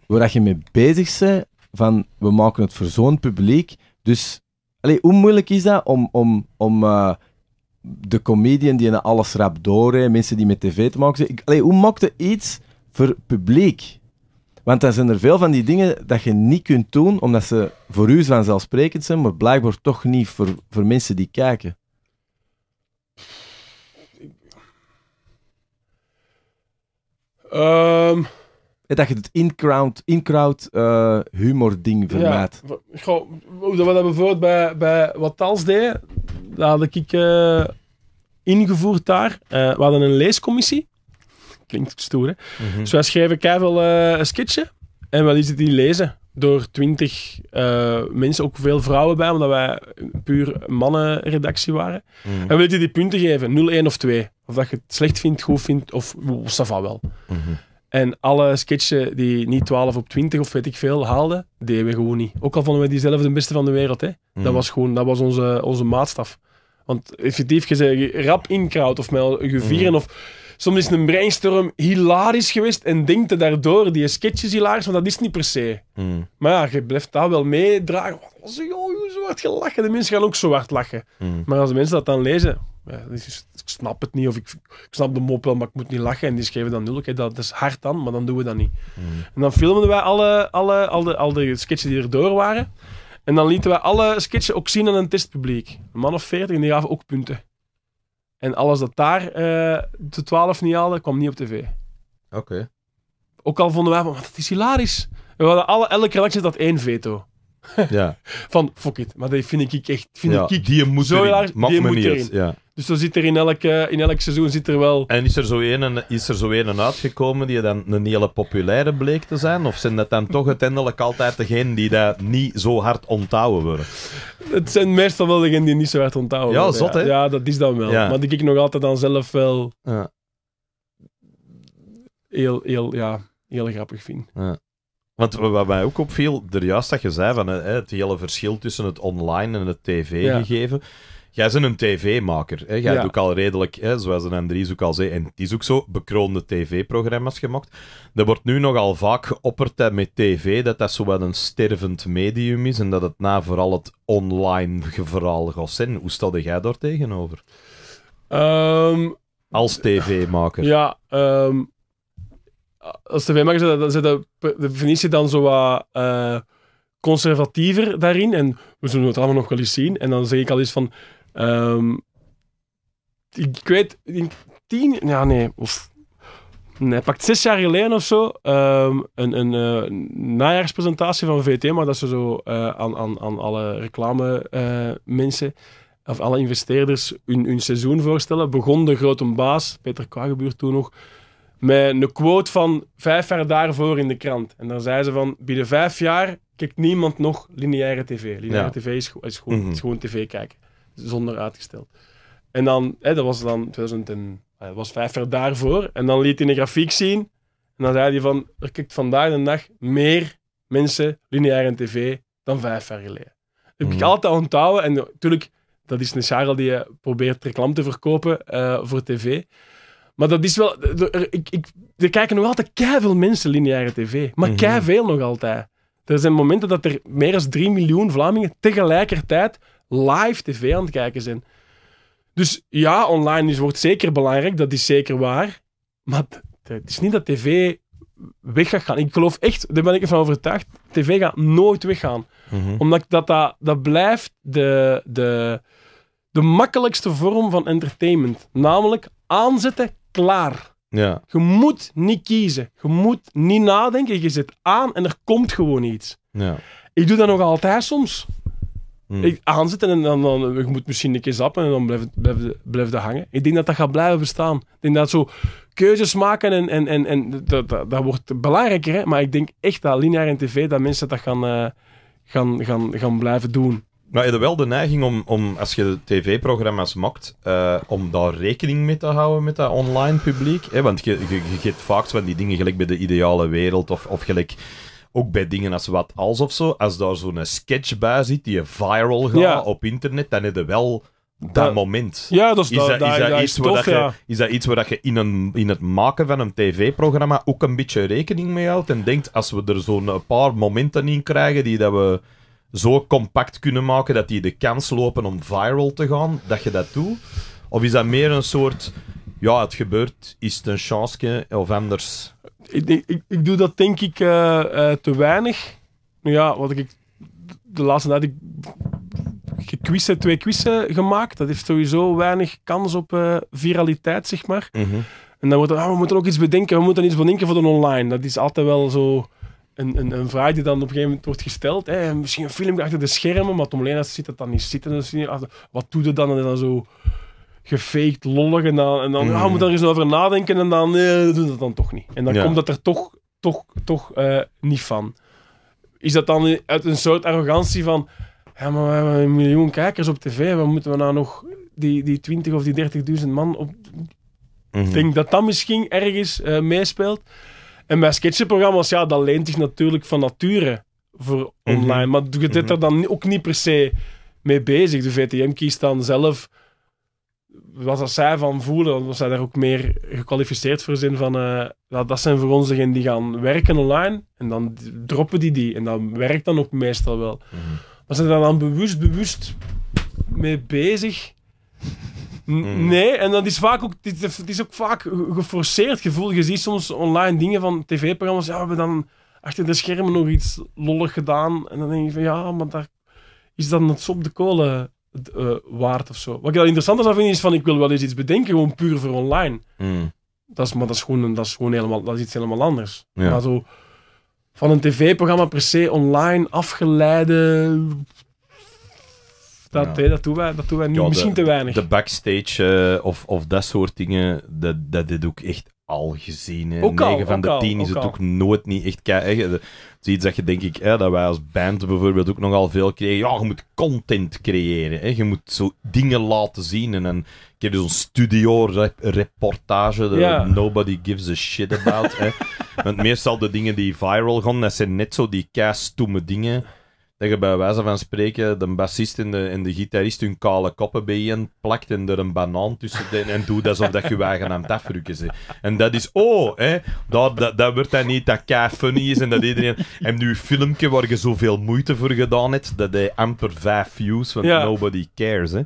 waar dat je mee bezig bent? Van, we maken het voor zo'n publiek, dus... Allee, hoe moeilijk is dat om, om, om eh, de comedian die naar alles rap door, mensen die met tv te maken zijn... Allee, hoe maakt het iets voor publiek? Want dan zijn er veel van die dingen dat je niet kunt doen, omdat ze voor u vanzelfsprekend zijn, maar blijkbaar toch niet voor, voor mensen die kijken. Um, dat je het in-crowd in -crowd, uh, eh, humor ding vermaadt. Ja, we dat bijvoorbeeld bij, bij wat Tals deed, dat had ik uh, ingevoerd daar. Uh, we hadden een leescommissie klinkt stoer. Hè? Mhm. Dus wij schrijven keiveel eh, een sketchje en wel is het die lezen door twintig eh, mensen, ook veel vrouwen bij, omdat wij puur mannenredactie waren. Mhm. En wil je die punten geven? 0, 1 of 2. Of dat je het slecht vindt, goed vindt, of Safa wel. Mhm. En alle sketchen die niet 12 op 20 of weet ik veel haalden, deden we gewoon niet. Ook al vonden we die zelf de beste van de wereld. Hè. Dat was gewoon dat was onze, onze maatstaf. Want effectief gezegd, rap in of mel je vieren of Soms is een brainstorm hilarisch geweest en denkt daardoor. Die sketch is hilarisch, want dat is niet per se. Hmm. Maar ja, je blijft daar wel meedragen. Wat was zo hard gelachen. De mensen gaan ook zo hard lachen. Hmm. Maar als de mensen dat dan lezen... Ja, ik snap het niet, of ik, snap de mop wel, maar ik moet niet lachen. En die schrijven dan nul. dat is hard dan, maar dan doen we dat niet. Hmm. En dan filmden wij alle, alle, al, de, al de er die erdoor waren. En dan lieten wij alle sketches ook zien aan een testpubliek. Een man of veertig, en die gaven ook punten. En alles dat daar uh, de 12 niet haalde, kwam niet op tv. Oké. Ook al vonden wij van, dat is hilarisch. We hadden alle, elke redactie dat één veto. ja. Van, fuck it. Maar dat vind ik echt... Vind ja, ik, die moet zo erin. Hilarisch, die moet erin. Ja. Dus zit er in elk, in elk seizoen zit er wel... En is er, zo een, is er zo een uitgekomen die dan een hele populaire bleek te zijn? Of zijn dat dan toch uiteindelijk altijd degenen die dat niet zo hard onthouden worden? Het zijn meestal wel degenen die niet zo hard onthouden ja, worden. Zot, ja, hè? Ja, dat is dan wel. Maar die ik nog altijd dan zelf wel... Ja. Heel, heel, ja, heel grappig vind. Ja. Want wat mij ook opviel, er juist dat je zei van hè, het hele verschil tussen het online en het tv-gegeven. Ja. Jij bent een tv-maker. Jij ja. doet al redelijk, hè, zoals een Andries ook al zei, en die is ook zo, bekroonde tv-programma's gemaakt. Er wordt nu nogal vaak geopperd met tv dat dat zo een stervend medium is en dat het na vooral het online verhaal gaat zijn. Hoe stelde jij daar tegenover? Ehm, als tv-maker. Ja, ehm, als tv-maker zit de, de definitie dan zo wat eh, conservatiever daarin. En we zullen het allemaal nog wel eens zien. En dan zeg ik al eens van... Ehm, ik, weet, in tien... Ja, nee. Of, nee, pakt zes jaar geleden of zo ehm, een, een eh, najaarspresentatie van VT, maar dat ze zo eh, aan, aan, aan alle reclame eh, mensen of alle investeerders hun, hun seizoen voorstellen. Begon de grote baas, Peter Kwagebuur toen nog, met een quote van vijf jaar daarvoor in de krant. En dan zei ze van, binnen vijf jaar kijkt niemand nog lineaire tv. Lineaire tv is, gewoon, mhm. is gewoon tv kijken zonder uitgesteld. En dan, hè, dat was dan 2000 en, eh, was vijf jaar daarvoor. En dan liet hij een grafiek zien. En dan zei hij van, er kijkt vandaag de dag meer mensen lineaire tv dan vijf jaar geleden. Dat heb ik mm. altijd onthouden. En natuurlijk, dat is een Charles die je eh, probeert reclame te verkopen eh, voor tv. Maar dat is wel... Er, ik, ik, kijken nog altijd veel mensen lineaire tv. Maar mm veel nog altijd. Er zijn momenten dat er meer dan 3 miljoen Vlamingen tegelijkertijd live tv aan het kijken zijn. Dus ja, online is, wordt zeker belangrijk, dat is zeker waar. Maar het is niet dat tv weg gaat gaan. Ik geloof echt, daar ben ik ervan overtuigd, tv gaat nooit weggaan. Mhm. Omdat dat, dat, dat blijft de, de, de makkelijkste vorm van entertainment. Namelijk aanzetten, klaar. Ja. Je moet niet kiezen. Je moet niet nadenken. Je zit aan en er komt gewoon iets. Ja. Ik doe dat nog altijd soms. Hmm. Ik, aanzetten en dan, dan, je moet misschien een keer zappen en dan blijft, blijft, blijft dat hangen. Ik denk dat dat gaat blijven bestaan. Ik denk dat zo keuzes maken en, en, en, en dat, dat, dat wordt belangrijker. Maar ik denk echt dat lineair en tv, dat mensen dat gaan, eh, gaan, gaan, gaan blijven doen. Maar je hebt wel de neiging om, om als je tv-programma's maakt, eh, om daar rekening mee te houden met dat online publiek? Hè? Want je, je, je geeft vaak van die dingen gelijk bij de ideale wereld of, of gelijk ook bij dingen als wat als of zo, als daar zo'n sketch bij zit die je viral gaat op internet, dan heb je wel dat, moment. Ja, dat is, dat, is, dat, iets waar je, is dat iets waar dat je in, een, in het maken van een tv-programma ook een beetje rekening mee houdt en denkt, als we er zo'n paar momenten in krijgen die dat we zo compact kunnen maken dat die de kans lopen om viral te gaan, dat je dat doet? Of is dat meer een soort, ja, het gebeurt, is het een chance of anders... Ik, ik, doe dat denk ik eh, eh, te weinig. Nou ja, wat ik de laatste tijd... Ik, quizzen, twee quizzen gemaakt. Dat heeft sowieso weinig kans op eh, viraliteit, zeg maar. Mhm. En dan wordt er, ah, we moeten ook iets bedenken. We moeten iets bedenken voor de online. Dat is altijd wel zo... Een, een, een, vraag die dan op een gegeven moment wordt gesteld. Hè, misschien een film achter de schermen, maar Tom Lena ziet dat dan niet zitten. Dus ah, wat doe je dan? En dan zo gefaked lollig. En dan, en dan mm. ja, moet daar eens over nadenken. En dan nee, eh, doen dat dan toch niet. En dan komt dat er toch, toch, toch eh, niet van. Is dat dan uit een soort arrogantie van. Ja, maar we hebben een miljoen kijkers op tv. Wat moeten we nou nog die, die 20 of die 30.000 man op. Mhm. denk dat dat misschien ergens eh, meespeelt. En bij sketchenprogramma's, ja, dat leent zich natuurlijk van nature voor mhm. online. Mm -hmm. Maar je bent mhm. er dan ook niet per se mee bezig. De VTM kiest dan zelf wat dat zij van voelen, was zij daar ook meer gekwalificeerd voor zin van eh, dat, dat zijn voor ons degenen die gaan werken online en dan droppen die die en dat werkt dan ook meestal wel. Mm -hmm. Maar zijn daar dan bewust, bewust mee bezig? Mhm. Nee, en dat is vaak ook, het is ook vaak geforceerd gevoel. Je ziet soms online dingen van tv-programma's, ja, we hebben dan achter de schermen nog iets lollig gedaan en dan denk je van ja, maar daar is dan het op de kolen eh, waard of zo. Wat ik wel interessant aan vind, is van ik wil wel eens iets bedenken, gewoon puur voor online. Hmm. Dat is, maar dat is gewoon, dat is gewoon helemaal, dat is iets helemaal anders. Maar zo van een tv-programma per se online afgeleide. Dat, dat doen wij, dat doen wij nu misschien te weinig. De backstage eh, of, of dat soort dingen, dat, dat dit ook echt al gezien. 9 van de 10 is het ook nooit niet echt kei... iets dat je denk ik, hè, dat wij als band bijvoorbeeld ook nogal veel kregen. Ja, je moet content creëren. Hè. Je moet zo dingen laten zien. En dan, ik heb zo'n dus studio-reportage. Dat Nobody gives a shit about. hè. Want meestal de dingen die viral gaan, dat zijn net zo die keistoeme dingen dat je bij wijze van spreken de bassist en de, en de gitarist hun kale koppen bij je plakt en er een banaan tussen en doet alsof dat je je aan het afrukken ze En dat is, oh, hè, dat, dat, dat wordt dan niet dat kei funny is en dat iedereen... En nu filmpje waar je zoveel moeite voor gedaan hebt, dat hij amper vijf views, want nobody cares, hè.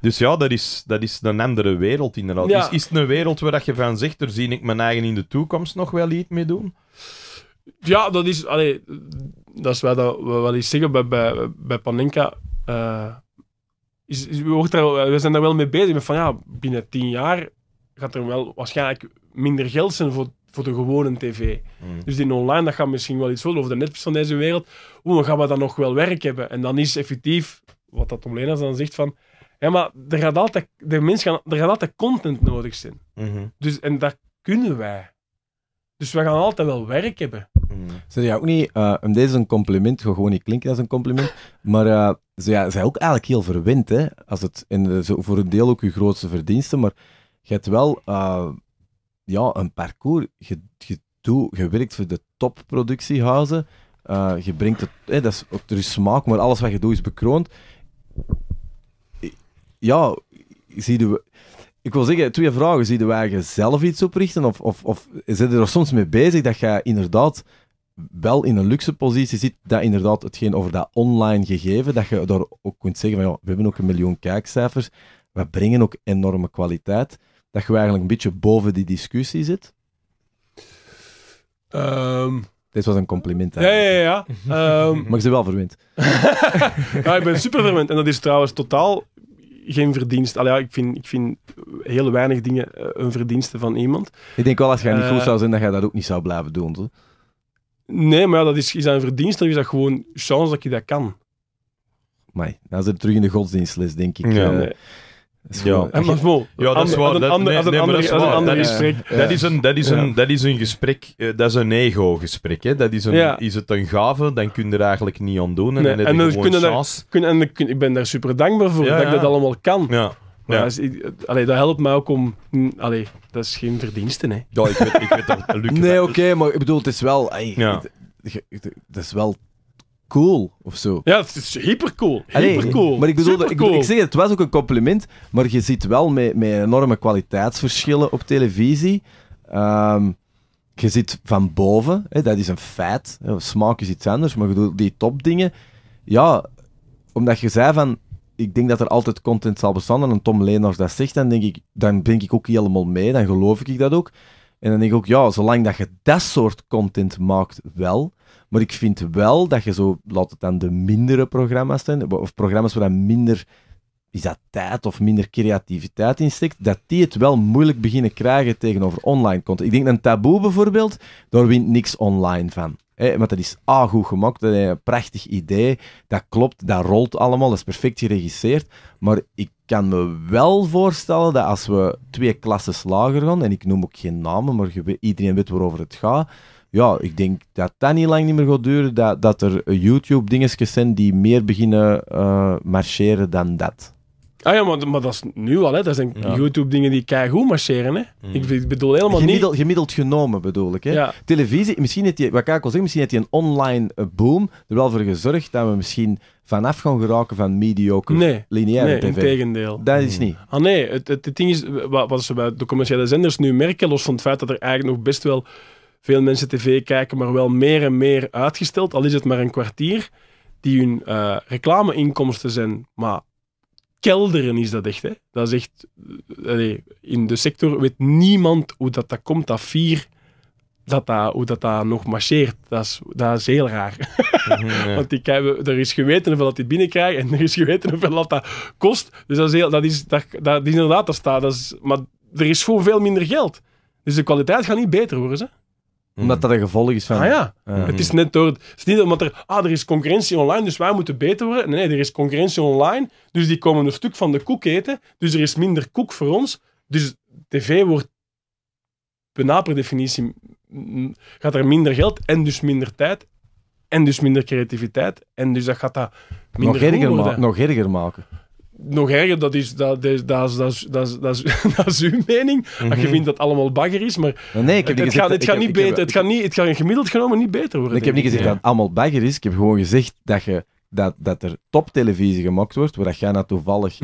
Dus ja, dat is, dat is een andere wereld inderdaad. Is, is het een wereld waar dat je van zegt, daar zie ik mijn eigen in de toekomst nog wel iets mee doen? Ja, dat is... Allee, dat is wel we wel eens zeggen bij, bij, bij Panenka. Eh, is, we, we zijn daar wel mee bezig. van, ja, binnen tien jaar gaat er wel waarschijnlijk minder geld zijn voor, voor de gewone tv. Mm. Dus in online, dat gaat misschien wel iets worden. over de Netflix van deze wereld. Hoe gaan we dan nog wel werk hebben? En dan is effectief, wat dat Tom Lenas dan zegt van... Ja, maar er gaat altijd, de mens gaan, er gaat altijd content nodig zijn. Mhm. dus, en dat kunnen wij. Dus we gaan altijd wel werk hebben. Ze ja ook niet, en eh, um, dit is een compliment, gewoon niet klinken als een compliment, maar eh, ze ja, zijn ook eigenlijk heel verwend, hè, als het, en zo, voor een deel ook je grootste verdiensten, maar je hebt wel eh, ja, een parcours, je, je, je werkt voor de topproductiehuizen, uh, je brengt het, dat is, ook, er smaak, maar alles wat je doet is bekroond. Ja, zie ik wil zeggen, twee vragen. Zie je waar zelf iets oprichten? Of, of, of zijn er soms mee bezig dat je inderdaad wel in een luxe positie zit, dat inderdaad hetgeen over dat online gegeven, dat je daar ook kunt zeggen van ja, we hebben ook een miljoen kijkcijfers, we brengen ook enorme kwaliteit, dat je eigenlijk een beetje boven die discussie zit? Um, Dit was een compliment eigenlijk. Ja, ja, ja. Ehm, maar ik ben wel verwend. ja, ik ben super verwend. En dat is trouwens totaal geen verdienst. Allee, ja, ik, vind, ik vind heel weinig dingen eh, een verdienste van iemand. Ik denk wel, als jij niet goed eh, zou zijn, dat jij dat ook niet zou blijven doen. Nee, maar ja, dat is, is een verdienste of is dat gewoon chance dat je dat kan? Maar dan zit terug in de godsdienstles, denk ik. Ja, En maar ja, dat is waar. Dat, dat is een dat, dat is een, dat is een, dat is een gesprek, eh, dat is een ego-gesprek. Hè. Dat is, een, is het een gave, dan kun je er eigenlijk niet aan doen. En, nee. en, een chance. kun, en ik ben daar super dankbaar voor, dat ik dat allemaal kan. Ja. Maar ja. dat, dat helpt mij ook om... Mm, allee, dat is geen verdiensten, hè. Ja, ik weet, ik weet dat niet. Nee, oké, maar ik bedoel, het is wel... Ey, ja. is wel cool of zo. Ja, het is hypercool. Hypercool. maar ik bedoel, ik, ik, zeg, het was ook een compliment, maar je ziet wel met, met enorme kwaliteitsverschillen op televisie. Ehm, je ziet van boven, hè, dat is een feit. Hè, smaak is iets anders, maar bedoel, die topdingen. Ja, omdat je zei van ik denk dat er altijd content zal bestaan. En Tom Leenaars dat zegt, dan denk ik, dan denk ik ook helemaal mee. Dan geloof ik dat ook. En dan denk ik ook, ja, zolang dat je dat soort content maakt, wel. Maar ik vind wel dat je zo, laat het dan de mindere programma's zijn, of programma's waar minder, is dat tijd of minder creativiteit in steekt, dat die het wel moeilijk beginnen krijgen tegenover online content. Ik denk een taboe bijvoorbeeld, daar wint niks online van. Maar want dat is A, ah, goed gemaakt, dat is een prachtig idee, dat klopt, dat rolt allemaal, dat is perfect geregisseerd. Maar ik kan me wel voorstellen dat als we twee klasses lager gaan, en ik noem ook geen namen, maar iedereen weet waarover het gaat ja, ik denk dat dat niet lang niet meer gaat duren, dat, dat er YouTube-dingetjes zijn die meer beginnen eh, marcheren dan dat. Ah ja, maar, maar dat is nu al. Hè. Dat zijn ja. YouTube-dingen die goed marcheren. Hè. Mm. Ik bedoel helemaal niet... Gemiddeld genomen bedoel ik. Hè. Televisie, misschien heeft die, wat ik al zeggen, misschien heeft die een online eh, boom er wel voor gezorgd dat we misschien vanaf gaan geraken van mediocre nee, lineaire nee, tv. Nee, tegendeel. Dat is mm. niet. Ah nee, het, het, ding is, wat, wat ze bij de commerciële zenders nu merken, los van het feit dat er eigenlijk nog best wel veel mensen tv kijken, maar wel meer en meer uitgesteld, al is het maar een kwartier, die hun eh, reclameinkomsten zijn maar kelderen is dat echt. Hè? Dat is echt... Eh, in de sector weet niemand hoe dat, dat komt, dat vier... Dat dat, hoe dat, dat nog marcheert, dat is, dat is heel raar. Mhm, Want ik heb, er is geweten hoeveel dat die binnenkrijgt en er is geweten hoeveel dat, dat kost. Dus dat is, heel, dat is, dat, dat, inderdaad, dat staat. Dat is, maar er is gewoon veel minder geld. Dus de kwaliteit gaat niet beter worden. Ze omdat mm. dat een gevolg is van... Ah ja, mm-hmm. het is net door... Het, is niet omdat er... Ah, er is concurrentie online, dus wij moeten beter worden. Nee, er is concurrentie online, dus die komen een stuk van de koek eten. Dus er is minder koek voor ons. Dus tv wordt bijna per definitie... Gaat er minder geld en dus minder tijd en dus minder creativiteit. En dus dat gaat dat minder nog erger, nog erger maken nog erger, dat is, dat, is, dat, is, dat, is, dat, is, dat, is, uw mening. dat je mhm. vindt dat het allemaal bagger is, maar nee, ik heb het, gezegd, gaat, het, gaat niet beter, het gaat niet Het gemiddeld genomen niet beter worden. ik heb niet gezegd dat het allemaal bagger is. Ik heb gewoon gezegd dat, je, dat, dat er toptelevisie gemokt wordt, waar jij nou toevallig...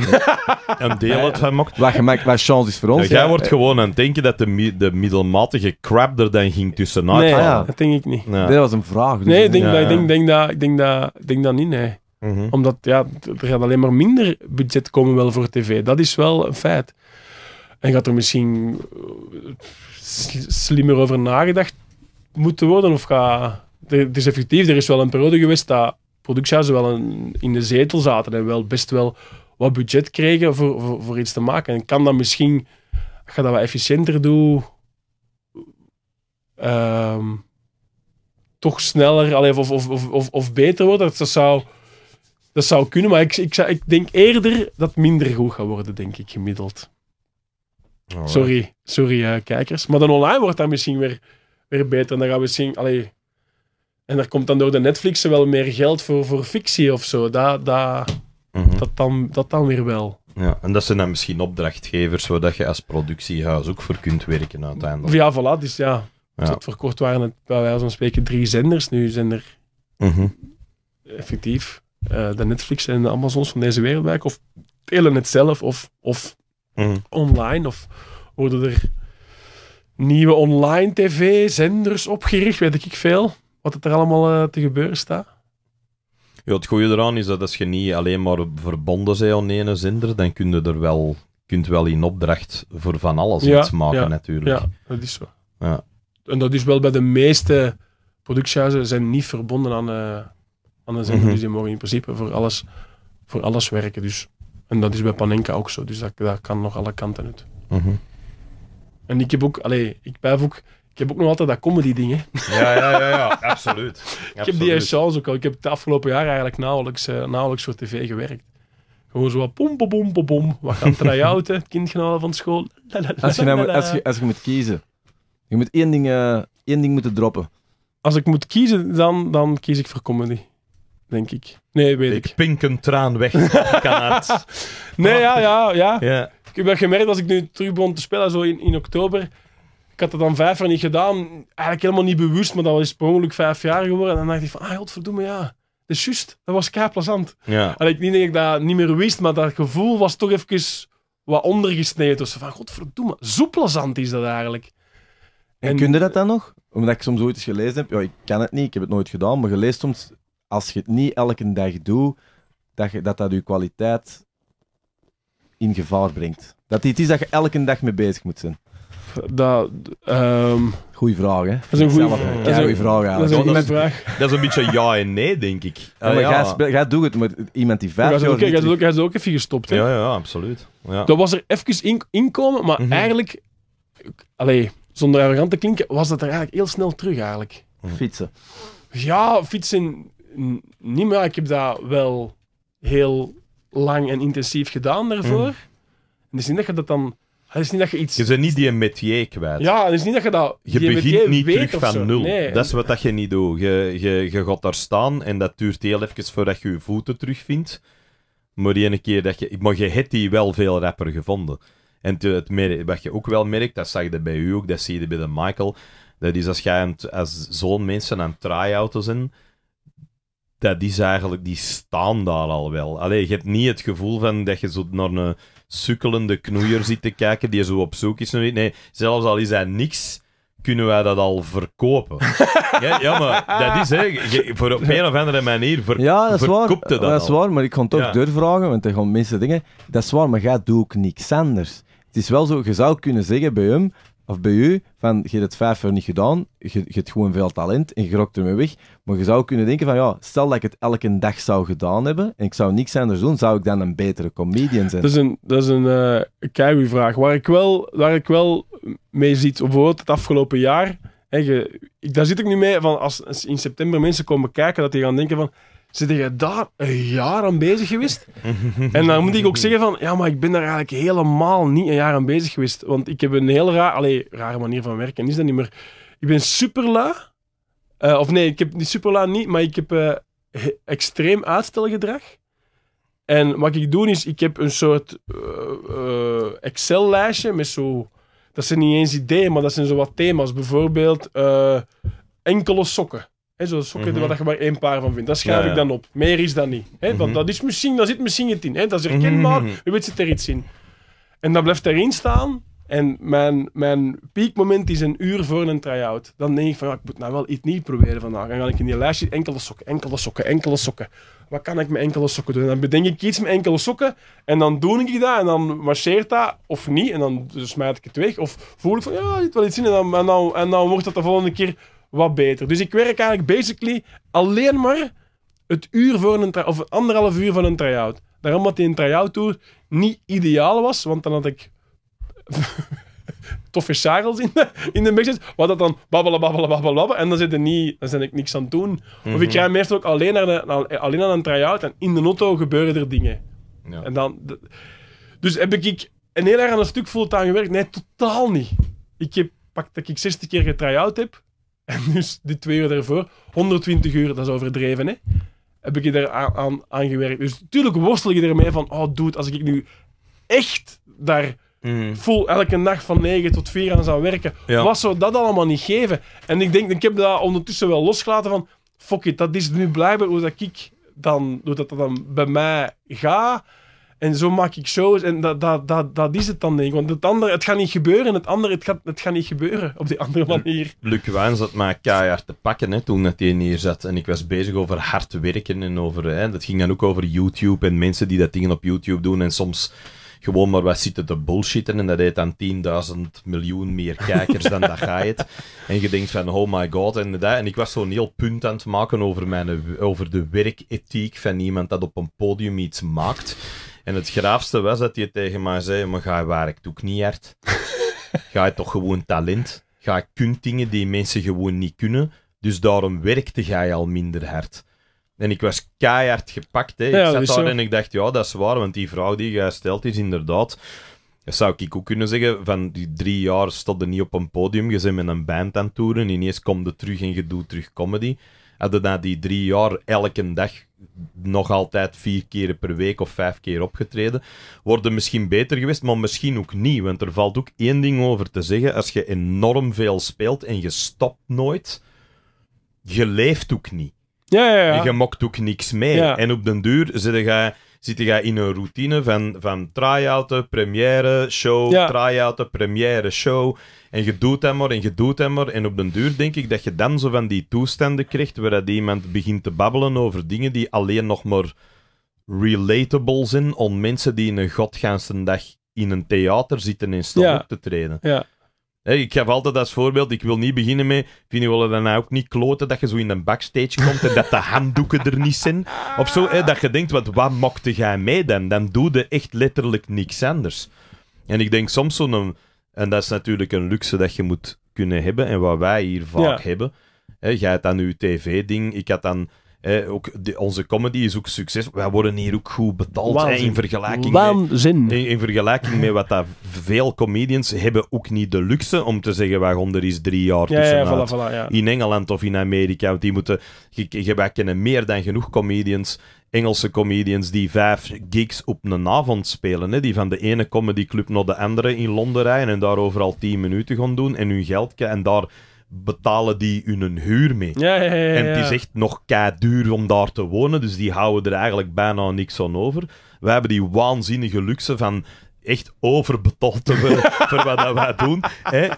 een deel uit van mokt. Wat, gemaakt, wat chance is voor ons. Ja, jij wordt gewoon aan het denken dat de, de middelmatige crap er dan ging tussenuit. Nee, ah, ja, dat denk ik niet. dat was een vraag. Dus nee, ik denk, ik denk, dat, ik denk, dat, ik denk dat niet, nee. Mhm. Omdat ja, er gaat alleen maar minder budget komen wel voor tv. Dat is wel een feit. En gaat er misschien eh, slimmer over nagedacht moeten worden? Of ga Het is effectief, er is wel een periode geweest dat productiehuizen wel in de zetel zaten en wel best wel wat budget kregen voor, voor, iets te maken. En kan dat misschien, ga dat wat efficiënter doen, ehm, toch sneller allee, of, of, of, of beter worden? Dat zou dat zou kunnen, maar ik, ik, zou, ik denk eerder dat het minder goed gaat worden, denk ik, gemiddeld. Sorry, sorry eh, kijkers. Maar dan online wordt dat misschien weer, weer beter. En dan gaan we zien... Allee, en er komt dan door de Netflix wel meer geld voor, voor fictie of zo. Dat, dat, mhm. dat, dan, dat dan weer wel. Ja, en dat zijn dan misschien opdrachtgevers, waar je als productiehuis ook voor kunt werken uiteindelijk. Ja, voilà. Dus ja, ja. voor kort waren het bij wijze van spreken drie zenders. Nu zijn er... Mhm. Effectief eh, de Netflix en de Amazons van deze wereldwijk, werken. Of delen het zelf, of, of mhm. online, of worden er nieuwe online tv-zenders opgericht, weet ik veel, wat er allemaal eh, te gebeuren staat. Ja, het goede eraan is dat als je niet alleen maar verbonden bent aan ene zender, dan kun je er wel, kunt wel in opdracht voor van alles iets maken, natuurlijk. Ja, dat is zo. Ja. En dat is wel bij de meeste productiehuizen zijn niet verbonden aan, eh, Anders mm -hmm. dus die mogen in principe voor alles, voor alles werken. Dus. En dat is bij Panenka ook zo. Dus dat, dat kan nog alle kanten uit. Mhm. En ik heb ook, allee, ik blijf ook, ik heb ook nog altijd dat comedy dingen Ja, ja, ja, ja. absoluut. ik heb die shows ook al. Ik heb het afgelopen jaar eigenlijk nauwelijks, eh, nauwelijks voor tv gewerkt. Gewoon zo wat pom, pom, pom, pom, We gaan try-outen, het kind gaan van school. Als je, nou als, je, als je moet kiezen, je moet één ding, eh, één ding moeten droppen. Als ik moet kiezen, dan, dan kies ik voor comedy denk ik. Nee, weet ik. Ik pink een traan weg. nee, ja, ja, ja, ja. Ik heb gemerkt als ik nu terug begon te spelen, zo in, in oktober. Ik had dat dan vijf jaar niet gedaan. Eigenlijk helemaal niet bewust, maar dat was per ongeluk vijf jaar geworden. En dan dacht ik van, ah, godverdomme, ja. Dat is juist. Dat was kei plezant. Ja. En ik niet dat ik dat niet meer wist, maar dat gevoel was toch even wat ondergesneden. Dus van, godverdomme, zo plezant is dat eigenlijk. En, en kun je dat dan nog? Omdat ik soms ooit eens gelezen heb, ja, ik kan het niet, ik heb het nooit gedaan, maar gelezen soms als je het niet elke dag doet, dat je, dat, dat je kwaliteit in gevaar brengt? Dat het is dat je elke dag mee bezig moet zijn. Dat, um... Goeie vraag, hè? Dat is een goede vraag. Dat is een vraag, eigenlijk. Dat is een, vraag. dat is een beetje ja en nee, denk ik. Ja, maar ah, ja. Jij, doet het met iemand die vijf jaar... Jij is ook, even gestopt, hè? Ja, ja, absoluut. Ja. Dat was er even inkomen, maar mhm. eigenlijk... Allee, zonder arrogant te klinken, was dat er eigenlijk heel snel terug, eigenlijk. Fietsen. Ja, fietsen niet meer. Ik heb dat wel heel lang en intensief gedaan daarvoor. Mm. Het is niet dat je dat dan. Het is niet dat je iets. Je bent niet die metier kwijt. Ja, het is niet dat je dat. Je begint niet terug van nul. Dat is wat dat je niet doet. Je, je, je gaat daar staan en dat duurt heel even voordat je je voeten terugvindt. Maar die ene keer dat je. Maar je hebt die wel veel rapper gevonden. En het, wat je ook wel merkt, dat zag je bij u ook, dat zie je bij de Michael. Dat is als, jij als zo'n mensen aan try-outen zijn dat is eigenlijk, die staan daar al wel. Allee, je hebt niet het gevoel van dat je zo naar een sukkelende knoeier zit te kijken die zo op zoek is. Nee, zelfs al is hij niks, kunnen wij dat al verkopen. ja, ja, maar dat is, hè, voor op een of andere manier ver, dat is waar. dat Ja, dat is waar, maar ik kan toch durven vragen, want er gaan mensen dingen... Dat is waar, maar jij doe ook niks anders. Het is wel zo, je zou kunnen zeggen bij hem, of bij u, van je hebt het vijf jaar niet gedaan, je, hebt gewoon veel talent en je rokt ermee weg. Maar je zou kunnen denken van ja, stel dat ik het elke dag zou gedaan hebben en ik zou niks anders doen, zou ik dan een betere comedian zijn? Dat is een, dat een eh, vraag. Waar ik wel, waar ik wel mee zit. bijvoorbeeld het afgelopen jaar, hè, daar zit ik nu mee van als in september mensen komen kijken, dat die gaan denken van zit je daar een jaar aan bezig geweest? en dan moet ik ook zeggen van, ja, maar ik ben daar eigenlijk helemaal niet een jaar aan bezig geweest. Want ik heb een heel raar, allee, rare manier van werken, is dat niet meer. Ik ben superla. Uh, of nee, ik heb super superla niet, maar ik heb uh, extreem uitstelgedrag. En wat ik doe is, ik heb een soort eh, Excel-lijstje met zo... Dat zijn niet eens ideeën, maar dat zijn zo wat thema's. Bijvoorbeeld enkele sokken. He, zo'n sokken mm waar je maar één paar van vindt. Dat schaaf ik dan op. Meer is dat niet. He, want mhm. dat is misschien, daar zit misschien het in. He, dat is herkenbaar. Mhm. Mm -hmm. U weet, zit er iets in. En dat blijft erin staan. En mijn, mijn piekmoment is een uur voor een try-out. Dan denk ik van, ja, ik moet nou wel iets nieuws proberen vandaag. En dan ga ik in die lijstje enkele sokken, enkele sokken, enkele sokken. Wat kan ik met enkele sokken doen? dan bedenk ik iets met enkele sokken. En dan doe ik dat. En dan marcheert dat of niet. En dan dus smijt ik het weg. Of voel ik van, ja, dit wel iets in. en dan, en dan wordt dat de volgende keer wat beter. Dus ik werk eigenlijk basically alleen maar het uur voor een of anderhalf uur van een try-out. Daarom dat die try-out tour niet ideaal was, want dan had ik toffe sarels in de, in de wat dat dan babbelen, babbelen, babbelen, en dan zit er niet, dan zit ik niks aan het doen. Of ik rij mhm. meestal ook alleen naar de, alleen aan een try-out en in de auto gebeuren er dingen. Ja. En dan, dus heb ik een heel erg aan een stuk fulltime gewerkt? Nee, totaal niet. Ik heb pak dat ik 60 keer getry-out heb, en dus die twee uur daarvoor, 120 uur, dat is overdreven, hè? Heb ik je daar aan, gewerkt. Dus natuurlijk worstel je ermee van, oh, dude, als ik nu echt daar mm. elke nacht van 9 tot 4 aan zou werken, was wat zou dat allemaal niet geven? En ik denk, ik heb dat ondertussen wel losgelaten van, fuck it, dat is nu blijkbaar hoe dat ik dan, hoe dat, dat dan bij mij gaat. En zo maak ik shows. En dat, dat, dat, dat is het dan, denk ik. Want het andere, het gaat niet gebeuren. Het andere, het gaat, het gaat niet gebeuren op die andere manier. Luc Wijn zat mij keihard te pakken hè, toen dat hij neerzat. En ik was bezig over hard werken. En over, hè, dat ging dan ook over YouTube en mensen die dat dingen op YouTube doen. En soms gewoon maar wat zitten te bullshitten. En dat heet dan 10.000 miljoen meer kijkers dan dat ga je het. En je denkt van, oh my god, en dat. En ik was zo'n heel punt aan het maken over, mijn, over de werkethiek van iemand dat op een podium iets maakt. En het graafste was dat hij tegen mij zei, maar jij werkt ook niet hard. ga je toch gewoon talent. Ga kunt dingen die mensen gewoon niet kunnen. Dus daarom werkte jij al minder hard. En ik was keihard gepakt. Hè. Ik zat daar en ik dacht, ja, dat is waar. Want die vrouw die jij stelt is inderdaad... Dat zou ik ook kunnen zeggen. Van die drie jaar stond je niet op een podium. Je bent met een band aan het toeren. Ineens kom je terug en je doet terug comedy hadden na die drie jaar elke dag nog altijd vier keer per week of vijf keer opgetreden. Worden misschien beter geweest, maar misschien ook niet. Want er valt ook één ding over te zeggen. Als je enorm veel speelt en je stopt nooit, je leeft ook niet. Ja, ja, ja. Je mokt ook niks mee. En op den duur zit je zit je in een routine van, van try première, show, ja. try première, show. En je doet hem maar en je doet hem maar. En op den duur denk ik dat je dan zo van die toestanden krijgt waar dat iemand begint te babbelen over dingen die alleen nog maar relatable zijn om mensen die in een godgaanse dag in een theater zitten in stand op te treden. Ja ik geef altijd als voorbeeld, ik wil niet beginnen met, vind je wel dan nou ook niet kloten dat je zo in een backstage komt en dat de handdoeken er niet zijn? Of zo, dat je denkt, wat, wat mokte jij mee dan? Dan doe je echt letterlijk niks anders. En ik denk soms zo'n, en dat is natuurlijk een luxe dat je moet kunnen hebben en wat wij hier vaak hebben. ga jij dan uw tv-ding, ik had dan eh, ook onze comedy is ook succes. Wij worden hier ook goed betaald in vergelijking Met, in, vergelijking met wat dat veel comedians hebben ook niet de luxe om te zeggen wij gaan er eens drie jaar ja, tussen in Engeland of in Amerika. Want die moeten, je, wij kennen meer dan genoeg comedians Engelse comedians die vijf gigs op een avond spelen. Hè? Die van de ene comedyclub naar de andere in Londen rijden en daar overal tien minuten gaan doen en hun geld en daar betalen die hun huur mee. Ja, ja, ja, en het is echt nog kei duur om daar te wonen, dus die houden er eigenlijk bijna niks van over. Wij hebben die waanzinnige luxe van echt overbetaald voor wat dat wij doen. Hè?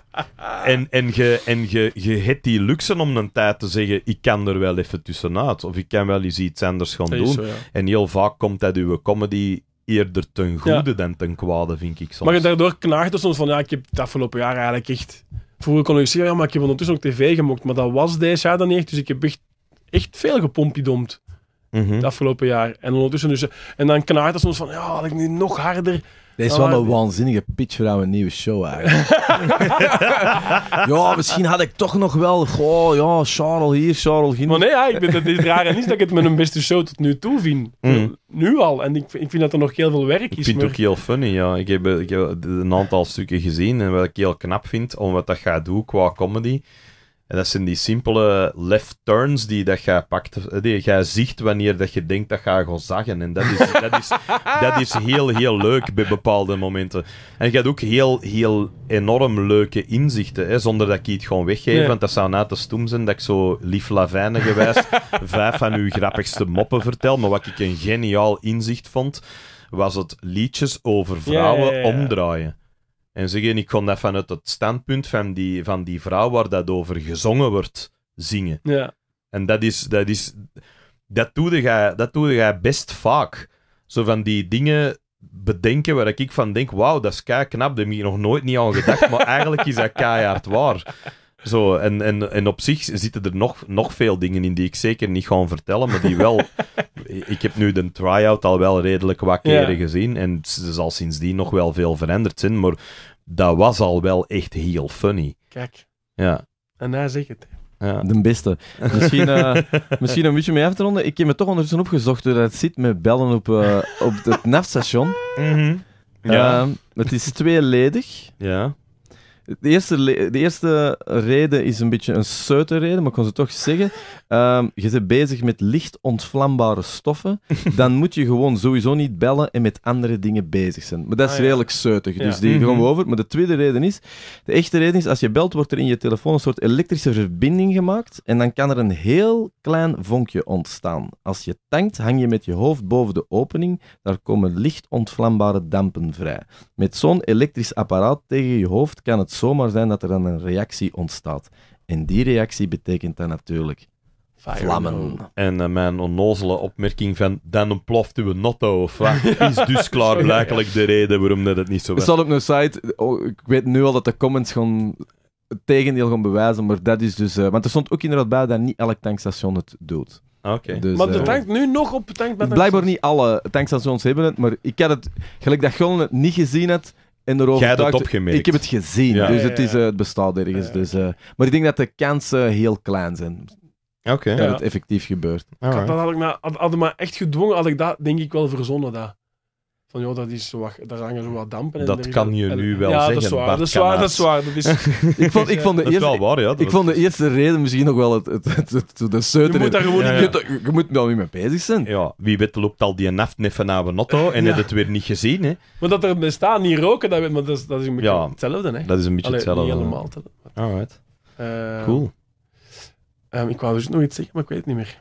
En, en, je, en je, hebt die luxe om een tijd te zeggen, ik kan er wel even tussenuit, of ik kan wel eens iets anders gaan doen. en heel vaak komt dat uw comedy eerder ten goede dan ten kwade, vind ik soms. Maar je daardoor knaagt er soms van, ja, ik heb het afgelopen jaar eigenlijk echt Vroeger kon ik zeggen, ja, maar ik heb ondertussen ook tv gemokt. Maar dat was deze jaar dan niet echt. Dus ik heb echt, echt veel gepompiedomd. Mm Het afgelopen jaar. En ondertussen dus... En dan knaart dat soms van, ja, had ik nu nog harder... Dit is oh, wel een waanzinnige pitch voor een nieuwe show eigenlijk. ja, misschien had ik toch nog wel... Goh, ja, Charles hier, Charles hier. Maar nee, ja, ik vind het is raar en is dat ik het met een beste show tot nu toe vind. Mm. Nu al. En ik, ik vind dat er nog heel veel werk is. Ik vind maar... het ook heel funny, ja. Ik heb, ik heb een aantal stukken gezien en wat ik heel knap vind, om wat dat gaat doen qua comedy... En dat zijn die simpele left turns die dat jij pakt, die jij ziet wanneer dat je denkt dat je gaat zagen. En dat is, dat, is, dat is heel, heel leuk bij bepaalde momenten. En je hebt ook heel, heel enorm leuke inzichten, hè, zonder dat ik het gewoon weggeef. Want dat zou na te stoem zijn dat ik zo lief lavijnen geweest, vijf van uw grappigste moppen vertel. Maar wat ik een geniaal inzicht vond, was het liedjes over vrouwen omdraaien. En zeggen, ik kon dat vanuit het standpunt van die, van die vrouw waar dat over gezongen wordt, zingen. Ja. En dat is... Dat, is, dat doe dat doe best vaak. Zo van die dingen bedenken waar ik van denk, wauw, dat is kei knap, daar heb ik nog nooit niet aan gedacht, maar eigenlijk is dat keihard waar. Zo, en, en, en op zich zitten er nog, nog veel dingen in die ik zeker niet ga vertellen, maar die wel... ik heb nu de try-out al wel redelijk wat keren gezien en er zal sindsdien nog wel veel veranderd zijn, maar dat was al wel echt heel funny. Kijk. Ja. En daar zeg het. Ja. De beste. Misschien, uh, misschien een beetje mee af te ronden. Ik heb me toch ondertussen opgezocht hoe dat zit met bellen op, eh, op het NAF-station. Mm ja. Ehm, het is tweeledig. Ja. De eerste, de eerste reden is een beetje een suite reden, maar ik kon ze toch zeggen. Ehm, je bent bezig met licht ontvlambare stoffen. Dan moet je gewoon sowieso niet bellen en met andere dingen bezig zijn. Maar dat is ah, redelijk suitig, dus die gaan we mhm. over. Maar de tweede reden is, de echte reden is, als je belt wordt er in je telefoon een soort elektrische verbinding gemaakt. En dan kan er een heel klein vonkje ontstaan. Als je tankt, hang je met je hoofd boven de opening. Daar komen licht ontvlambare dampen vrij. Met zo'n elektrisch apparaat tegen je hoofd kan het zomaar zijn dat er dan een reactie ontstaat. En die reactie betekent dan natuurlijk vlammen. En eh, mijn onnozele opmerking van dan u uw notto of wat, is dus klaarblijkelijk de reden waarom dat het niet zo werkt. Het staat op een site, oh, ik weet nu al dat de comments gaan het tegendeel gaan bewijzen, maar dat is dus... Eh, want er stond ook inderdaad bij dat niet elk tankstation het doet. Ah, oké dus, maar de tank eh, nu nog op de tank Blijkbaar niet alle tankstations hebben het, maar ik had het, gelijk dat Gullen het niet gezien had, en erover Jij hebt het opgemerkt. Ik heb het gezien, dus het, is, het eh, bestaat ergens. Dus, eh, maar ik denk dat de kansen heel klein zijn. dat het effectief gebeurt. Ah, dat had ik me, echt gedwongen, had ik dat denk ik wel verzonnen. Dat van dat is wat, daar hangen zo wat dampen. in. dat kan je nu wel ja, zeggen. Dat is waar, dat is waar, dat is waar. ik vond, ik vond de eerste, wel waar, Ik vond de eerste reden misschien nog wel het, het, het, het de zeuter. Je moet daar gewoon ja, niet je, moet wel niet mee bezig zijn. Ja, wie weet loopt al die naftneffen naar een auto en heeft het weer niet gezien. Hè. Maar dat er bestaan niet roken, dat, maar dat, is, dat is een beetje hetzelfde. Hè. Dat is een beetje Allee, hetzelfde. Niet helemaal hetzelfde. Uh, cool. Um, ik wou dus nog iets zeggen, maar ik weet het niet meer.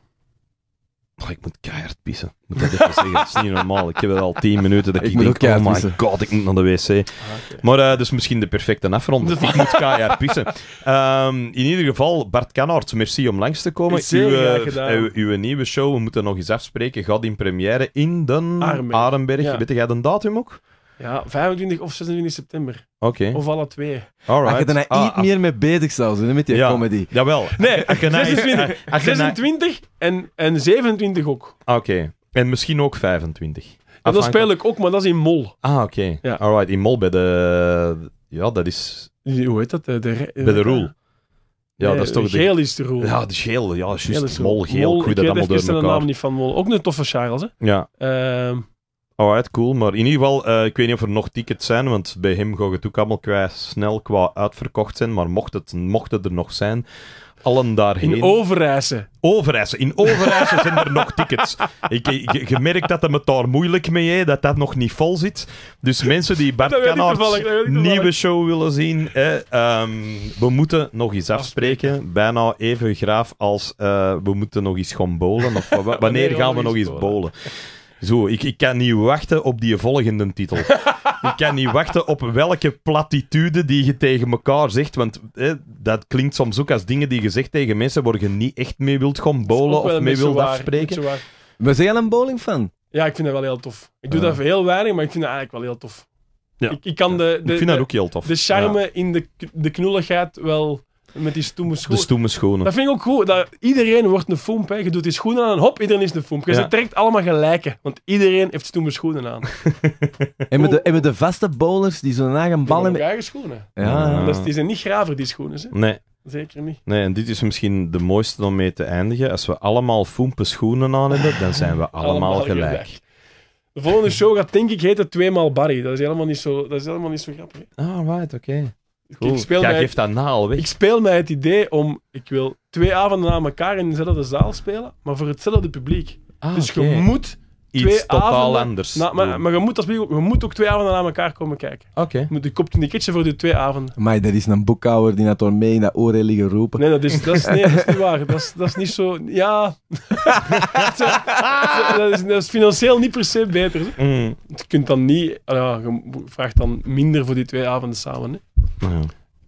Oh, ik moet keihard pissen. Moet dat even zeggen. is niet normaal. Ik heb al tien minuten dat ik, ik denk, oh my god, ik moet naar de wc. Ah, maar uh, dus misschien de perfecte afronding. ik moet keihard pissen. Ehm, in ieder geval, Bart Canard, merci om langs te komen. Eh, uw, uw, nieuwe show, we moeten nog eens afspreken, gaat in première in Den Arenberg. Ja. Weet jij de datum ook? Ja, 25 of 26 september. Oké. Of alle twee. Alright. Als je er ah, iets ah, meer mee bezig zou zijn, met die ja. comedy. Jawel. Nee, 26, 26 eh, en, en 27 ook. Ah, oké. En misschien ook 25. En dat speel ik ook, maar dat is in mol. Ah, oké. Okay. Ja. Alright, in mol bij de... Ja, dat is... Hoe heet dat? De, de... bij de rule. Eh, ja, dat is toch eh, de... Geel is de rule. Ja, de geel. Ja, juist. Mol, geel. Mol, ik weet de naam niet van mol. Ook een toffe Charles, hè? Ja. Uh... Alright, cool. Maar in ieder geval, eh, ik weet niet of er nog tickets zijn, want bij hem gaat het ook allemaal kwijt snel qua uitverkocht zijn. Maar mocht het, mocht er nog zijn, allen daarheen. In Overijse. Overijse. In Overijse zijn er nog tickets. Ik, je, merkt dat het me daar moeilijk mee is, dat dat nog niet vol zit. Dus mensen die Bart een nieuwe show willen zien, ehm, we moeten nog eens afspreken. Bijna even graaf als eh, we moeten nog eens gaan bolen. Of, wanneer, gaan we nog eens bolen? Zo, ik, ik kan niet wachten op die volgende titel. ik kan niet wachten op welke platitude die je tegen elkaar zegt. Want dat klinkt soms ook als dingen die je zegt tegen mensen waar je niet echt mee wilt bowlen of mee wilt afspreken. We zijn een bowling fan. Ja, ik vind dat wel heel tof. Ik doe uh. dat heel weinig, maar ik vind dat eigenlijk wel heel tof. Ja. Ik, ik, kan de, de, charme in de, de knulligheid wel met die stoeme schoenen. De stoeme schoenen. Dat vind ik ook goed. Dat iedereen wordt een foemp. Je doet die schoenen aan en hop, iedereen is een foemp. Je trekt allemaal gelijke. Want iedereen heeft stoeme schoenen aan. en, met de, en met de vaste bowlers die zo'n eigen bal hebben. eigen schoenen. Ja. Dat dus die zijn niet graver, die schoenen. Hè. Nee. Zeker niet. Nee, en dit is misschien de mooiste om mee te eindigen. Als we allemaal foempe schoenen aan hebben, dan zijn we allemaal, allemaal gelijk. De volgende show gaat denk ik heten Tweemaal Barry. Dat is helemaal niet zo, dat is helemaal niet zo grappig. Ah, right, oké ik speel mij, geeft dat na al weg. Ik speel mij het idee om... Ik wil twee avonden na elkaar in dezelfde zaal spelen, maar voor hetzelfde publiek. Ah, dus je moet iets twee totaal avonden, anders. maar, maar, je, moet, als, je moet ook twee avonden naar elkaar komen kijken. Oké. Je moet Je koopt een ticketje voor die twee avonden. Maar dat is een boekhouder die naar door mee in dat oren liggen roepen. Nee, dat is, dat is, nee, niet waar. Dat is, dat is niet zo. Ja. dat, is, dat, is, financieel niet per se beter. Mm. Je kunt dan niet. Ja, je vraagt dan minder voor die twee avonden samen.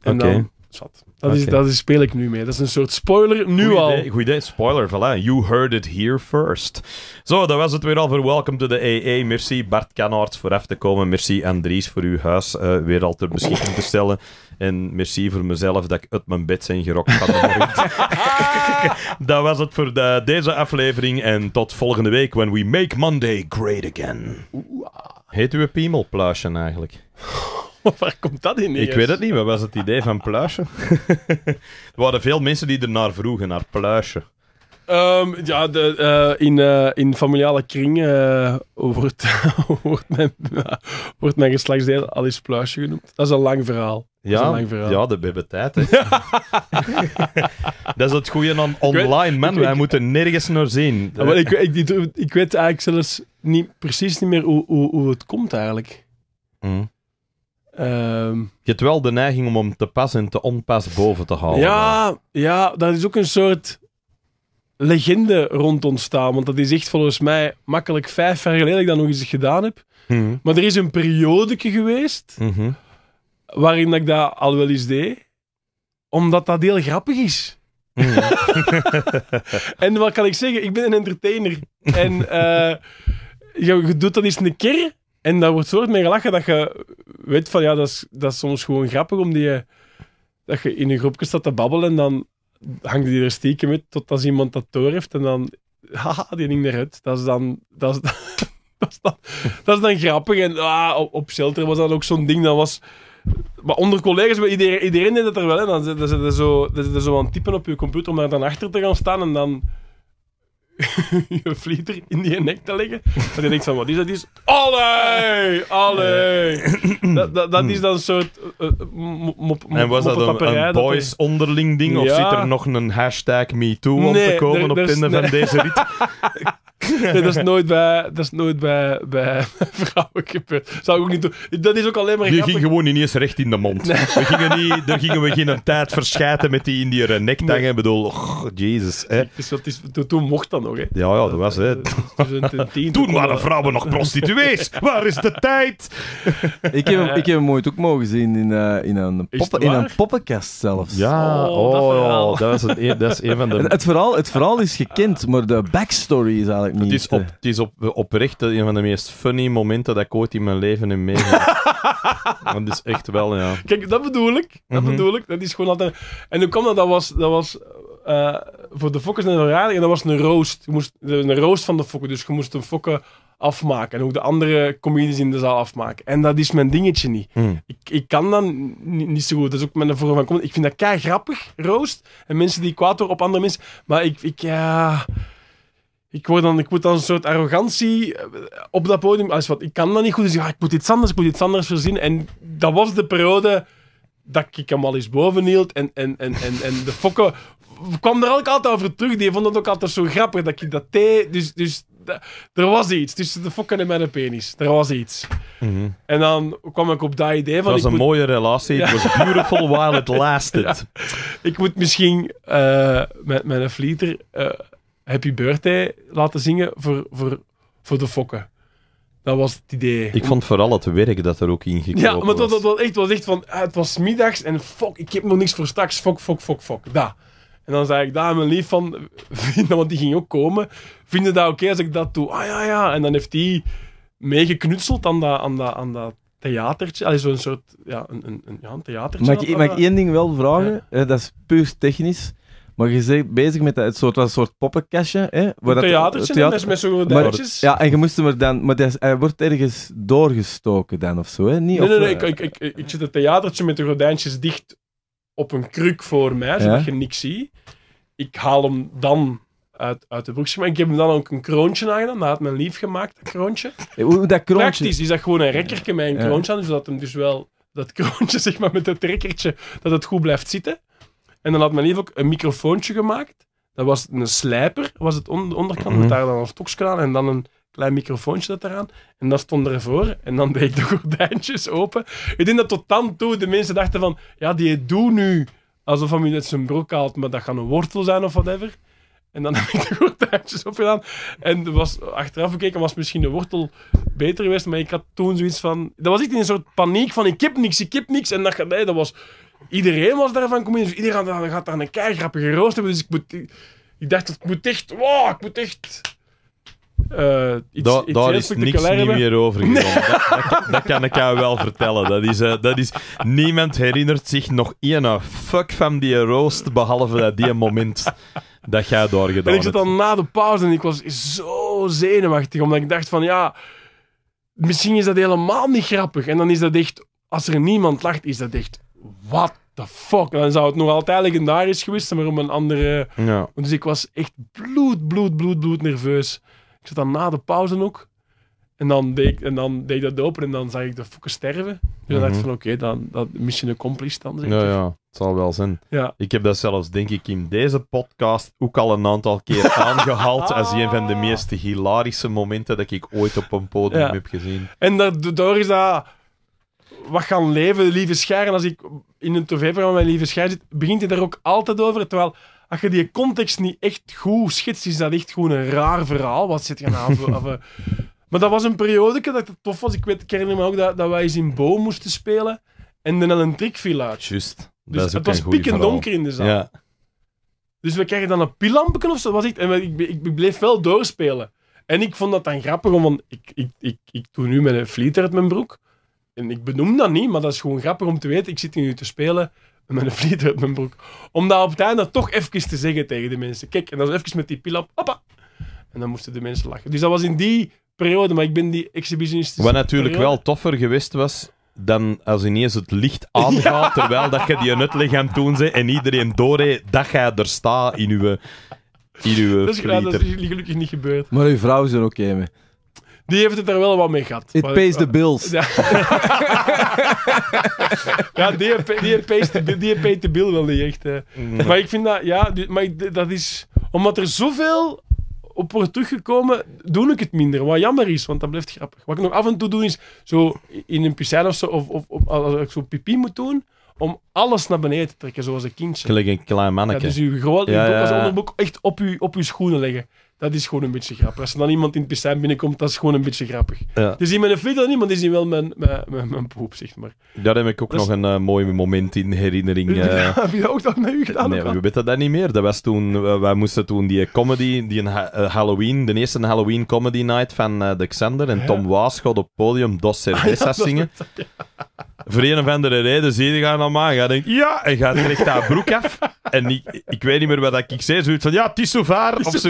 Oké zat. Dat, is, dat is, speel ik nu mee. Dat is een soort spoiler nu al. Idee, goeie idee, spoiler. Voilà. You heard it here first. Zo, dat was het weer al voor Welcome to the AA. Merci Bart Kanaerts voor af te komen. Merci Andries voor uw huis eh, weer al ter beschikking te stellen. En merci voor mezelf dat ik uit mijn bed zijn gerokt van dat was het voor de, deze aflevering. En tot volgende week, when we make Monday great again. Ah. Heet een piemelpluisje eigenlijk? Waar komt dat in? Ik weet het niet, wat was het idee van Pluisje? er waren veel mensen die ernaar vroegen, naar Pluisje. Ehm, ja, de, eh, in, eh, in familiale kring eh, wordt, wordt, mijn, wordt mijn geslachtsdeel al eens pluisje genoemd. Dat is een lang verhaal. Ja, ja, de hebben tijd. dat is het goede dan online, man. Wij moeten nergens naar zien. ik, ik, ik, weet eigenlijk zelfs niet, precies niet meer hoe, hoe, hoe het komt eigenlijk. Mm. Ehm, je hebt wel de neiging om hem te pas en te onpas boven te halen. Ja, ja, dat is ook een soort legende rond ontstaan. Want dat is echt volgens mij makkelijk vijf jaar geleden dat ik dat nog eens gedaan heb. Mhm. Maar er is een periode geweest mm -hmm. waarin ik dat al wel eens deed. Omdat dat heel grappig is. Mhm. en wat kan ik zeggen? Ik ben een entertainer. En eh, je doet dat eens een keer en daar wordt zo mee gelachen dat je weet van ja, dat is, dat is soms gewoon grappig om die, eh, dat je in een groepje staat te babbelen en dan hangt die er stiekem tot totdat iemand dat door heeft en dan haha, die ding eruit. Dat is dan, dat is, dat, is, dan, grappig. En ah, op, op Shelter was dat ook zo'n ding, dat was... Maar onder collega's, iedereen, iedereen deed dat er wel. Hè. Dan zitten ze zo, er zo aan typen op je computer om daar dan achter te gaan staan en dan... je vlieter in die nek te leggen. en je denkt van, wat is dat? Is, allee! Allee! dat, dat, is dan een soort eh, eh, mop, En was dat een, boys onderling ding? Of zit er nog een hashtag MeToo om te komen op het van deze rit? dat is nooit bij, dat is nooit bij, bij vrouwen gebeurd. Zou ik ook niet doen. Dat is ook alleen maar Die gingen ging gewoon eens recht in de mond. We gingen niet, daar gingen we geen tijd verschijten met die in die Nee. Ik bedoel, oh, jezus. Hè. Het is, is, toen mocht dat nog, hè. Ja, ja, dat was, het. Eh, dus toen waren vrouwen nog prostituees. Waar is de tijd? Ik heb, ik heb hem ooit ook mogen zien in, uh, in, een, poppen, in een poppenkast zelfs. Ja, oh, dat, oh, dat, is, een, dat is een van de... het, verhaal, het verhaal is gekend, maar de backstory is eigenlijk het is, op, het is op, oprecht een van de meest funny momenten dat ik ooit in mijn leven heb meegemaakt. dat is echt wel, ja. Kijk, dat bedoel ik. Dat mhm. bedoel ik. Dat is gewoon altijd... En hoe kwam dat? Dat was... Dat was eh, voor de fokkers en de en dat was een roast. Je moest, een roast van de fokken, dus je moest een fokken afmaken. En ook de andere comedies in de zaal afmaken. En dat is mijn dingetje niet. Mhm. Ik, ik kan dat niet, zo goed. Dat is ook mijn vorm van Ik vind dat kei grappig, roast. En mensen die kwaad worden op andere mensen. Maar ik... ik ja ik word, dan, ik moet dan een soort arrogantie eh, op dat podium. Als ah, wat, ik kan dat niet goed, dus ja, ah, ik moet iets anders, ik moet iets anders verzinnen. En dat was de periode dat ik hem al eens boven En, en, en, en, en de fokken kwam er ook altijd over terug. Die vond het ook altijd zo grappig dat ik dat deed. Dus, dus er was iets tussen de fokken en mijn penis. Er was iets. Mhm. En dan kwam ik op dat idee van... Het was een mooie relatie. Het was beautiful while it lasted. Ik moet misschien uh, met mijn flieter... Eh, Happy Birthday laten zingen voor, voor, voor de fokken. Dat was het idee. Ik vond vooral het werk dat er ook in gekropen Ja, maar dat, dat, was, echt, was echt van... Ah, het was middags en fok, ik heb nog niks voor straks. Fok, fok, fok, fok. Da. En dan zei ik daar mijn lief van... want die ging ook komen. Vinden dat oké okay als ik dat doe? Ah ja, ja. En dan heeft die meegeknutseld aan dat, aan dat, aan dat theatertje. zo zo'n soort... Ja, een, een, ja, een theatertje. Mag ik, mag één ding wel vragen? Eh, dat is puur technisch. Maar je zit bezig met dat, het soort, was een soort poppenkastje. Hè, een theatertje, theater... met zo'n duitjes. Ja, en je moest hem er dan... Maar hij wordt ergens doorgestoken dan, of zo, hè? Niet, nee, nee, nee, eh, ik, ik, ik, zit het theatertje met de gordijntjes dicht op een kruk voor mij, zodat je niks ziet. Ik haal hem dan uit, uit de broekje. Maar ik heb hem dan ook een kroontje aangedaan. Dat had mijn lief gemaakt, dat kroontje. Hoe, dat kroontje? Praktisch is dat gewoon een rekkertje met een kroontje aan, zodat dus hem dus wel dat kroontje, zeg maar, met dat rekkertje, dat het goed blijft zitten. En dan had men even ook een microfoontje gemaakt. Dat was een slijper, was het onderkant, mhm. met daar dan een stokskanaal en dan een klein microfoontje dat eraan. En dat stond ervoor. En dan deed ik de gordijntjes open. Ik denk dat tot dan toe de mensen dachten van, ja, die doet nu alsof hij net zijn broek haalt, maar dat kan een wortel zijn of whatever. En dan heb ik de gordijntjes opgedaan. En was, achteraf gekeken was misschien de wortel beter geweest, maar ik had toen zoiets van... Dat was echt in een soort paniek van, ik heb niks, ik heb niks. En dat, nee, dat was Iedereen was daarvan comedy, dus iedereen gaat daar een grappige roost hebben. Dus ik, moet, ik, dacht, dat moet echt, wow, ik moet echt... Eh, iets, da, iets daar is niks niet meer over dat, kan ik jou wel vertellen. Dat is, eh, dat is, niemand herinnert zich nog één eh, fuck van die roast, behalve dat die moment dat jij doorgedaan. hebt. En ik zat dan na de pauze en ik was zo zenuwachtig, omdat ik dacht van ja, misschien is dat helemaal niet grappig. En dan is dat echt, als er niemand lacht, is dat echt what the fuck? Dan zou het nog altijd legendarisch geweest zijn, maar om een andere... Ja. Dus ik was echt bloed, bloed, bloed, bloed nerveus. Ik zat dan na de pauze ook. En dan deed ik, en dan deed ik dat open en dan zag ik de fokken sterven. Dus dan dacht ik mhm. van, oké, dan, dat mission accomplished dan, zeg ja, ja, het zal wel zijn. Ja. Ik heb dat zelfs, denk ik, in deze podcast ook al een aantal keer aangehaald ah. als een van de meest hilarische momenten dat ik ooit op een podium heb gezien. En daardoor is dat wat gaan leven, Lieve Schaar. als ik in een tv-programma met Lieve Schaar zit, begint hij daar ook altijd over. Terwijl, als je die context niet echt goed schetst, is dat echt gewoon een raar verhaal. Wat zit je nou Of, eh? maar dat was een periode dat het tof was. Ik weet, ik herinner me ook dat, dat wij eens in boom moesten spelen. En dan een trick Juist. Dus het was piek en donker in de zaal. Ja. Dus we kregen dan een pilampje of zo. Was echt, en ik, ik, bleef wel doorspelen. En ik vond dat dan grappig, want ik, ik, ik, ik doe nu met een vlieter uit mijn broek en ik benoem dat niet, maar dat is gewoon grappig om te weten. Ik zit hier nu te spelen met een vliet uit mijn broek. Om dat op het einde toch even te zeggen tegen de mensen. Kijk, en dan even met die pilap, Hoppa. En dan moesten de mensen lachen. Dus dat was in die periode, maar ik ben die exhibitionist. Wat natuurlijk wel toffer geweest was dan als ineens het licht aangaat, terwijl dat je die nutlig aan doen bent en iedereen doorheed dat jij er staat in uw, in uw Dat is, dat is gelukkig niet gebeurd. Maar uw vrouw is er oké okay mee die heeft het er wel wat mee gehad. It pays the bills. Ja, ja die, die, de the, die pays the bill wel niet echt. Mm. Maar ik vind dat, ja, maar ik, dat is... Omdat er zoveel op wordt teruggekomen, doe ik het minder. Wat jammer is, want dat blijft grappig. Wat ik nog af en toe doe, is zo in een piscijn of zo, of, of, of als ik zo pipi moet doen, om alles naar beneden te trekken, zoals een kindje. Gelijk een klein mannetje. dus je groot ja, ja, ja. onderbroek echt op uw, op uw schoenen leggen. Dat is gewoon een beetje grappig. Als er dan iemand in het piscijn binnenkomt, dat is gewoon een beetje grappig. Ja. Dus in mijn flit niemand is niet wel mijn, mijn, mijn, poep, zeg maar. Daar heb ik ook dus- nog een eh, mooi moment in herinnering. Uh... Ja, eh. heb je dat ook nog naar u gedaan? Nee, we weten dat niet meer. Dat was toen, eh, wij moesten toen die comedy, die Halloween, de eerste Halloween comedy night van Dexander en Tom Waas gaat op podium ah, Dos Cervezas zingen voor een of andere reden zie je gaan allemaal. Ga denkt, ja, en je direct dat broek af. En ik, ik weet niet meer wat ik zei. Zoiets van, ja, het is zo vaar, of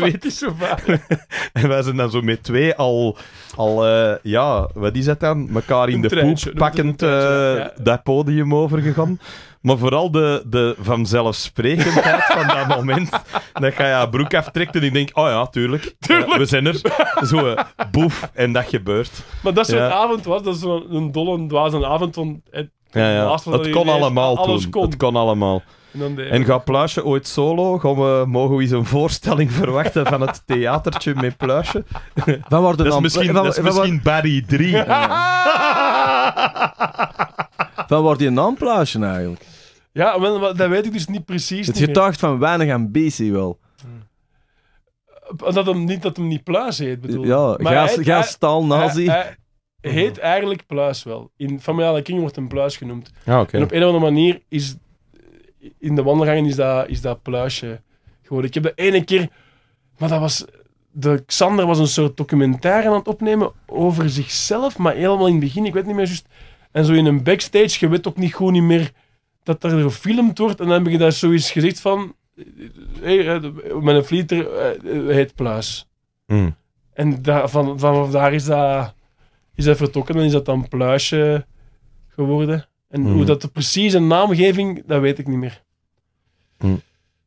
vaar en wij zijn dan zo met twee al, al eh, ja, wat is dat dan? Mekaar in de poep pakkend uh, dat podium overgegaan. Maar vooral de, de vanzelfsprekendheid van dat moment. Dat je oh ja broek aftrekt en ik denk, oh ja, tuurlijk. we zijn er. Zo, uh, boef. En dat gebeurt. Maar dat zo'n avond was, dat is zo'n een dolle, dwaze avond. Van, het, ja, ja. Het kon, allemaal toen. Het kon allemaal. En, ga gaat Pluisje ooit solo? Gaan we, mogen we eens een voorstelling verwachten van het theatertje met Pluisje? Van dat is misschien, van, misschien Barry 3. Van wordt die naam Pluisje eigenlijk? Ja, maar dat weet ik dus niet precies. Het getuigt van weinig ambitie wel. Hm. Dat hem niet, dat hem niet Pluis heet, bedoel Ja, ga stal, nazi. heet eigenlijk Pluis wel. In Familiale King wordt hem Pluis genoemd. En op een of andere manier is... In de wandelgangen is dat, is dat Pluisje geworden. Ik heb de ene keer... Maar dat was... De Xander was een soort documentaire aan het opnemen over zichzelf, maar helemaal in het begin. Ik weet niet meer En zo in een backstage, je weet ook niet goed niet meer dat er gefilmd wordt en dan heb je daar zoiets gezegd van, hey, eh, met een flieter eh, eh, heet pluis. Hmm. En daar, van, vanaf daar is dat, is dat vertrokken en is dat dan pluisje geworden. En hoe hmm. dat de precieze naamgeving, dat weet ik niet meer. Hmm.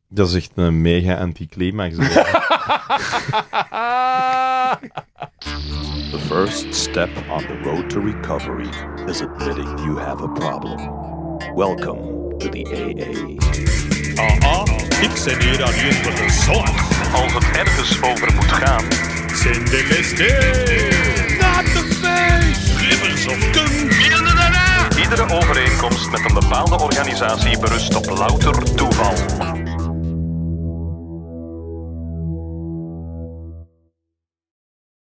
Dat is echt een mega anticlimax. the first step on the road to recovery is admitting you have a problem. Welcome to the AA. Aha, ik ben hier alleen voor de zon. Als het ergens over moet gaan. Zijn de beste Not the face. Rivers of Kung. Iedere overeenkomst met een bepaalde organisatie berust op louter toeval.